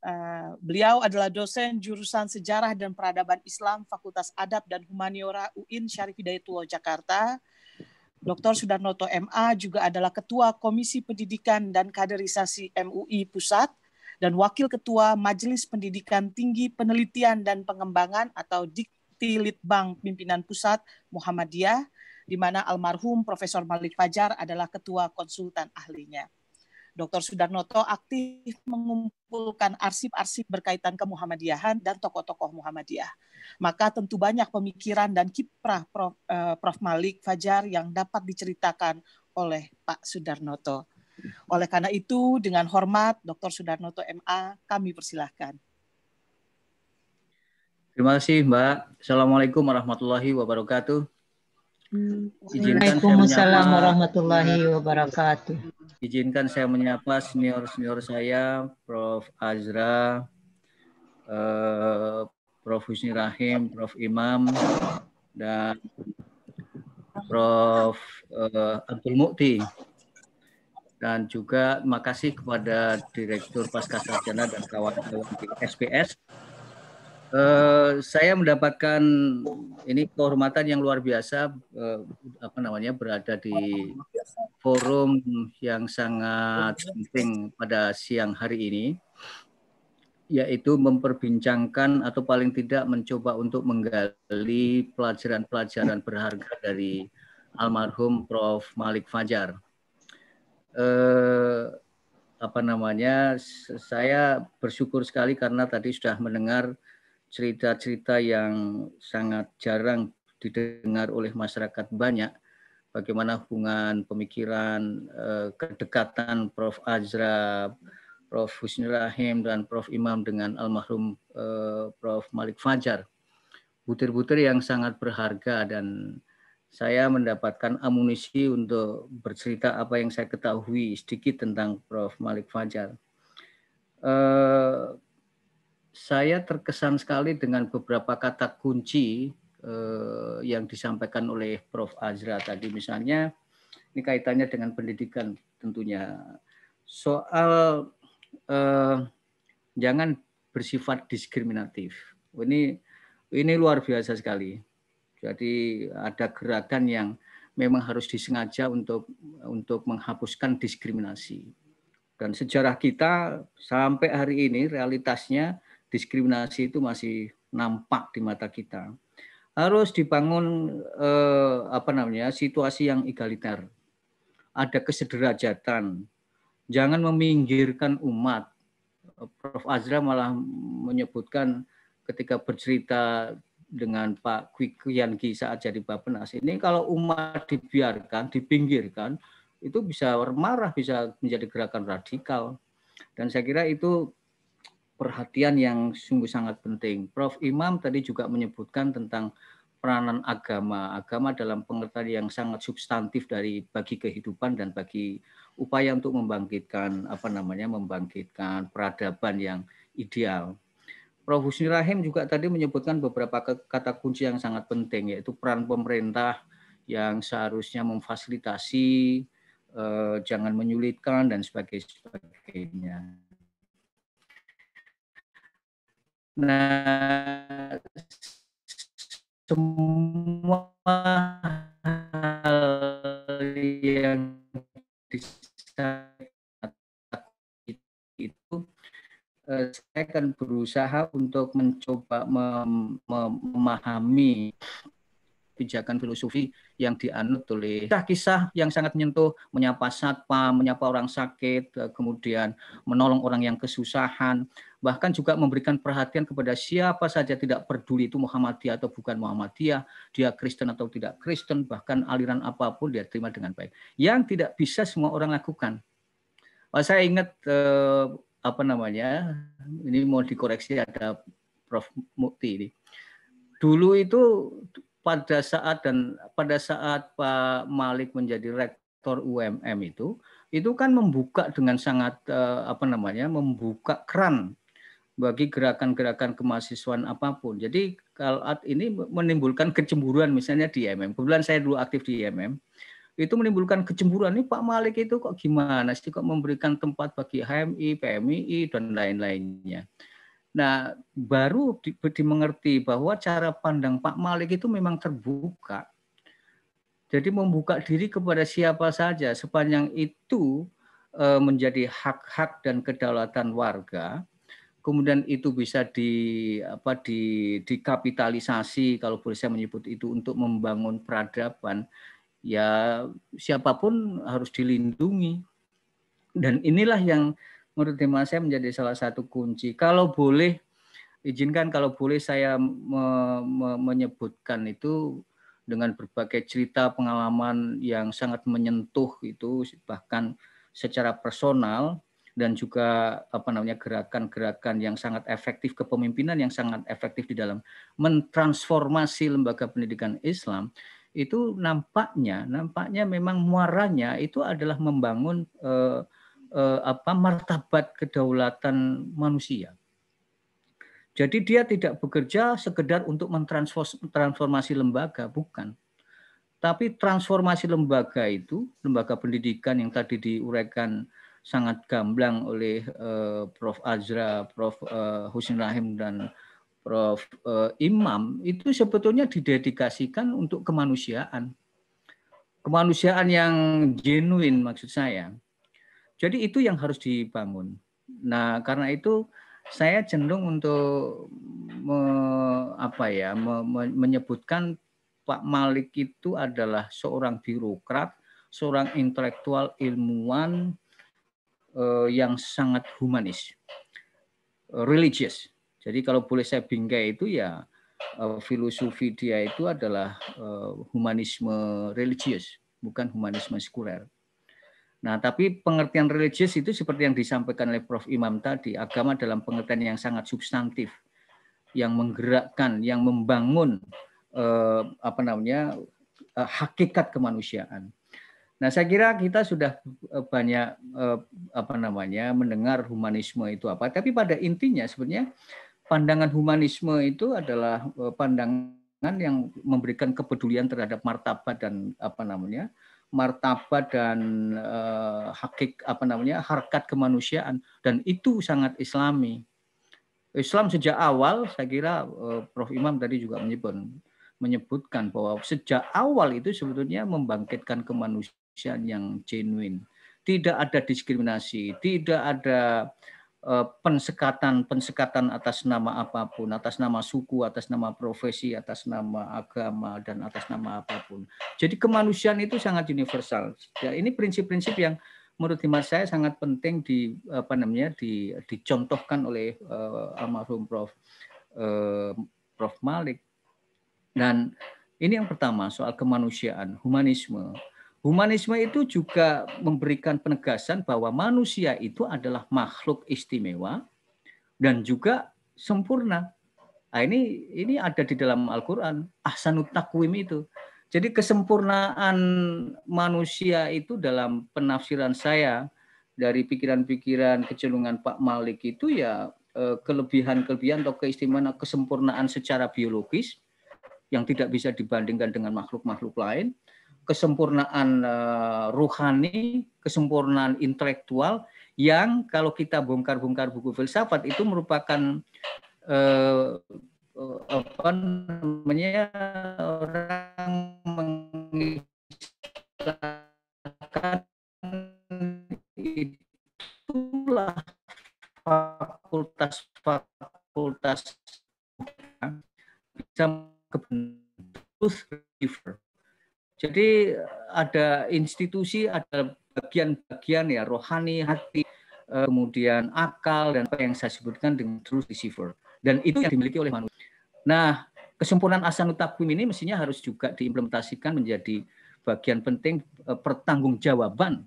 Eh, beliau adalah dosen jurusan Sejarah dan Peradaban Islam Fakultas Adab dan Humaniora UIN Syarif Hidayatullah Jakarta. Dr. Sudarnoto MA juga adalah Ketua Komisi Pendidikan dan Kaderisasi MUI Pusat dan Wakil Ketua Majelis Pendidikan Tinggi Penelitian dan Pengembangan atau Diktilitbang Pimpinan Pusat Muhammadiyah di mana almarhum Profesor Malik Fajar adalah ketua konsultan ahlinya. Dr. Sudarnoto aktif mengumpulkan arsip-arsip berkaitan kemuhammadiyahan dan tokoh-tokoh Muhammadiyah. Maka tentu banyak pemikiran dan kiprah Prof, eh, Prof. Malik Fajar yang dapat diceritakan oleh Pak Sudarnoto. Oleh karena itu, dengan hormat Dr. Sudarnoto MA, kami persilahkan. Terima kasih, Mbak. Assalamualaikum warahmatullahi wabarakatuh. Hai, Waalaikumsalam warahmatullahi wabarakatuh. Izinkan saya menyapa senior-senior saya, Prof. Azra, eh, Prof. Husni Rahim, Prof. Imam, dan Prof. Eh, Abdul Mukti. Dan juga makasih kepada Direktur Pasca Sarjana dan kawan-kawan di SPS Eh, saya mendapatkan ini kehormatan yang luar biasa uh, apa namanya berada di forum yang sangat penting pada siang hari ini yaitu memperbincangkan atau paling tidak mencoba untuk menggali pelajaran-pelajaran berharga dari almarhum Prof Malik Fajar. Uh, apa namanya saya bersyukur sekali karena tadi sudah mendengar cerita-cerita yang sangat jarang didengar oleh masyarakat banyak bagaimana hubungan pemikiran eh, kedekatan Prof Azra, Prof Husni Rahim dan Prof Imam dengan almarhum eh, Prof Malik Fajar. Butir-butir yang sangat berharga dan saya mendapatkan amunisi untuk bercerita apa yang saya ketahui sedikit tentang Prof Malik Fajar. Eh, saya terkesan sekali dengan beberapa kata kunci eh, yang disampaikan oleh Prof. Azra tadi misalnya ini kaitannya dengan pendidikan tentunya soal eh, jangan bersifat diskriminatif ini ini luar biasa sekali jadi ada gerakan yang memang harus disengaja untuk untuk menghapuskan diskriminasi dan sejarah kita sampai hari ini realitasnya diskriminasi itu masih nampak di mata kita. Harus dibangun eh, apa namanya situasi yang egaliter. Ada kesederajatan. Jangan meminggirkan umat. Prof. Azra malah menyebutkan ketika bercerita dengan Pak Kian Yanki saat jadi Bapenas ini kalau umat dibiarkan, dipinggirkan, itu bisa marah, bisa menjadi gerakan radikal. Dan saya kira itu perhatian yang sungguh sangat penting. Prof. Imam tadi juga menyebutkan tentang peranan agama. Agama dalam pengertian yang sangat substantif dari bagi kehidupan dan bagi upaya untuk membangkitkan apa namanya membangkitkan peradaban yang ideal. Prof. Husni Rahim juga tadi menyebutkan beberapa kata kunci yang sangat penting yaitu peran pemerintah yang seharusnya memfasilitasi eh, jangan menyulitkan dan sebagainya. Nah, semua hal yang itu eh, saya akan berusaha untuk mencoba mem memahami kebijakan filosofi yang dianut oleh kisah-kisah yang sangat menyentuh, menyapa satpa, menyapa orang sakit, eh, kemudian menolong orang yang kesusahan, bahkan juga memberikan perhatian kepada siapa saja tidak peduli itu Muhammadiyah atau bukan Muhammadiyah, dia Kristen atau tidak Kristen, bahkan aliran apapun dia terima dengan baik. Yang tidak bisa semua orang lakukan. Oh, saya ingat eh, apa namanya, ini mau dikoreksi ada Prof Mukti ini. Dulu itu pada saat dan pada saat Pak Malik menjadi rektor UMM itu itu kan membuka dengan sangat eh, apa namanya membuka keran bagi gerakan-gerakan kemahasiswaan apapun. Jadi kalau ini menimbulkan kecemburuan misalnya di MM. Kebetulan saya dulu aktif di MM. Itu menimbulkan kecemburuan. Ini Pak Malik itu kok gimana sih kok memberikan tempat bagi HMI, PMI dan lain-lainnya. Nah, baru di, dimengerti bahwa cara pandang Pak Malik itu memang terbuka. Jadi membuka diri kepada siapa saja sepanjang itu e, menjadi hak-hak dan kedaulatan warga. Kemudian itu bisa di apa di dikapitalisasi kalau boleh saya menyebut itu untuk membangun peradaban. Ya siapapun harus dilindungi. Dan inilah yang menurut tema saya menjadi salah satu kunci. Kalau boleh, izinkan kalau boleh saya me me menyebutkan itu dengan berbagai cerita pengalaman yang sangat menyentuh itu bahkan secara personal dan juga apa namanya gerakan-gerakan yang sangat efektif kepemimpinan yang sangat efektif di dalam mentransformasi lembaga pendidikan Islam itu nampaknya nampaknya memang muaranya itu adalah membangun eh, eh, apa martabat kedaulatan manusia. Jadi dia tidak bekerja sekedar untuk mentransformasi lembaga, bukan. Tapi transformasi lembaga itu, lembaga pendidikan yang tadi diuraikan sangat gamblang oleh eh, Prof. Azra, Prof. Eh, Husin Rahim, dan Prof. Eh, Imam, itu sebetulnya didedikasikan untuk kemanusiaan. Kemanusiaan yang genuine maksud saya. Jadi itu yang harus dibangun. Nah, karena itu saya cenderung untuk me, apa ya me, me, menyebutkan Pak Malik itu adalah seorang birokrat, seorang intelektual ilmuwan eh, yang sangat humanis, religius. Jadi kalau boleh saya bingkai itu ya eh, filosofi dia itu adalah eh, humanisme religius, bukan humanisme sekuler. Nah, tapi pengertian religius itu seperti yang disampaikan oleh Prof. Imam tadi, agama dalam pengertian yang sangat substantif, yang menggerakkan, yang membangun eh, apa namanya eh, hakikat kemanusiaan. Nah, saya kira kita sudah eh, banyak eh, apa namanya mendengar humanisme itu apa, tapi pada intinya sebenarnya pandangan humanisme itu adalah eh, pandangan yang memberikan kepedulian terhadap martabat dan apa namanya martabat dan uh, hakik apa namanya harkat kemanusiaan dan itu sangat Islami. Islam sejak awal saya kira uh, Prof Imam tadi juga menyebut menyebutkan bahwa sejak awal itu sebetulnya membangkitkan kemanusiaan yang genuine. Tidak ada diskriminasi, tidak ada pensekatan-pensekatan eh, atas nama apapun, atas nama suku, atas nama profesi, atas nama agama, dan atas nama apapun. Jadi kemanusiaan itu sangat universal. Ya, ini prinsip-prinsip yang menurut hemat saya sangat penting di apa namanya di, dicontohkan oleh uh, almarhum Prof. Uh, Prof. Malik. Dan ini yang pertama soal kemanusiaan, humanisme. Humanisme itu juga memberikan penegasan bahwa manusia itu adalah makhluk istimewa dan juga sempurna. Nah, ini ini ada di dalam Al-Qur'an, ahsanut takwim itu. Jadi kesempurnaan manusia itu dalam penafsiran saya dari pikiran-pikiran kecenderungan Pak Malik itu ya eh, kelebihan-kelebihan atau keistimewaan kesempurnaan secara biologis yang tidak bisa dibandingkan dengan makhluk-makhluk lain kesempurnaan uh, ruhani, kesempurnaan intelektual yang kalau kita bongkar-bongkar buku filsafat itu merupakan uh, apa namanya orang mengistilahkan itulah fakultas-fakultas bisa kebentuk jadi ada institusi, ada bagian-bagian ya rohani, hati, eh, kemudian akal dan apa yang saya sebutkan dengan truth receiver Dan itu yang dimiliki oleh manusia. Nah, kesempurnaan asanut takwim ini mestinya harus juga diimplementasikan menjadi bagian penting eh, pertanggungjawaban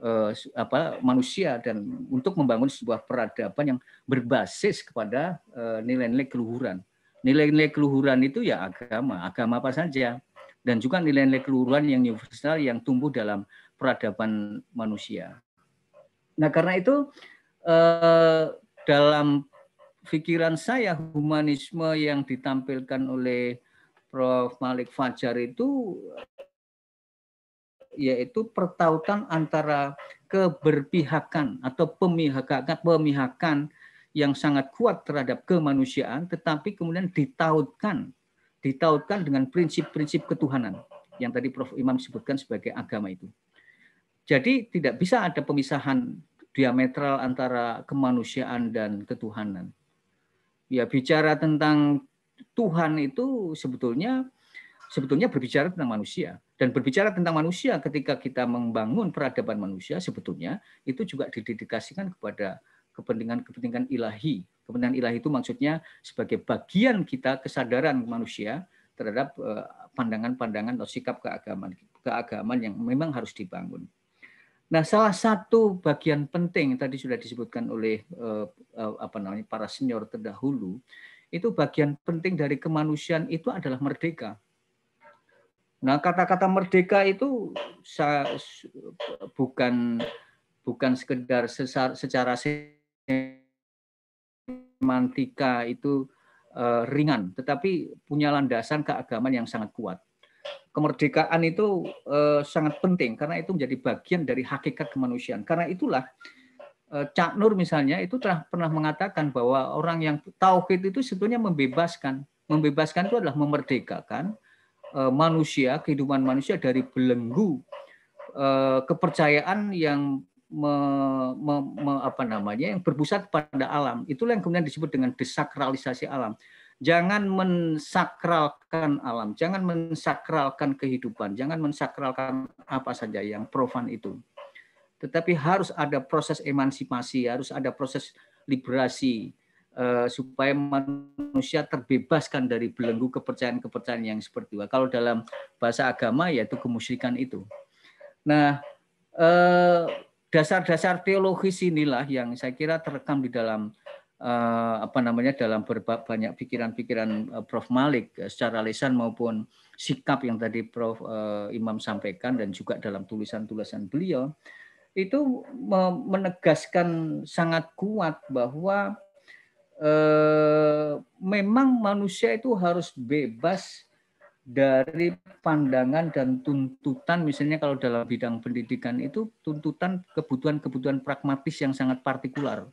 eh, apa manusia dan untuk membangun sebuah peradaban yang berbasis kepada eh, nilai-nilai keluhuran. Nilai-nilai keluhuran itu ya agama, agama apa saja dan juga nilai-nilai keluruhan yang universal yang tumbuh dalam peradaban manusia. Nah, karena itu eh, dalam pikiran saya humanisme yang ditampilkan oleh Prof. Malik Fajar itu yaitu pertautan antara keberpihakan atau pemihakan pemihakan yang sangat kuat terhadap kemanusiaan tetapi kemudian ditautkan ditautkan dengan prinsip-prinsip ketuhanan yang tadi Prof. Imam sebutkan sebagai agama itu. Jadi tidak bisa ada pemisahan diametral antara kemanusiaan dan ketuhanan. Ya bicara tentang Tuhan itu sebetulnya sebetulnya berbicara tentang manusia dan berbicara tentang manusia ketika kita membangun peradaban manusia sebetulnya itu juga didedikasikan kepada kepentingan-kepentingan ilahi. Kepentingan ilahi itu maksudnya sebagai bagian kita kesadaran manusia terhadap eh, pandangan-pandangan atau sikap keagamaan keagamaan yang memang harus dibangun. Nah, salah satu bagian penting tadi sudah disebutkan oleh eh, eh, apa namanya para senior terdahulu, itu bagian penting dari kemanusiaan itu adalah merdeka. Nah, kata-kata merdeka itu bukan bukan sekedar secara semantika itu uh, ringan, tetapi punya landasan keagamaan yang sangat kuat. Kemerdekaan itu uh, sangat penting karena itu menjadi bagian dari hakikat kemanusiaan. Karena itulah uh, Cak Nur misalnya itu telah pernah mengatakan bahwa orang yang tauhid itu sebetulnya membebaskan. Membebaskan itu adalah memerdekakan manusia, kehidupan manusia dari belenggu kepercayaan yang me, me, me, apa namanya yang berpusat pada alam. Itulah yang kemudian disebut dengan desakralisasi alam. Jangan mensakralkan alam, jangan mensakralkan kehidupan, jangan mensakralkan apa saja yang profan itu. Tetapi harus ada proses emansipasi, harus ada proses liberasi eh, supaya manusia terbebaskan dari belenggu kepercayaan-kepercayaan yang seperti itu. Kalau dalam bahasa agama yaitu kemusyrikan itu. Nah, eh, dasar-dasar teologis inilah yang saya kira terekam di dalam eh, apa namanya dalam banyak pikiran-pikiran eh, Prof Malik eh, secara lisan maupun sikap yang tadi Prof eh, Imam sampaikan dan juga dalam tulisan-tulisan beliau itu menegaskan sangat kuat bahwa eh, memang manusia itu harus bebas dari pandangan dan tuntutan misalnya kalau dalam bidang pendidikan itu tuntutan kebutuhan-kebutuhan pragmatis yang sangat partikular.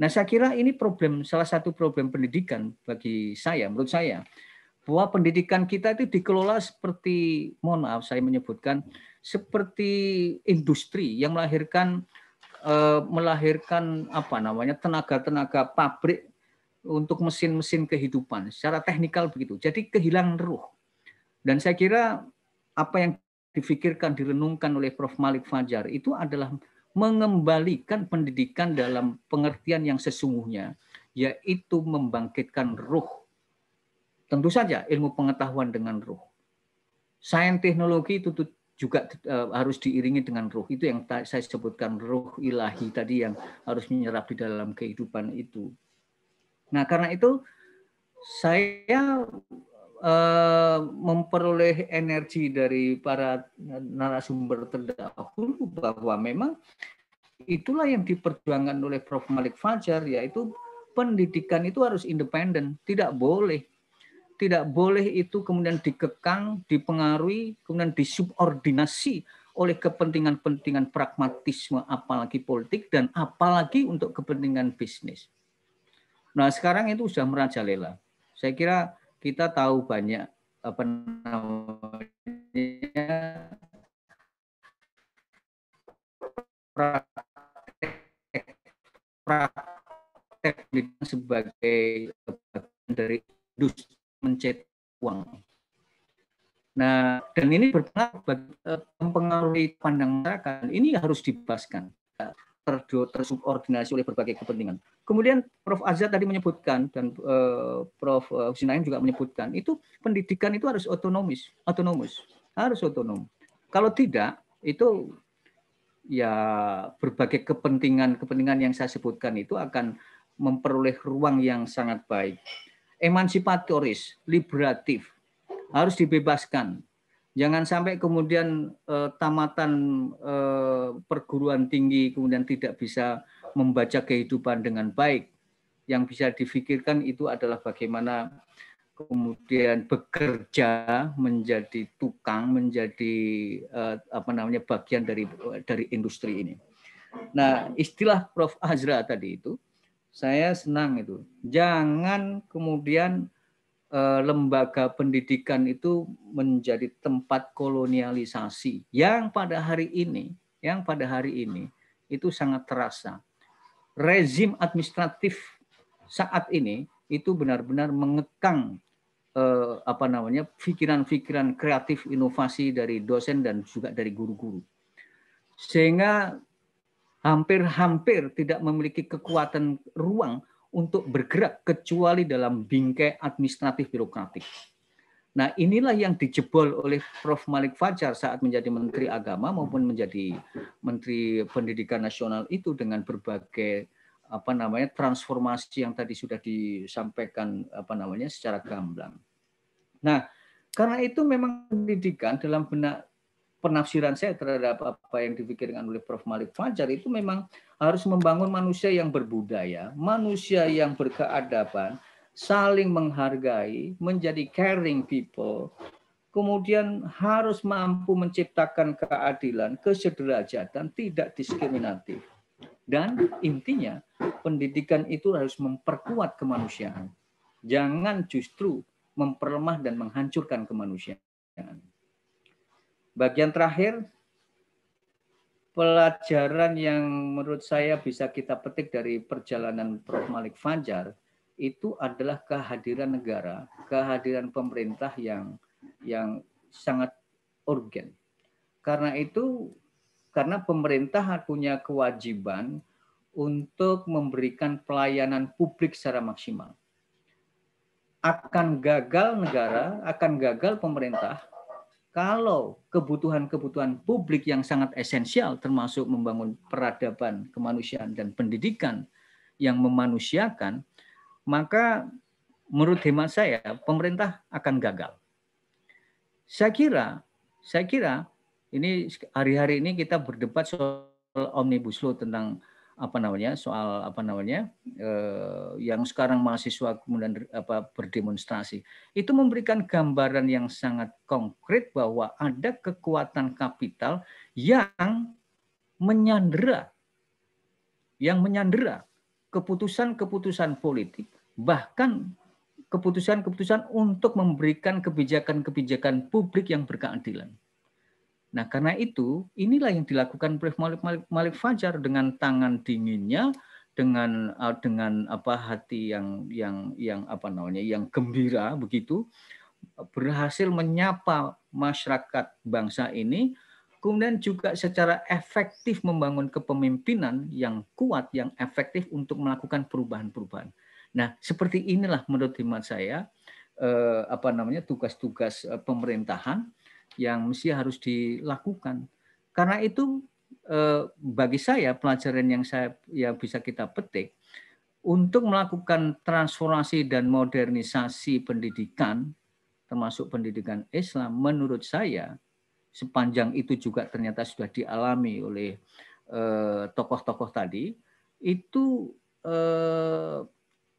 Nah, saya kira ini problem salah satu problem pendidikan bagi saya menurut saya bahwa pendidikan kita itu dikelola seperti mohon maaf saya menyebutkan seperti industri yang melahirkan eh, melahirkan apa namanya tenaga-tenaga pabrik untuk mesin-mesin kehidupan secara teknikal begitu. Jadi kehilangan ruh dan saya kira apa yang difikirkan, direnungkan oleh Prof. Malik Fajar itu adalah mengembalikan pendidikan dalam pengertian yang sesungguhnya, yaitu membangkitkan ruh. Tentu saja ilmu pengetahuan dengan ruh. Sains teknologi itu juga eh, harus diiringi dengan ruh. Itu yang saya sebutkan ruh ilahi tadi yang harus menyerap di dalam kehidupan itu. Nah, karena itu saya Eh, memperoleh energi dari para narasumber terdahulu bahwa memang itulah yang diperjuangkan oleh Prof. Malik Fajar yaitu pendidikan itu harus independen, tidak boleh tidak boleh itu kemudian dikekang, dipengaruhi, kemudian disubordinasi oleh kepentingan-kepentingan pragmatisme apalagi politik dan apalagi untuk kepentingan bisnis. Nah, sekarang itu sudah merajalela. Saya kira kita tahu banyak apa eh, namanya praktek praktek sebagai bagian dari industri mencetak uang. Nah, dan ini berpengaruh bagi eh, mempengaruhi pandang masyarakat. Ini harus dibebaskan tersubordinasi oleh berbagai kepentingan. Kemudian Prof Azhar tadi menyebutkan dan uh, Prof Husinain juga menyebutkan itu pendidikan itu harus otonomis, otonomus, harus otonom. Kalau tidak itu ya berbagai kepentingan-kepentingan yang saya sebutkan itu akan memperoleh ruang yang sangat baik. Emansipatoris, liberatif, harus dibebaskan Jangan sampai kemudian eh, tamatan eh, perguruan tinggi kemudian tidak bisa membaca kehidupan dengan baik. Yang bisa difikirkan itu adalah bagaimana kemudian bekerja menjadi tukang, menjadi eh, apa namanya bagian dari dari industri ini. Nah, istilah Prof Azra tadi itu saya senang itu. Jangan kemudian Eh, lembaga pendidikan itu menjadi tempat kolonialisasi yang pada hari ini yang pada hari ini itu sangat terasa rezim administratif saat ini itu benar-benar mengekang eh, apa namanya pikiran-pikiran kreatif inovasi dari dosen dan juga dari guru-guru sehingga hampir-hampir tidak memiliki kekuatan ruang untuk bergerak kecuali dalam bingkai administratif birokratik. Nah, inilah yang dijebol oleh Prof. Malik Fajar saat menjadi Menteri Agama maupun menjadi Menteri Pendidikan Nasional itu dengan berbagai apa namanya transformasi yang tadi sudah disampaikan apa namanya secara gamblang. Nah, karena itu memang pendidikan dalam benak penafsiran saya terhadap apa yang dipikirkan oleh Prof. Malik Fajar itu memang harus membangun manusia yang berbudaya, manusia yang berkeadaban, saling menghargai, menjadi caring people, kemudian harus mampu menciptakan keadilan, kesederajatan, tidak diskriminatif. Dan intinya pendidikan itu harus memperkuat kemanusiaan. Jangan justru memperlemah dan menghancurkan kemanusiaan. Bagian terakhir, pelajaran yang menurut saya bisa kita petik dari perjalanan Prof. Malik Fajar itu adalah kehadiran negara, kehadiran pemerintah yang yang sangat urgen. Karena itu, karena pemerintah punya kewajiban untuk memberikan pelayanan publik secara maksimal. Akan gagal negara, akan gagal pemerintah kalau kebutuhan-kebutuhan publik yang sangat esensial termasuk membangun peradaban, kemanusiaan dan pendidikan yang memanusiakan, maka menurut hemat saya pemerintah akan gagal. Saya kira, saya kira ini hari-hari ini kita berdebat soal omnibus law tentang apa namanya soal apa namanya eh, yang sekarang mahasiswa kemudian apa berdemonstrasi itu memberikan gambaran yang sangat konkret bahwa ada kekuatan kapital yang menyandera yang menyandera keputusan-keputusan politik bahkan keputusan-keputusan untuk memberikan kebijakan-kebijakan publik yang berkeadilan Nah, karena itu inilah yang dilakukan Prof. Malik, Malik, Malik Fajar dengan tangan dinginnya, dengan eh, dengan apa hati yang yang yang apa namanya, yang gembira begitu berhasil menyapa masyarakat bangsa ini kemudian juga secara efektif membangun kepemimpinan yang kuat yang efektif untuk melakukan perubahan-perubahan. Nah, seperti inilah menurut hemat saya eh, apa namanya tugas-tugas eh, pemerintahan yang mesti harus dilakukan. Karena itu eh, bagi saya pelajaran yang saya yang bisa kita petik untuk melakukan transformasi dan modernisasi pendidikan termasuk pendidikan Islam menurut saya sepanjang itu juga ternyata sudah dialami oleh eh, tokoh-tokoh tadi itu eh,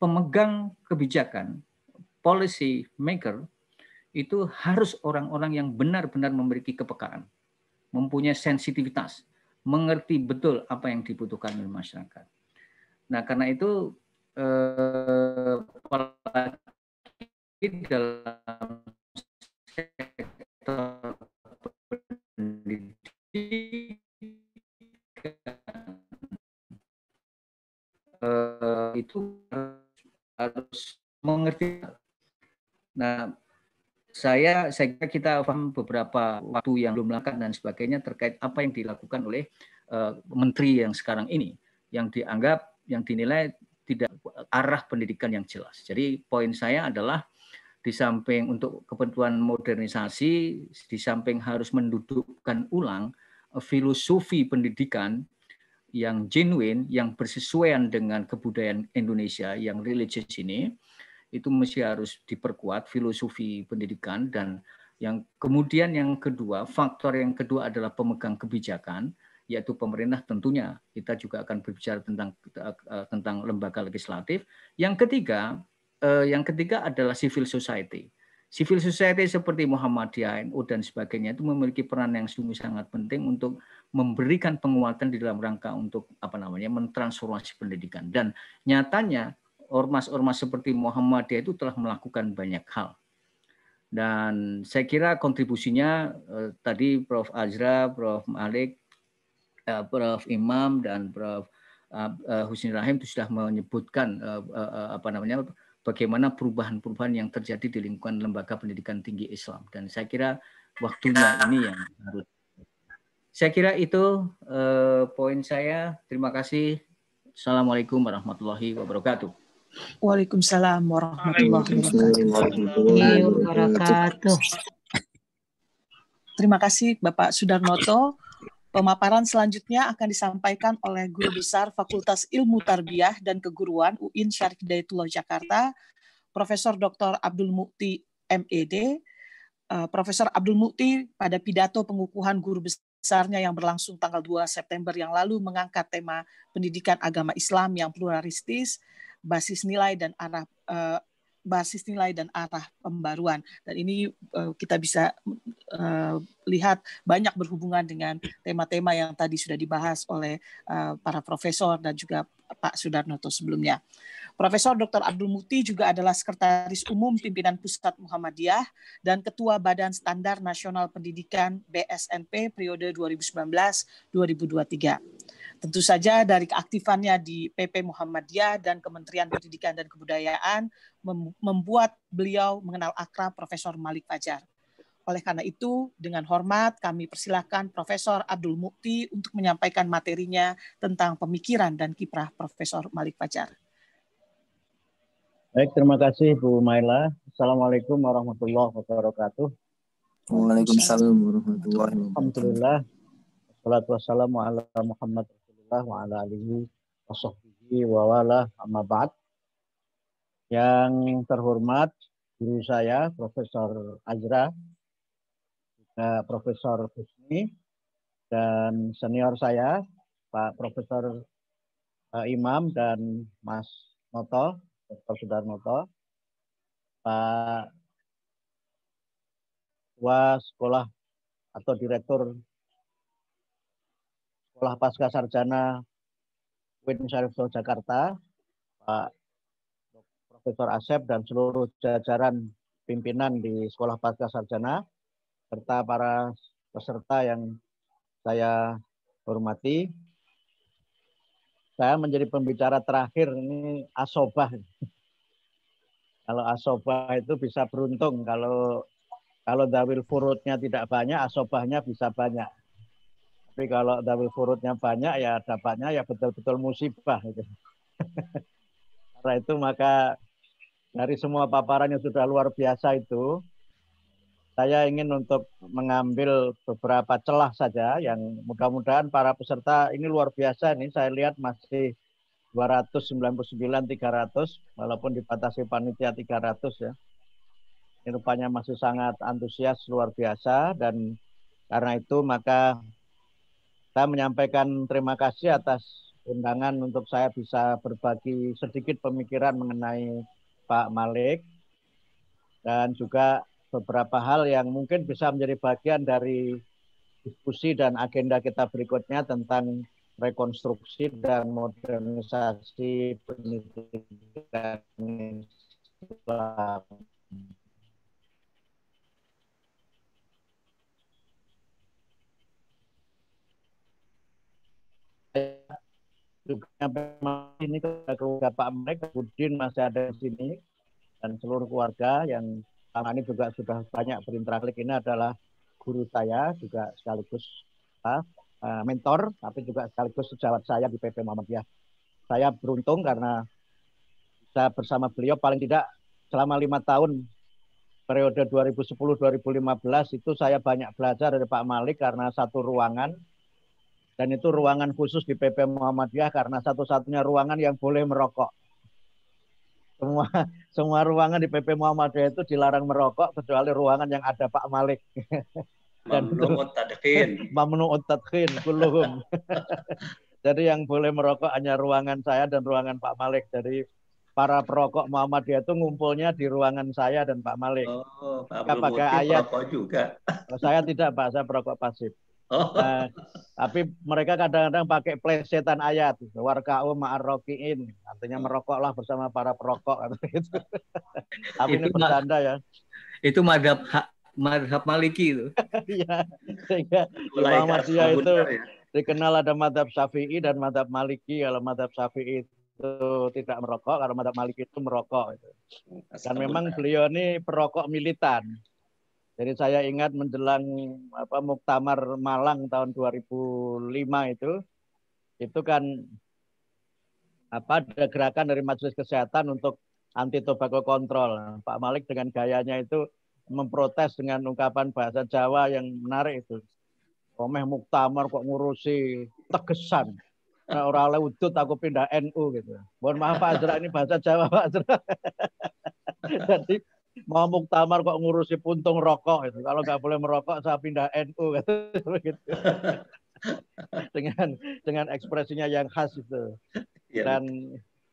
pemegang kebijakan policy maker itu harus orang-orang yang benar-benar memiliki kepekaan, mempunyai sensitivitas, mengerti betul apa yang dibutuhkan oleh masyarakat. Nah, karena itu kepala eh, dalam sektor pendidikan eh, itu harus mengerti. Nah, saya saya kira kita paham beberapa waktu yang belum lengkap dan sebagainya terkait apa yang dilakukan oleh uh, menteri yang sekarang ini yang dianggap yang dinilai tidak arah pendidikan yang jelas. Jadi poin saya adalah di samping untuk kebutuhan modernisasi, di samping harus mendudukkan ulang eh, filosofi pendidikan yang genuine, yang bersesuaian dengan kebudayaan Indonesia yang religious ini, itu mesti harus diperkuat filosofi pendidikan dan yang kemudian yang kedua faktor yang kedua adalah pemegang kebijakan yaitu pemerintah tentunya kita juga akan berbicara tentang eh, tentang lembaga legislatif yang ketiga eh, yang ketiga adalah civil society civil society seperti Muhammadiyah NU dan sebagainya itu memiliki peran yang sungguh sangat penting untuk memberikan penguatan di dalam rangka untuk apa namanya mentransformasi pendidikan dan nyatanya ormas-ormas seperti Muhammadiyah itu telah melakukan banyak hal. Dan saya kira kontribusinya eh, tadi Prof. Azra, Prof. Malik, eh, Prof. Imam dan Prof. Ah, eh, Husni Rahim itu sudah menyebutkan eh, eh, eh, apa namanya bagaimana perubahan-perubahan yang terjadi di lingkungan lembaga pendidikan tinggi Islam. Dan saya kira waktunya ini yang harus. Saya kira itu eh, poin saya. Terima kasih. Assalamualaikum warahmatullahi wabarakatuh. Waalaikumsalam warahmatullahi wabarakatuh. Terima kasih Bapak Sudarnoto. Pemaparan selanjutnya akan disampaikan oleh Guru Besar Fakultas Ilmu Tarbiyah dan Keguruan UIN Syarif Hidayatullah Jakarta, Profesor Dr. Abdul Mukti MED. Eh, Profesor Abdul Mukti pada pidato pengukuhan Guru Besarnya yang berlangsung tanggal 2 September yang lalu mengangkat tema pendidikan agama Islam yang pluralistis basis nilai dan arah eh, basis nilai dan arah pembaruan. Dan ini eh, kita bisa eh, lihat banyak berhubungan dengan tema-tema yang tadi sudah dibahas oleh para profesor dan juga Pak Sudarnoto sebelumnya. Profesor Dr. Abdul Muti juga adalah Sekretaris Umum Pimpinan Pusat Muhammadiyah dan Ketua Badan Standar Nasional Pendidikan BSNP periode 2019-2023. Tentu saja dari keaktifannya di PP Muhammadiyah dan Kementerian Pendidikan dan Kebudayaan membuat beliau mengenal akrab Profesor Malik Fajar. Oleh karena itu, dengan hormat kami persilahkan Profesor Abdul Mukti untuk menyampaikan materinya tentang pemikiran dan kiprah Profesor Malik Fajar. Baik, terima kasih Bu Maila. Assalamualaikum warahmatullahi wabarakatuh. Waalaikumsalam warahmatullahi wabarakatuh. Alhamdulillah. Wassalatu wassalamu ala Muhammad rasulullah wa ala alihi wa sahbihi wa Yang terhormat guru saya Profesor Azra, juga Profesor Husni, dan senior saya Pak Profesor eh, Imam dan Mas Noto, Dr. Sudarnoto, Pak Ketua Sekolah atau Direktur Sekolah Pasca Sarjana UIN Syariful Jakarta, Pak Profesor Asep dan seluruh jajaran pimpinan di Sekolah Pasca Sarjana, serta para peserta yang saya hormati. Saya menjadi pembicara terakhir ini asobah. Kalau asobah itu bisa beruntung, kalau kalau dawil furutnya tidak banyak, asobahnya bisa banyak. Tapi kalau double furutnya banyak ya dapatnya ya betul-betul musibah. Gitu. [LAUGHS] Karena itu maka dari semua paparan yang sudah luar biasa itu, saya ingin untuk mengambil beberapa celah saja yang mudah-mudahan para peserta ini luar biasa ini saya lihat masih 299 300 walaupun dibatasi panitia 300 ya. Ini rupanya masih sangat antusias luar biasa dan karena itu maka saya menyampaikan terima kasih atas undangan untuk saya bisa berbagi sedikit pemikiran mengenai Pak Malik dan juga beberapa hal yang mungkin bisa menjadi bagian dari diskusi dan agenda kita berikutnya tentang rekonstruksi dan modernisasi pendidikan Islam. juga sampai ini keluarga Pak Mek, Budin masih ada di sini dan seluruh keluarga yang selama ini juga sudah banyak berinteraksi ini adalah guru saya juga sekaligus uh, mentor tapi juga sekaligus sejawat saya di PP Muhammadiyah. Saya beruntung karena saya bersama beliau paling tidak selama lima tahun periode 2010-2015 itu saya banyak belajar dari Pak Malik karena satu ruangan dan itu ruangan khusus di PP Muhammadiyah karena satu-satunya ruangan yang boleh merokok. Semua semua ruangan di PP Muhammadiyah itu dilarang merokok kecuali ruangan yang ada Pak Malik. Dan Mamnu'ut tadkhin. Mamnu'ut Jadi yang boleh merokok hanya ruangan saya dan ruangan Pak Malik. Jadi para perokok Muhammadiyah itu ngumpulnya di ruangan saya dan Pak Malik. Oh, Pak ayat. perokok juga. Saya tidak, Pak. Saya perokok pasif. Nah, tapi mereka kadang-kadang pakai plesetan ayat warga maar rokiin, artinya hmm. merokoklah bersama para perokok atau [LAUGHS] tapi itu ini bercanda ya. Itu madhab madhab Maliki itu. [LAUGHS] Iya. Sehingga Muhammadiyah itu ya. dikenal ada madhab Syafi'i dan madhab Maliki. Kalau madhab Syafi'i itu tidak merokok, kalau madhab Maliki itu merokok. itu. Dan memang beliau ini perokok militan. Jadi saya ingat menjelang apa Muktamar Malang tahun 2005 itu itu kan apa ada gerakan dari Majelis Kesehatan untuk anti tobacco kontrol. Pak Malik dengan gayanya itu memprotes dengan ungkapan bahasa Jawa yang menarik itu. Omeh Muktamar kok ngurusi tegesan. Nah, orang oleh wujud aku pindah NU gitu. Mohon maaf Pak Azra ini bahasa Jawa Pak Azra. [LAUGHS] Jadi mau muktamar kok ngurusi puntung rokok itu kalau nggak boleh merokok saya pindah NU [LAUGHS] gitu dengan dengan ekspresinya yang khas itu iya. dan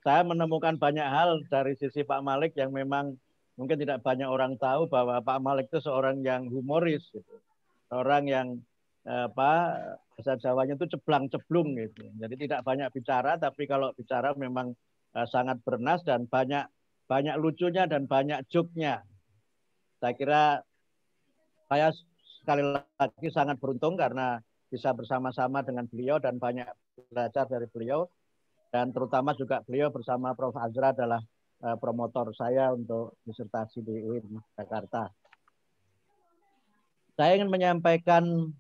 saya menemukan banyak hal dari sisi Pak Malik yang memang mungkin tidak banyak orang tahu bahwa Pak Malik itu seorang yang humoris gitu. orang yang eh, apa bahasa Jawanya itu ceblang ceblung gitu jadi tidak banyak bicara tapi kalau bicara memang eh, sangat bernas dan banyak banyak lucunya dan banyak joknya. Saya kira saya sekali lagi sangat beruntung karena bisa bersama-sama dengan beliau dan banyak belajar dari beliau dan terutama juga beliau bersama Prof Azra adalah eh, promotor saya untuk disertasi di UIN Jakarta. Saya ingin menyampaikan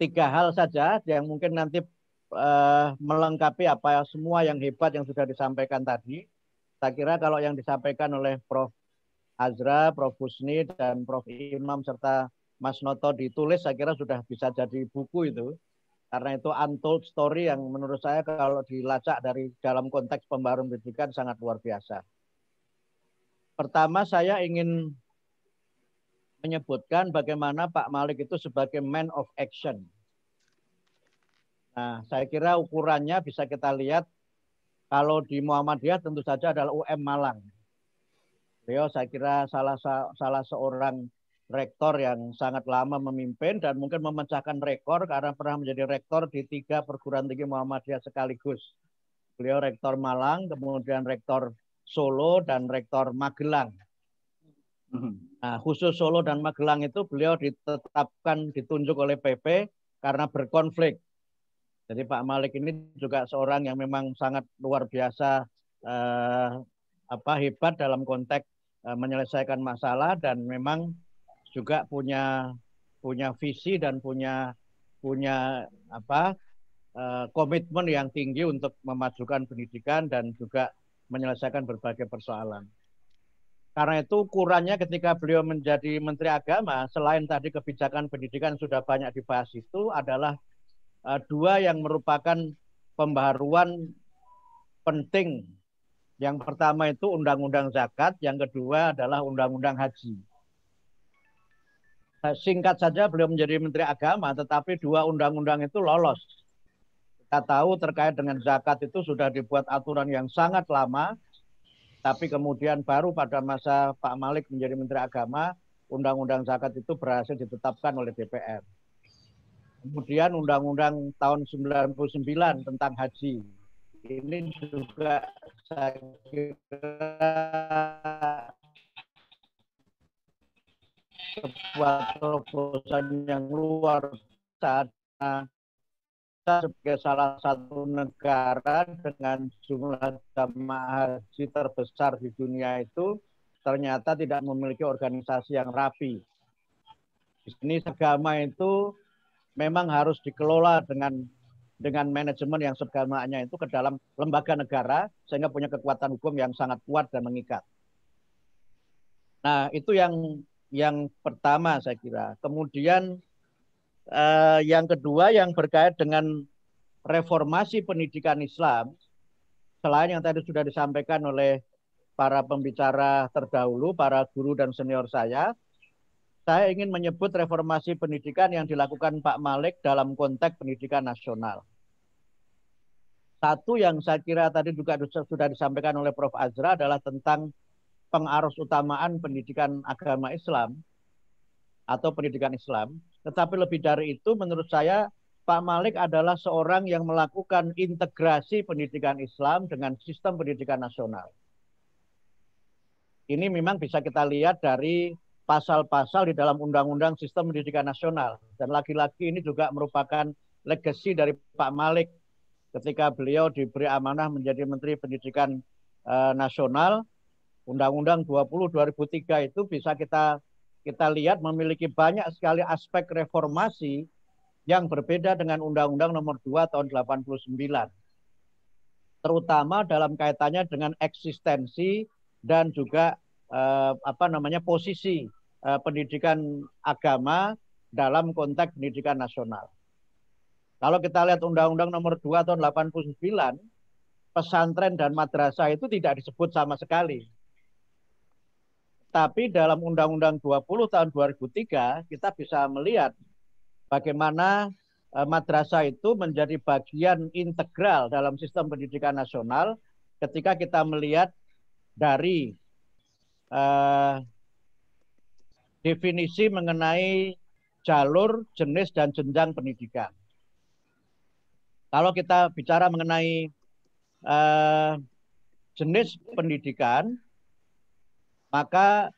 tiga hal saja yang mungkin nanti eh, melengkapi apa semua yang hebat yang sudah disampaikan tadi saya kira kalau yang disampaikan oleh Prof. Azra, Prof. Husni, dan Prof. Imam serta Mas Noto ditulis, saya kira sudah bisa jadi buku itu. Karena itu untold story yang menurut saya kalau dilacak dari dalam konteks pembaruan pendidikan sangat luar biasa. Pertama saya ingin menyebutkan bagaimana Pak Malik itu sebagai man of action. Nah, saya kira ukurannya bisa kita lihat kalau di Muhammadiyah tentu saja adalah UM Malang. Beliau saya kira salah salah seorang rektor yang sangat lama memimpin dan mungkin memecahkan rekor karena pernah menjadi rektor di tiga perguruan tinggi Muhammadiyah sekaligus. Beliau rektor Malang, kemudian rektor Solo dan rektor Magelang. Hmm. Nah, khusus Solo dan Magelang itu beliau ditetapkan ditunjuk oleh PP karena berkonflik jadi Pak Malik ini juga seorang yang memang sangat luar biasa eh, apa hebat dalam konteks eh, menyelesaikan masalah dan memang juga punya punya visi dan punya punya apa eh, komitmen yang tinggi untuk memajukan pendidikan dan juga menyelesaikan berbagai persoalan. Karena itu kurangnya ketika beliau menjadi Menteri Agama, selain tadi kebijakan pendidikan sudah banyak dibahas itu adalah uh, dua yang merupakan pembaruan penting. Yang pertama itu Undang-Undang Zakat, yang kedua adalah Undang-Undang Haji. Eh, singkat saja beliau menjadi Menteri Agama, tetapi dua undang-undang itu lolos. Kita tahu terkait dengan zakat itu sudah dibuat aturan yang sangat lama, tapi kemudian baru pada masa Pak Malik menjadi Menteri Agama, undang-undang zakat itu berhasil ditetapkan oleh DPR. Kemudian Undang-Undang tahun 99 tentang haji. Ini juga saya kira sebuah terobosan yang luar biasa sebagai salah satu negara dengan jumlah jamaah haji terbesar di dunia itu ternyata tidak memiliki organisasi yang rapi. Di sini agama itu memang harus dikelola dengan dengan manajemen yang segamanya itu ke dalam lembaga negara sehingga punya kekuatan hukum yang sangat kuat dan mengikat. Nah, itu yang yang pertama saya kira. Kemudian eh, yang kedua yang berkait dengan reformasi pendidikan Islam selain yang tadi sudah disampaikan oleh para pembicara terdahulu, para guru dan senior saya, saya ingin menyebut reformasi pendidikan yang dilakukan Pak Malik dalam konteks pendidikan nasional. Satu yang saya kira tadi juga sudah disampaikan oleh Prof. Azra adalah tentang pengarus utamaan pendidikan agama Islam atau pendidikan Islam. Tetapi lebih dari itu menurut saya Pak Malik adalah seorang yang melakukan integrasi pendidikan Islam dengan sistem pendidikan nasional. Ini memang bisa kita lihat dari pasal-pasal di dalam Undang-Undang Sistem Pendidikan Nasional. Dan lagi-lagi ini juga merupakan legasi dari Pak Malik ketika beliau diberi amanah menjadi Menteri Pendidikan eh, Nasional. Undang-Undang 20 2003 itu bisa kita kita lihat memiliki banyak sekali aspek reformasi yang berbeda dengan Undang-Undang Nomor 2 tahun 89. Terutama dalam kaitannya dengan eksistensi dan juga eh, apa namanya posisi eh, pendidikan agama dalam konteks pendidikan nasional. Kalau kita lihat Undang-Undang Nomor 2 tahun 89, pesantren dan madrasah itu tidak disebut sama sekali. Tapi dalam Undang-Undang 20 tahun 2003 kita bisa melihat bagaimana eh, madrasah itu menjadi bagian integral dalam sistem pendidikan nasional ketika kita melihat dari uh, definisi mengenai jalur, jenis, dan jenjang pendidikan. Kalau kita bicara mengenai uh, jenis pendidikan, maka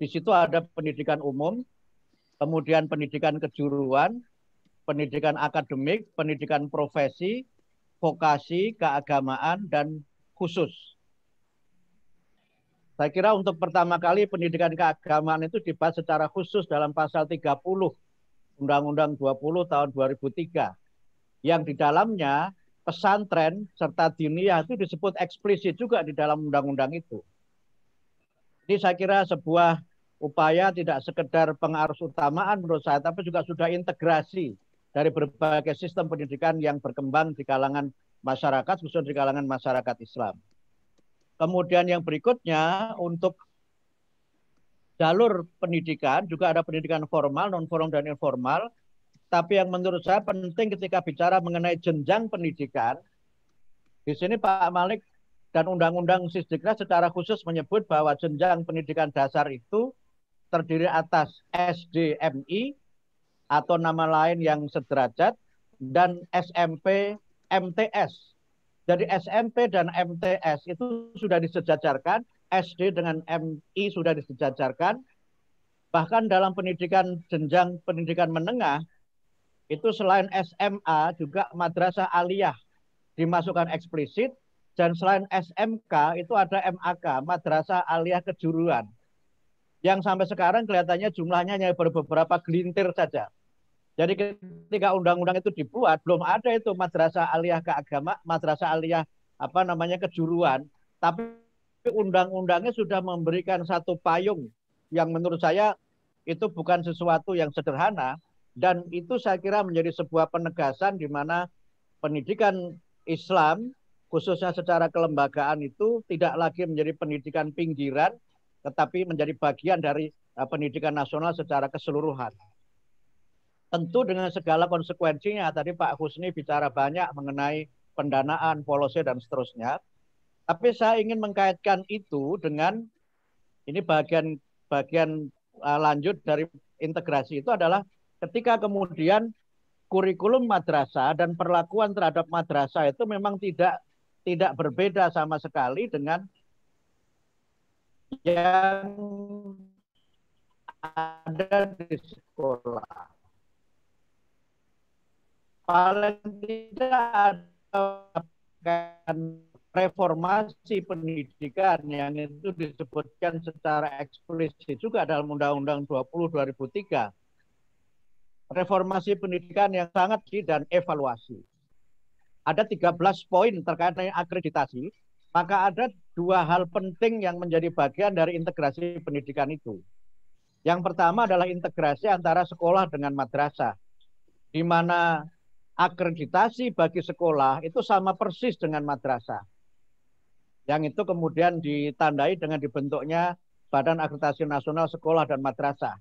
di situ ada pendidikan umum, kemudian pendidikan kejuruan, pendidikan akademik, pendidikan profesi, vokasi, keagamaan, dan khusus. Saya kira untuk pertama kali pendidikan keagamaan itu dibahas secara khusus dalam pasal 30 Undang-Undang 20 tahun 2003 yang di dalamnya pesantren serta dunia itu disebut eksplisit juga di dalam undang-undang itu. Ini saya kira sebuah upaya tidak sekedar pengarus utamaan menurut saya, tapi juga sudah integrasi dari berbagai sistem pendidikan yang berkembang di kalangan masyarakat, khususnya di kalangan masyarakat Islam. Kemudian yang berikutnya untuk jalur pendidikan juga ada pendidikan formal, non formal dan informal. Tapi yang menurut saya penting ketika bicara mengenai jenjang pendidikan, di sini Pak Malik dan Undang-Undang Sisdiknas secara khusus menyebut bahwa jenjang pendidikan dasar itu terdiri atas SDMI atau nama lain yang sederajat dan SMP MTS jadi SMP dan MTS itu sudah disejajarkan, SD dengan MI sudah disejajarkan. Bahkan dalam pendidikan jenjang pendidikan menengah itu selain SMA juga madrasah aliyah dimasukkan eksplisit dan selain SMK itu ada MAK, madrasah aliyah kejuruan. Yang sampai sekarang kelihatannya jumlahnya hanya beberapa gelintir saja. Jadi ketika undang-undang itu dibuat, belum ada itu madrasah aliyah keagama, madrasah aliyah apa namanya kejuruan, tapi undang-undangnya sudah memberikan satu payung yang menurut saya itu bukan sesuatu yang sederhana dan itu saya kira menjadi sebuah penegasan di mana pendidikan Islam khususnya secara kelembagaan itu tidak lagi menjadi pendidikan pinggiran tetapi menjadi bagian dari eh, pendidikan nasional secara keseluruhan. Tentu dengan segala konsekuensinya. Tadi Pak Husni bicara banyak mengenai pendanaan, polosnya dan seterusnya. Tapi saya ingin mengkaitkan itu dengan ini bagian bagian uh, lanjut dari integrasi itu adalah ketika kemudian kurikulum madrasah dan perlakuan terhadap madrasah itu memang tidak tidak berbeda sama sekali dengan yang ada di sekolah paling tidak ada reformasi pendidikan yang itu disebutkan secara eksplisit juga dalam Undang-Undang 20 2003. Reformasi pendidikan yang sangat sih dan evaluasi. Ada 13 poin terkait dengan akreditasi, maka ada dua hal penting yang menjadi bagian dari integrasi pendidikan itu. Yang pertama adalah integrasi antara sekolah dengan madrasah, di mana akreditasi bagi sekolah itu sama persis dengan madrasah. Yang itu kemudian ditandai dengan dibentuknya Badan Akreditasi Nasional Sekolah dan Madrasah.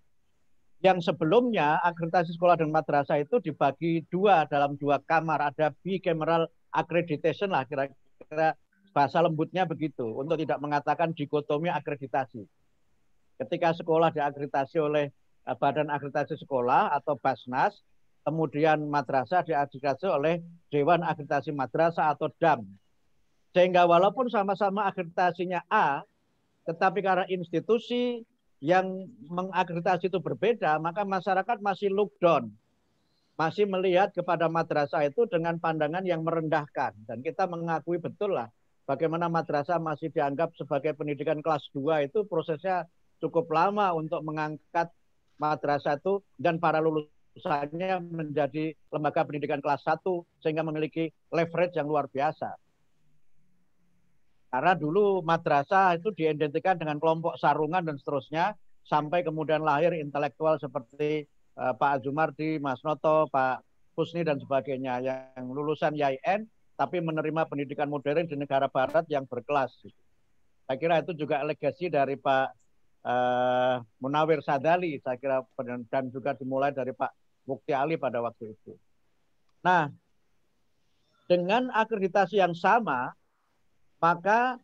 Yang sebelumnya akreditasi sekolah dan madrasah itu dibagi dua dalam dua kamar. Ada bicameral accreditation lah kira-kira bahasa lembutnya begitu untuk tidak mengatakan dikotomi akreditasi. Ketika sekolah diakreditasi oleh eh, Badan Akreditasi Sekolah atau Basnas, kemudian madrasah diakreditasi oleh Dewan Akreditasi Madrasah atau DAM. Sehingga walaupun sama-sama akreditasinya A, tetapi karena institusi yang mengakreditasi itu berbeda, maka masyarakat masih look down, masih melihat kepada madrasah itu dengan pandangan yang merendahkan. Dan kita mengakui betul lah bagaimana madrasah masih dianggap sebagai pendidikan kelas 2 itu prosesnya cukup lama untuk mengangkat madrasah itu dan para lulus misalnya menjadi lembaga pendidikan kelas 1 sehingga memiliki leverage yang luar biasa. Karena dulu madrasah itu diidentikan dengan kelompok sarungan dan seterusnya sampai kemudian lahir intelektual seperti eh, Pak Azumardi, Mas Noto, Pak Husni dan sebagainya yang lulusan YIN tapi menerima pendidikan modern di negara barat yang berkelas. Saya kira itu juga legasi dari Pak eh, Munawir Sadali saya kira dan juga dimulai dari Pak Mukti Ali pada waktu itu. Nah, dengan akreditasi yang sama, maka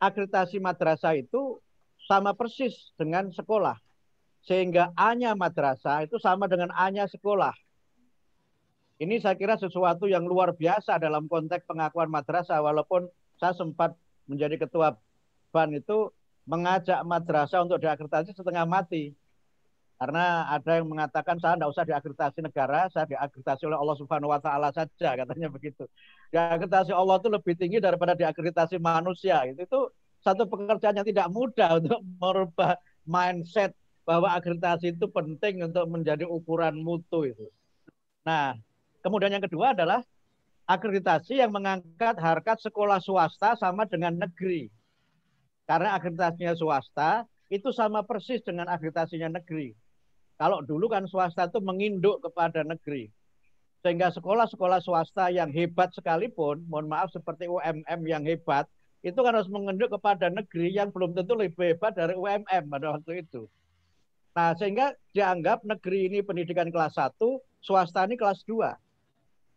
akreditasi madrasah itu sama persis dengan sekolah. Sehingga A-nya madrasah itu sama dengan A-nya sekolah. Ini saya kira sesuatu yang luar biasa dalam konteks pengakuan madrasah walaupun saya sempat menjadi ketua BAN itu mengajak madrasah untuk diakreditasi setengah mati. Karena ada yang mengatakan saya tidak usah diakreditasi negara, saya diakreditasi oleh Allah Subhanahu wa taala saja katanya begitu. Diakreditasi Allah itu lebih tinggi daripada diakreditasi manusia. Itu, itu satu pekerjaan yang tidak mudah untuk merubah mindset bahwa akreditasi itu penting untuk menjadi ukuran mutu itu. Nah, kemudian yang kedua adalah akreditasi yang mengangkat harkat sekolah swasta sama dengan negeri. Karena akreditasinya swasta itu sama persis dengan akreditasinya negeri. Kalau dulu kan swasta itu menginduk kepada negeri. Sehingga sekolah-sekolah swasta yang hebat sekalipun, mohon maaf seperti UMM yang hebat, itu kan harus menginduk kepada negeri yang belum tentu lebih hebat dari UMM pada waktu itu. Nah, sehingga dianggap negeri ini pendidikan kelas 1, swasta ini kelas 2.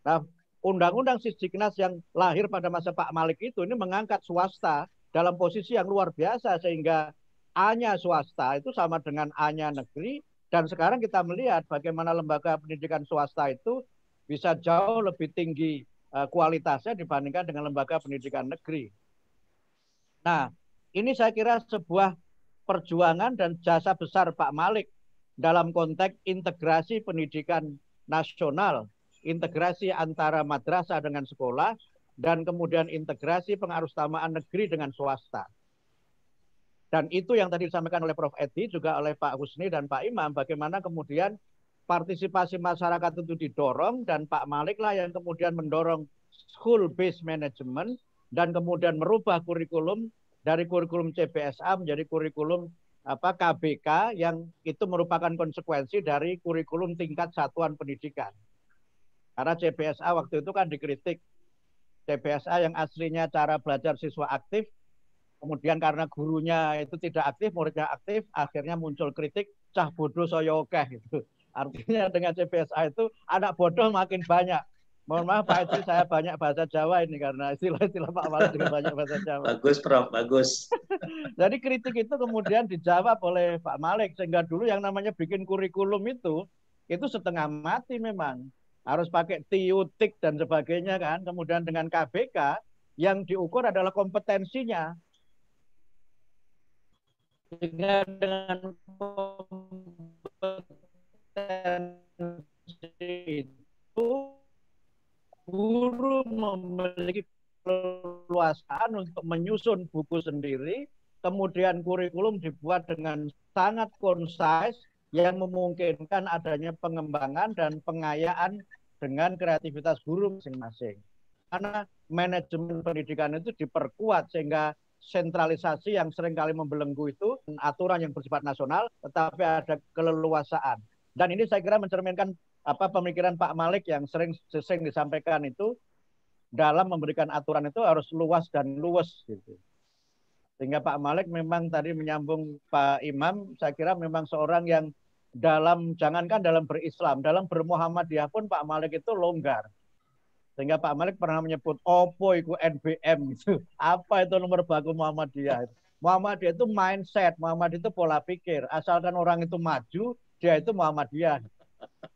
Nah, undang-undang Sisdiknas yang lahir pada masa Pak Malik itu ini mengangkat swasta dalam posisi yang luar biasa sehingga A-nya swasta itu sama dengan A-nya negeri, dan sekarang kita melihat bagaimana lembaga pendidikan swasta itu bisa jauh lebih tinggi eh, kualitasnya dibandingkan dengan lembaga pendidikan negeri. Nah, ini saya kira sebuah perjuangan dan jasa besar Pak Malik dalam konteks integrasi pendidikan nasional, integrasi antara madrasah dengan sekolah, dan kemudian integrasi pengarustamaan negeri dengan swasta. Dan itu yang tadi disampaikan oleh Prof. Edi, juga oleh Pak Husni dan Pak Imam, bagaimana kemudian partisipasi masyarakat itu didorong dan Pak Malik lah yang kemudian mendorong school based management dan kemudian merubah kurikulum dari kurikulum CBSA menjadi kurikulum apa KBK yang itu merupakan konsekuensi dari kurikulum tingkat satuan pendidikan. Karena CBSA waktu itu kan dikritik. CBSA yang aslinya cara belajar siswa aktif Kemudian karena gurunya itu tidak aktif, muridnya aktif, akhirnya muncul kritik cah bodoh saya oke. gitu. Artinya dengan CPSA itu anak bodoh makin banyak. Mohon maaf Pak Haji, saya banyak bahasa Jawa ini karena istilah-istilah Pak Wali juga banyak bahasa Jawa. Bagus Prof, bagus. [LAUGHS] Jadi kritik itu kemudian dijawab oleh Pak Malik sehingga dulu yang namanya bikin kurikulum itu itu setengah mati memang. Harus pakai tiutik dan sebagainya kan. Kemudian dengan KBK yang diukur adalah kompetensinya juga dengan kompetensi itu guru memiliki keluasan untuk menyusun buku sendiri, kemudian kurikulum dibuat dengan sangat concise yang memungkinkan adanya pengembangan dan pengayaan dengan kreativitas guru masing-masing. Karena manajemen pendidikan itu diperkuat sehingga sentralisasi yang seringkali membelenggu itu aturan yang bersifat nasional, tetapi ada keleluasaan. Dan ini saya kira mencerminkan apa pemikiran Pak Malik yang sering sering disampaikan itu dalam memberikan aturan itu harus luas dan luwes gitu. Sehingga Pak Malik memang tadi menyambung Pak Imam, saya kira memang seorang yang dalam jangankan dalam berislam, dalam bermuhammadiyah pun Pak Malik itu longgar. Sehingga Pak Malik pernah menyebut opo itu NBM Apa itu nomor baku Muhammadiyah? Muhammadiyah itu mindset, Muhammadiyah itu pola pikir. Asalkan orang itu maju, dia itu Muhammadiyah.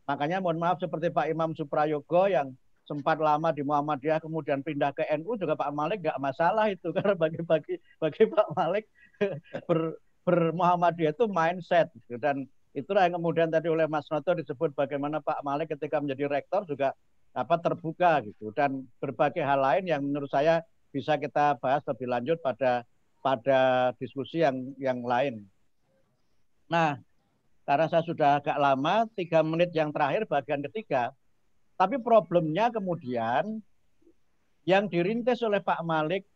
Makanya mohon maaf seperti Pak Imam Suprayogo yang sempat lama di Muhammadiyah kemudian pindah ke NU juga Pak Malik nggak masalah itu [LAUGHS] karena bagi bagi bagi Pak Malik [LAUGHS] ber, ber Muhammadiyah itu mindset dan itulah yang kemudian tadi oleh Mas Noto disebut bagaimana Pak Malik ketika menjadi rektor juga apa terbuka gitu dan berbagai hal lain yang menurut saya bisa kita bahas lebih lanjut pada pada diskusi yang yang lain. Nah, karena saya sudah agak lama, tiga menit yang terakhir bagian ketiga. Tapi problemnya kemudian yang dirintis oleh Pak Malik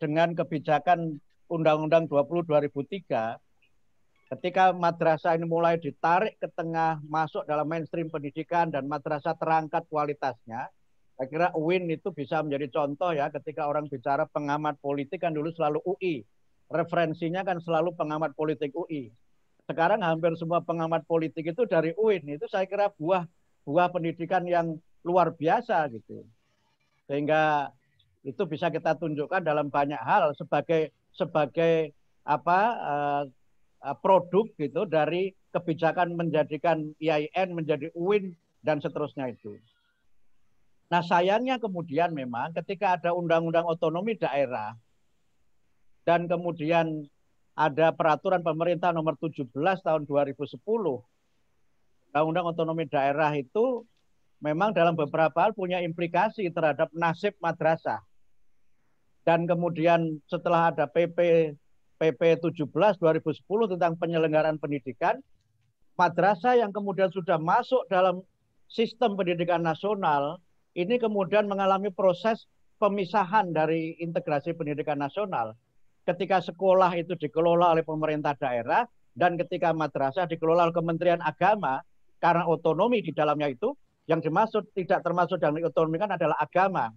dengan kebijakan Undang-Undang 20 2003 Ketika madrasah ini mulai ditarik ke tengah, masuk dalam mainstream pendidikan dan madrasah terangkat kualitasnya, saya kira UIN itu bisa menjadi contoh ya ketika orang bicara pengamat politik kan dulu selalu UI. Referensinya kan selalu pengamat politik UI. Sekarang hampir semua pengamat politik itu dari UIN. Itu saya kira buah buah pendidikan yang luar biasa gitu. Sehingga itu bisa kita tunjukkan dalam banyak hal sebagai sebagai apa eh, Eh, produk gitu dari kebijakan menjadikan e IAIN menjadi UIN dan seterusnya itu. Nah sayangnya kemudian memang ketika ada undang-undang otonomi daerah dan kemudian ada peraturan pemerintah nomor 17 tahun 2010 undang-undang otonomi daerah itu memang dalam beberapa hal punya implikasi terhadap nasib madrasah. Dan kemudian setelah ada PP PP 17 2010 tentang penyelenggaraan pendidikan, madrasah yang kemudian sudah masuk dalam sistem pendidikan nasional ini kemudian mengalami proses pemisahan dari integrasi pendidikan nasional. Ketika sekolah itu dikelola oleh pemerintah daerah dan ketika madrasah dikelola oleh Kementerian Agama karena otonomi di dalamnya itu yang dimaksud tidak termasuk dalam otonomi kan adalah agama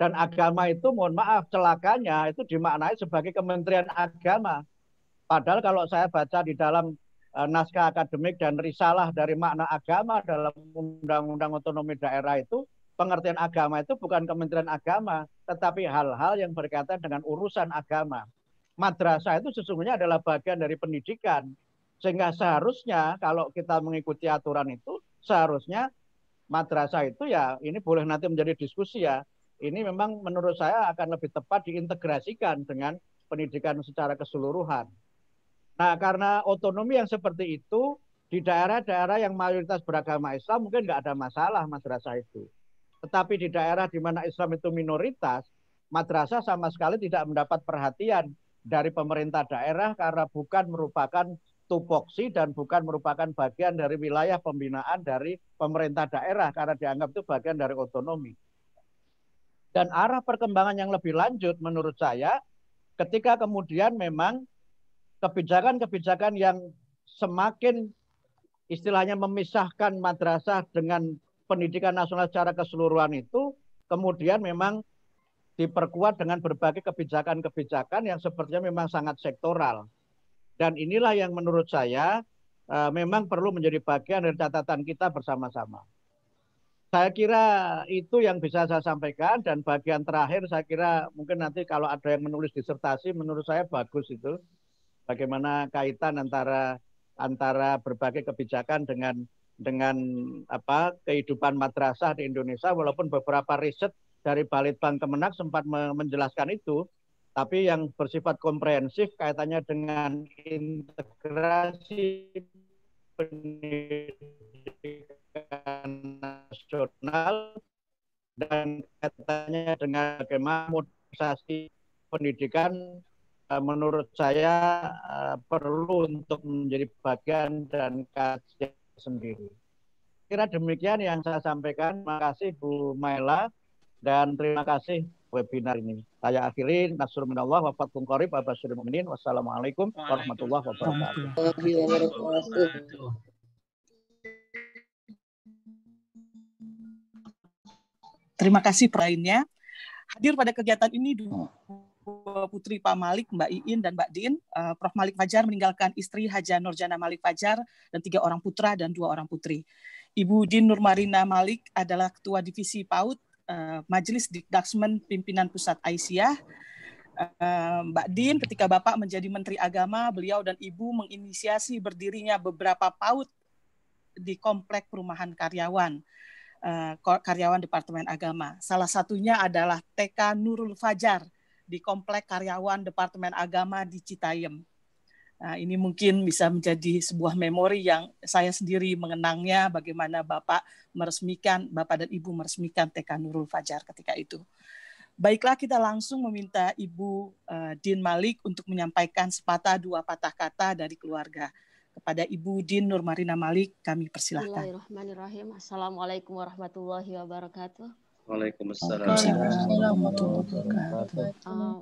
dan agama itu mohon maaf celakanya itu dimaknai sebagai Kementerian Agama. Padahal kalau saya baca di dalam eh, naskah akademik dan risalah dari makna agama dalam Undang-Undang Otonomi Daerah itu pengertian agama itu bukan Kementerian Agama, tetapi hal-hal yang berkaitan dengan urusan agama. Madrasah itu sesungguhnya adalah bagian dari pendidikan. Sehingga seharusnya kalau kita mengikuti aturan itu, seharusnya madrasah itu ya ini boleh nanti menjadi diskusi ya ini memang menurut saya akan lebih tepat diintegrasikan dengan pendidikan secara keseluruhan. Nah, karena otonomi yang seperti itu di daerah-daerah yang mayoritas beragama Islam mungkin nggak ada masalah madrasah itu. Tetapi di daerah di mana Islam itu minoritas, madrasah sama sekali tidak mendapat perhatian dari pemerintah daerah karena bukan merupakan tupoksi dan bukan merupakan bagian dari wilayah pembinaan dari pemerintah daerah karena dianggap itu bagian dari otonomi. Dan arah perkembangan yang lebih lanjut menurut saya ketika kemudian memang kebijakan-kebijakan yang semakin istilahnya memisahkan madrasah dengan pendidikan nasional secara keseluruhan itu kemudian memang diperkuat dengan berbagai kebijakan-kebijakan yang sepertinya memang sangat sektoral. Dan inilah yang menurut saya eh, memang perlu menjadi bagian dari catatan kita bersama-sama saya kira itu yang bisa saya sampaikan dan bagian terakhir saya kira mungkin nanti kalau ada yang menulis disertasi menurut saya bagus itu bagaimana kaitan antara antara berbagai kebijakan dengan dengan apa kehidupan madrasah di Indonesia walaupun beberapa riset dari Balitbang Kemenak sempat menjelaskan itu tapi yang bersifat komprehensif kaitannya dengan integrasi pendidikan nasional dan katanya dengan bagaimana modernisasi pendidikan eh, menurut saya eh, perlu untuk menjadi bagian dan kajian sendiri. Kira demikian yang saya sampaikan. Terima kasih Bu Maila dan terima kasih webinar ini. Saya akhiri nasrul minallah wa fathun qarib wa basyiril mu'minin. Wassalamualaikum warahmatullahi wabarakatuh. Terima kasih lainnya. Hadir pada kegiatan ini dua hmm. putri Pak Malik, Mbak Iin, dan Mbak Din. Uh, Prof. Malik Fajar meninggalkan istri Haja Nurjana Malik Fajar dan tiga orang putra dan dua orang putri. Ibu Din Nurmarina Malik adalah Ketua Divisi PAUD uh, Majelis Dikdaksmen Pimpinan Pusat Aisyah. Eh, Mbak Din, ketika Bapak menjadi Menteri Agama, beliau dan Ibu menginisiasi berdirinya beberapa PAUD di Komplek Perumahan Karyawan. Eh, karyawan Departemen Agama. Salah satunya adalah TK Nurul Fajar di Komplek Karyawan Departemen Agama di Citayem. Nah, ini mungkin bisa menjadi sebuah memori yang saya sendiri mengenangnya bagaimana Bapak meresmikan, Bapak dan Ibu meresmikan TK Nurul Fajar ketika itu. Baiklah kita langsung meminta Ibu uh, Din Malik untuk menyampaikan sepatah dua patah kata dari keluarga kepada Ibu Din Nurmarina Malik kami persilahkan. Assalamualaikum warahmatullahi wabarakatuh. Waalaikumsalam. Waalaikumsalam warahmatullahi wabarakatuh. Eh,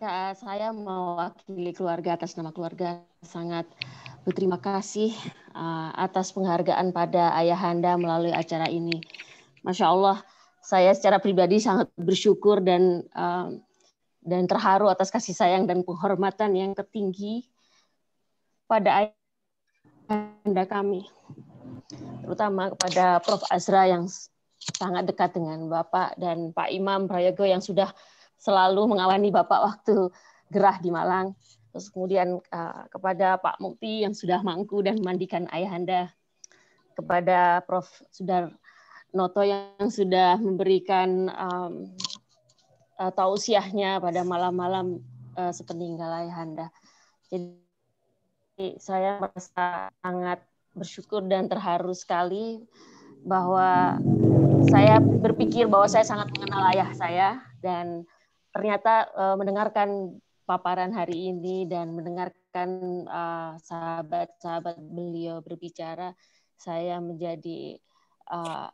ya, saya mewakili keluarga atas nama keluarga sangat berterima kasih eh, atas penghargaan pada ayahanda melalui acara ini. Masya Allah, saya secara pribadi sangat bersyukur dan eh, dan terharu atas kasih sayang dan penghormatan yang ketinggi pada Anda kami, terutama kepada Prof. Azra yang sangat dekat dengan Bapak dan Pak Imam Prayogo yang sudah selalu mengawani Bapak waktu gerah di Malang. Terus kemudian uh, kepada Pak Mukti yang sudah mangku dan mandikan Anda. kepada Prof. Sudar Noto yang sudah memberikan um, uh, tausiahnya pada malam-malam uh, sepeninggal ayahanda. Jadi saya merasa sangat bersyukur dan terharu sekali bahwa saya berpikir bahwa saya sangat mengenal ayah saya dan ternyata uh, mendengarkan paparan hari ini dan mendengarkan eh, sahabat-sahabat uh, beliau berbicara saya menjadi uh,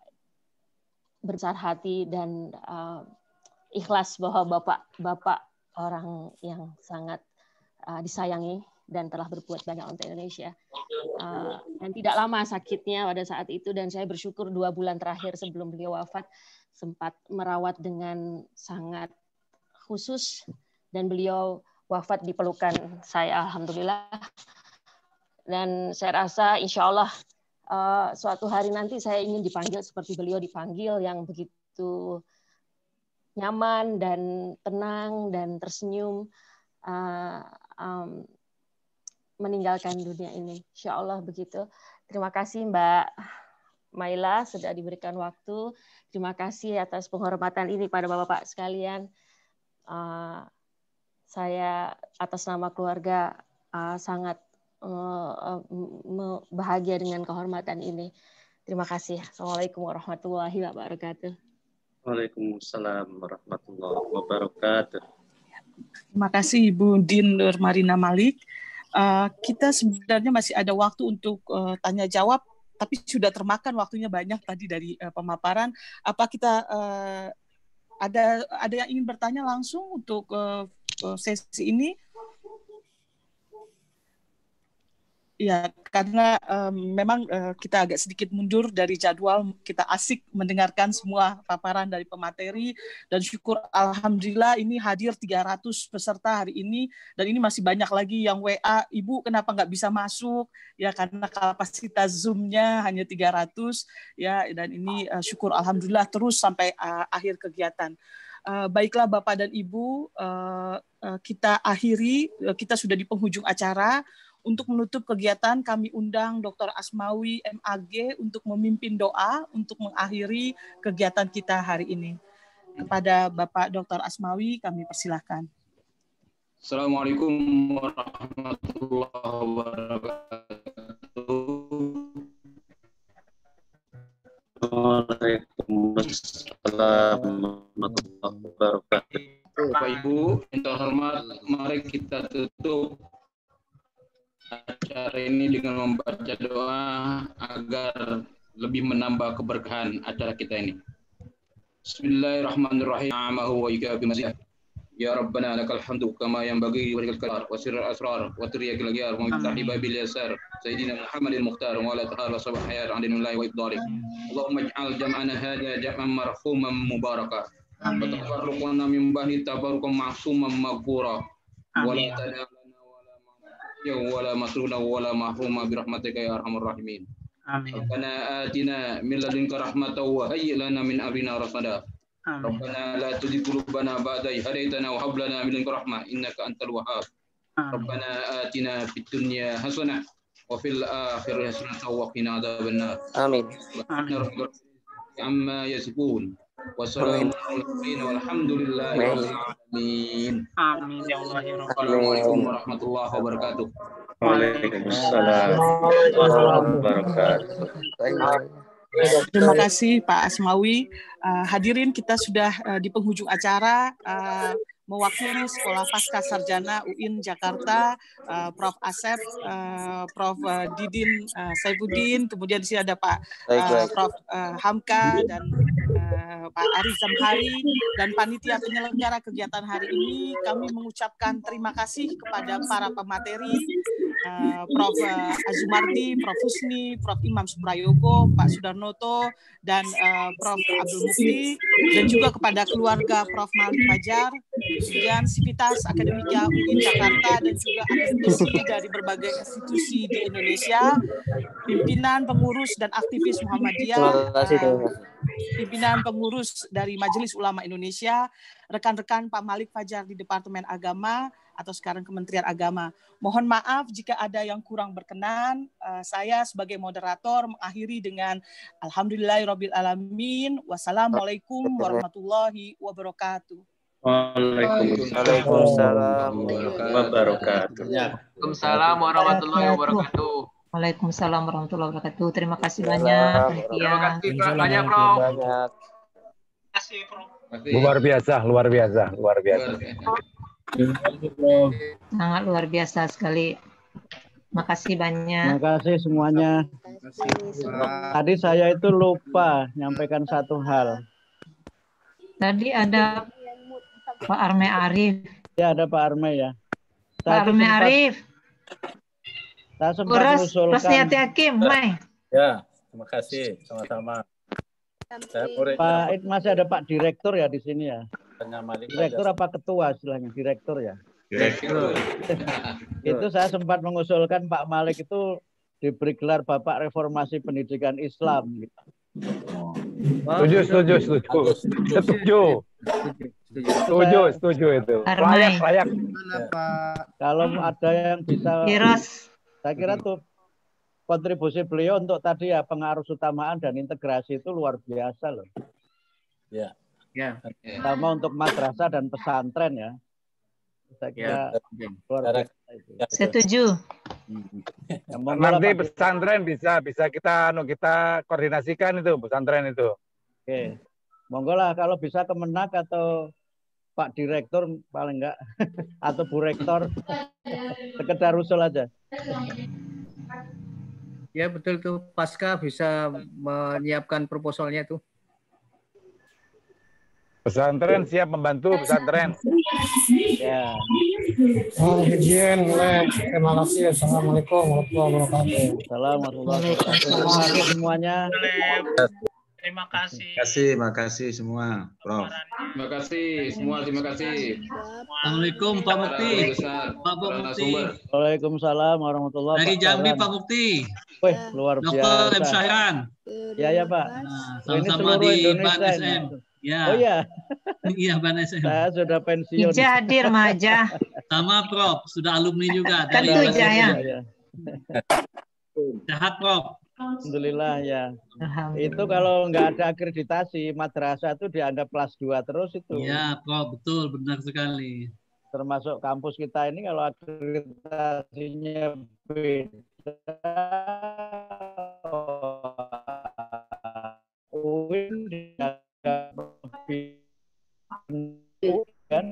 hati dan uh, ikhlas bahwa bapak bapak orang yang sangat uh, disayangi dan telah berbuat banyak untuk Indonesia. Uh, dan tidak lama sakitnya pada saat itu dan saya bersyukur dua bulan terakhir sebelum beliau wafat sempat merawat dengan sangat khusus dan beliau wafat di pelukan saya alhamdulillah. Dan saya rasa insya Allah uh, suatu hari nanti saya ingin dipanggil seperti beliau dipanggil yang begitu nyaman dan tenang dan tersenyum. Uh, um, meninggalkan dunia ini. Insya Allah begitu. Terima kasih Mbak Maila sudah diberikan waktu. Terima kasih atas penghormatan ini pada Bapak-Bapak sekalian. Uh, saya atas nama keluarga uh, sangat uh, bahagia dengan kehormatan ini. Terima kasih. Assalamualaikum warahmatullahi wabarakatuh. Waalaikumsalam warahmatullahi wabarakatuh. Terima kasih Ibu Din Nur Marina Malik. Eh, kita sebenarnya masih ada waktu untuk uh, tanya jawab tapi sudah termakan waktunya banyak tadi dari uh, pemaparan apa kita uh, ada ada yang ingin bertanya langsung untuk uh, sesi ini Ya, karena um, memang uh, kita agak sedikit mundur dari jadwal, kita asik mendengarkan semua paparan dari pemateri dan syukur alhamdulillah ini hadir 300 peserta hari ini dan ini masih banyak lagi yang WA, Ibu kenapa nggak bisa masuk? Ya karena kapasitas Zoom-nya hanya 300 ya dan ini uh, syukur alhamdulillah terus sampai uh, akhir kegiatan. Uh, baiklah Bapak dan Ibu, uh, uh, kita akhiri, uh, kita sudah di penghujung acara. Untuk menutup kegiatan kami undang Dr. Asmawi MAG untuk memimpin doa untuk mengakhiri kegiatan kita hari ini. Kepada Bapak Dr. Asmawi kami persilahkan. Assalamualaikum warahmatullahi wabarakatuh. Waalaikumsalam warahmatullahi wabarakatuh. Bapak Ibu, yang terhormat, mari kita tutup acara ini dengan membaca doa agar lebih menambah keberkahan acara kita ini. Bismillahirrahmanirrahim. wa Ya Rabbana lakal hamdu kama yang bagi walikal kalar wa sirral asrar wa tiriyakil agyar wa miftahi babil yasar Sayyidina Muhammadin Mukhtar wa ala tahal wa sabah hayat adin wa ibdari Allahumma ij'al jam'ana hadha jam'an marhuman mubaraka wa tafarruqana min bahdi tabarrukan ma'suman maghfura wa la tadam ya wala masruna wala mahruma bi ya arhamar rahimin amin rabbana atina min ladunka rahmatan wa hayyi lana min amrina rasada amin rabbana la tuzigh qulubana ba'da idh hadaytana wa hab lana min ladunka rahmah innaka antal wahhab amin rabbana atina fid dunya hasanah wa fil akhirati hasanah wa qina adhaban nar amin amin amma yasifun Wassalamualaikum ya ya warahmatullahi wabarakatuh. Waalaikumsalam warahmatullahi wabarakatuh. Terima kasih Pak Asmawi. Uh, hadirin kita sudah uh, di penghujung acara. Uh, mewakili Sekolah Pasca Sarjana UIN Jakarta, uh, Prof. Asep, uh, Prof. Didin uh, Saibudin, kemudian di sini ada Pak uh, Prof. Uh, Hamka dan Pak Ari Zamhari dan panitia penyelenggara kegiatan hari ini. Kami mengucapkan terima kasih kepada para pemateri Eh, Prof. Eh, Azumardi, Prof. Husni, Prof. Imam Suprayogo, Pak Sudarnoto, dan eh, Prof. Abdul Mukti, dan juga kepada keluarga Prof. Malik Fajar, kemudian Sivitas Akademika UIN Jakarta, dan juga akademisi dari berbagai institusi di Indonesia, pimpinan, pengurus, dan aktivis Muhammadiyah, pimpinan pengurus dari Majelis Ulama Indonesia, rekan-rekan Pak Malik Fajar di Departemen Agama, atau sekarang Kementerian Agama. Mohon maaf jika ada yang kurang berkenan. Eh, saya sebagai moderator mengakhiri dengan Alhamdulillahirrabbilalamin. Wassalamualaikum warahmatullahi wabarakatuh. Waalaikumsalam wabarakatuh. Ya. Waalaikumsalam warahmatullahi wabarakatuh. Waalaikumsalam warahmatullahi wabarakatuh. Terima kasih banyak. Terima kasih banyak, Bro. Terima kasih, Bro. Luar biasa, luar biasa, luar biasa. Luar biasa. Sangat luar biasa sekali. Makasih banyak. Makasih semuanya. Tadi saya itu lupa nyampaikan satu hal. Tadi ada Pak Arme Arif. Ya ada Pak Arme ya. Saya Pak Arme sempat, Arif. Saya sempat Kuras, usulkan. Hakim, Mai. Ya, terima kasih. Sama-sama. Pak, masih ada Pak Direktur ya di sini ya. Direktur apa ketua istilahnya? Direktur ya? Direktur. [LAUGHS] itu saya sempat mengusulkan Pak Malik itu diberi gelar Bapak Reformasi Pendidikan Islam. Gitu. tujuh, oh. setuju, setuju. tujuh, Setuju, setuju itu. Layak, layak. Kalau ada yang bisa... Kiras, Saya kira tuh kontribusi beliau untuk tadi ya pengaruh utamaan dan integrasi itu luar biasa loh. Ya. Ya. Yeah. Sama untuk madrasah dan pesantren ya. Saya ya, Setuju. Nanti pesantren bisa bisa kita anu, kita koordinasikan itu pesantren itu. Oke. Monggo lah kalau bisa kemenak atau Pak Direktur paling enggak [LAUGHS] atau Bu Rektor sekedar usul aja. Ya betul tuh pasca bisa menyiapkan proposalnya tuh. Pesantren iya. siap membantu pesantren. Ya. Oh, terima kasih. Assalamualaikum warahmatullahi wabarakatuh. Assalamualaikum warahmatullahi Semuanya. Terima kasih. Terima kasih, terima kasih semua, Prof. Terima kasih semua, terima kasih. Assalamualaikum Pak Bukti. Pak Bukti. Waalaikumsalam warahmatullahi wabarakatuh. Dari Jambi Pak Bukti. Wih, luar biasa. Dokter M. Syahran. Ya, ya Pak. Nah, sama-sama di Pak SM. Ya. Oh ya. Iya, [LAUGHS] iya Ban SMA. Saya sudah pensiun. hadir Maja. Sama Prof, sudah alumni juga. Tentu kan Jaya. Ya. Iya, iya. Sehat Prof. Alhamdulillah ya. Alhamdulillah. Itu kalau nggak ada akreditasi madrasah itu dianggap kelas 2 terus itu. Iya, Prof, betul, benar sekali. Termasuk kampus kita ini kalau akreditasinya beda oh, UIN kan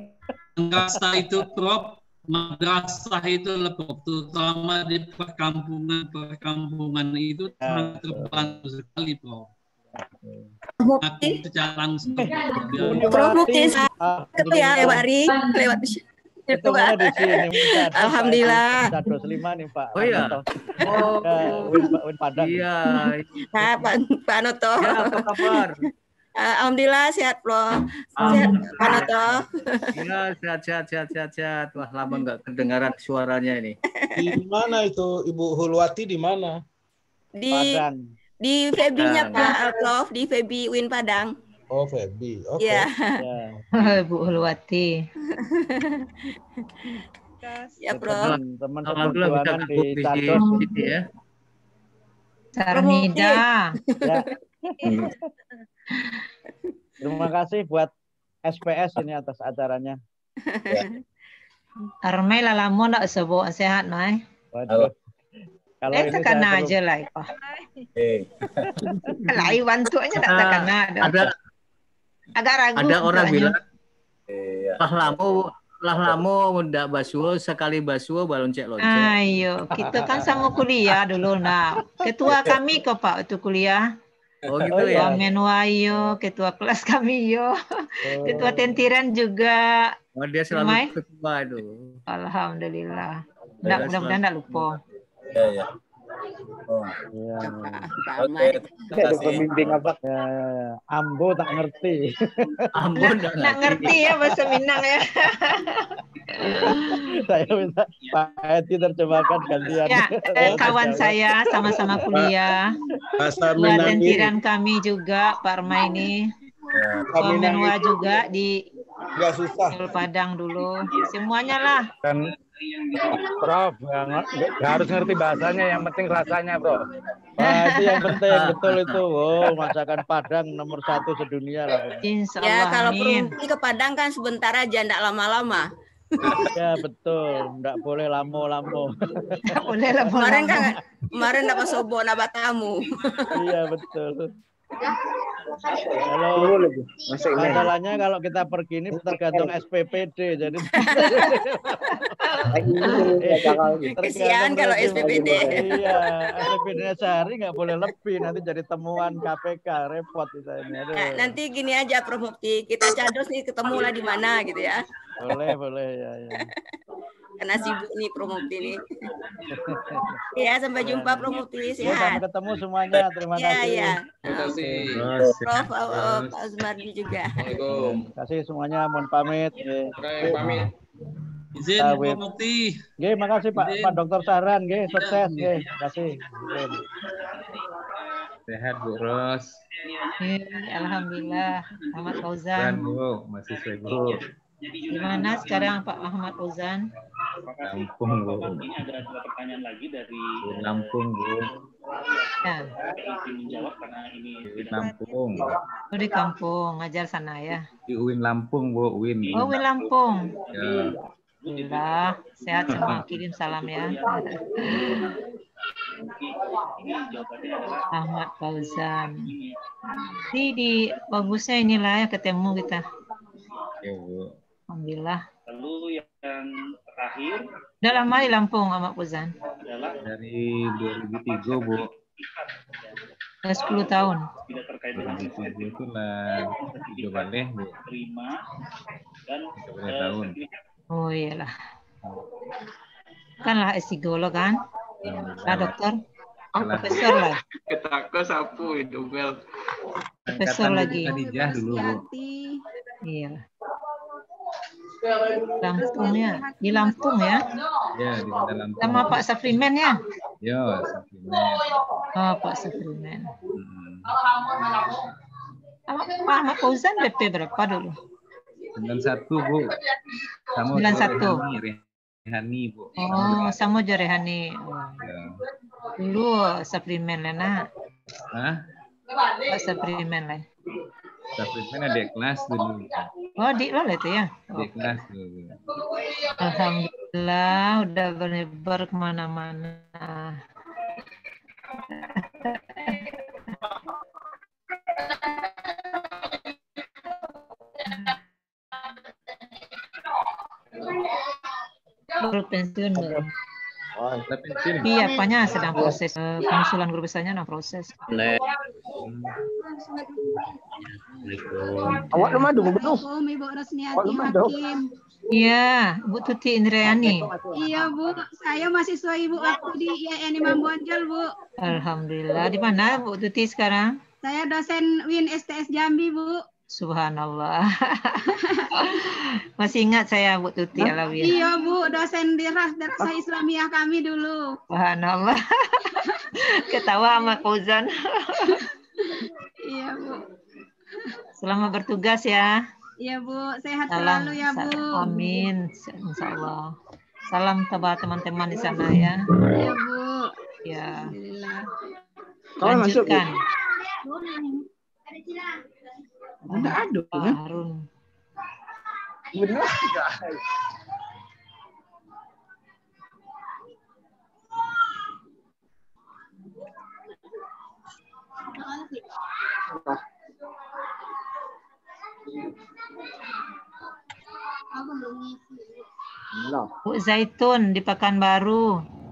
madrasah itu prop madrasah itu lebih terutama di perkampungan perkampungan itu ya, sangat terbantu sekali prof aku secara langsung ya, prof mungkin ketemu ah, ya lewat ri lewat Ketemu di sini Alhamdulillah. Oh iya. Oh, ya, Win Padang. Iya. Nah, Pak Pak Noto. Ya, apa kabar? Eh, alhamdulillah sehat loh. Sehat toh Ya, sehat sehat sehat sehat sehat. Wah, lama nggak kedengaran suaranya ini. [LAUGHS] Di mana itu Ibu Hulwati di mana? Di Padang. Di Febinya Pak Alprof, eh, di Febi Win Padang. Oh, Febi. Oke. Okay. Yeah. Yeah. Ibu Hulwati. [LAUGHS] ya, Prof. Teman-teman perjuangan di Tartos. Ya. Sarmida. Ya. [LAUGHS] Terima kasih buat SPS ini atas acaranya. Ya. Armai lalamu nak sabo sehat mai. Waduh. Kalau itu kan aja lah. Eh. Lai [LAUGHS] bantuannya tak kan Ada agak ragu. Ada orang bilang eh, ya. lah lamu lah lamu ndak basuo sekali basuo balon cek lonceng. Ayo, kita kan sama kuliah dulu nak. Ketua kami kok Pak itu kuliah. Oh gitu oh, iya. ya. Wamen Wayo, ketua kelas kami yo. Oh. Ketua tentiran juga. Oh, dia selalu Umay. ketua itu. Alhamdulillah. Mudah-mudahan enggak lupa. Iya, iya. Oh, iya. Oke, okay, pemimpin apa? Ya, ya, ya, Ambo tak ngerti. [LAUGHS] Ambo nah, tak ngerti. ngerti ya bahasa Minang ya. [LAUGHS] saya minta Pak Eti terjemahkan gantian. Ya, [LAUGHS] eh, kawan saya sama-sama kuliah. Bahasa Minang. Dan kami juga Pak Arma ini. Pak ya. Menwa juga di Enggak susah. Padang dulu. Semuanya lah. Dan Prof, nggak harus ngerti bahasanya, yang penting rasanya, bro. Nah, itu yang penting, betul itu. Oh, masakan Padang nomor satu sedunia lah. Insya ya, Allah, ya, kalau perlu ke Padang kan sebentar aja, ndak lama-lama. Ya betul, ndak boleh lamo-lamo. Ndak Kemarin kan, kemarin dapat sobo tamu. Iya betul. Kalau masalahnya kalau kita pergi ini tergantung SPPD jadi [LAUGHS] kesian kalau SPPD. Iya, SPPD sehari nggak boleh lebih nanti jadi temuan KPK repot kita ini. Nah, nanti gini aja Prof kita cadus nih ketemu lah di mana gitu ya. Boleh, boleh ya. ya. [LAUGHS] karena sibuk nih promo [LAUGHS] ini. ya sampai jumpa promo pilih ya, sehat. Ya, ketemu semuanya. Terima iya, kasih. Ya. Terima kasih. Prof oh, Pak Usmardi juga. Assalamualaikum. Terima kasih semuanya. Mohon pamit. Oke, pamit. Izin promoti. Mukti. Oke, makasih Pak Pak Dokter Saran nggih, sukses nggih. Makasih. Sehat Bu Ros. alhamdulillah. Ahmad Fauzan. Bu, masih sehat. Gimana sekarang Pak Ahmad Ozan? Lampung Bu. Ini ada dua pertanyaan lagi dari Lampung Bu. Eh, ya. menjawab karena ini di Lampung. Oh di kampung, ngajar sana ya. Di UIN Lampung Bu, UIN. Oh UIN Lampung. Ya. Alhamdulillah, sehat semua. Kirim salam ya. Ahmad Fauzan. Di, di bagusnya inilah ya ketemu kita. Ya, Bu. Alhamdulillah. Lalu yang terakhir. Dalam mai Lampung, Amak Puzan. Dari 2003, Bu. Ya, 10 tahun. Tidak terkait dengan itu lah jawaban deh, Bu. Terima dan tahun. Eh, oh iyalah. Kan lah S3 lo kan? Nah, dokter? Oh, profesor lah. [LAUGHS] Ketakut, sapu Bel. Profesor lagi. Khadijah dulu, Bu. Iya. Lampung ya, di Lampung ya. Ya, iya, di Bandar Lampung. Sama Pak Safriman ya. Ya, Safriman. Oh, Pak Safriman. Hmm. Pak Ahmad Fauzan BP berapa dulu? 91, Bu. Sama 91. Rehani, Bu. Oh, sama aja Rehani. Iya. Dulu Pak lah, nak. Hah? Suplemen lah. Tapi Suplemen ada kelas dulu. Oh, di lo itu ya? Di oh. kelas dulu. Alhamdulillah udah bernebar kemana-mana. Baru pensiun belum? Oh, Iya, apanya sedang proses. Eh, pengusulan guru besarnya nah proses. Nah. Awak lemah dong, betul. Iya, Bu Tuti Indrayani. Iya, iya, Bu. Saya mahasiswa Ibu aku di IAIN Imam Bonjol, Bu. Alhamdulillah. Di mana Bu Tuti sekarang? Saya dosen Win STS Jambi, Bu. Subhanallah. [LAUGHS] Masih ingat saya Bu Tuti Alawi. Iya Bu, dosen di Rasdarasa Islamiyah kami dulu. Subhanallah. [LAUGHS] Ketawa sama Fauzan. [LAUGHS] Iya, Bu. Selamat bertugas ya. Iya, Bu. Sehat Salam. selalu ya, Bu. Amin. Insya Allah. Salam kepada teman-teman di sana ya. Iya, Bu. Ya. Lanjutkan. Ada ada. Ya? Harun. Benar. Zaitun di Pekanbaru.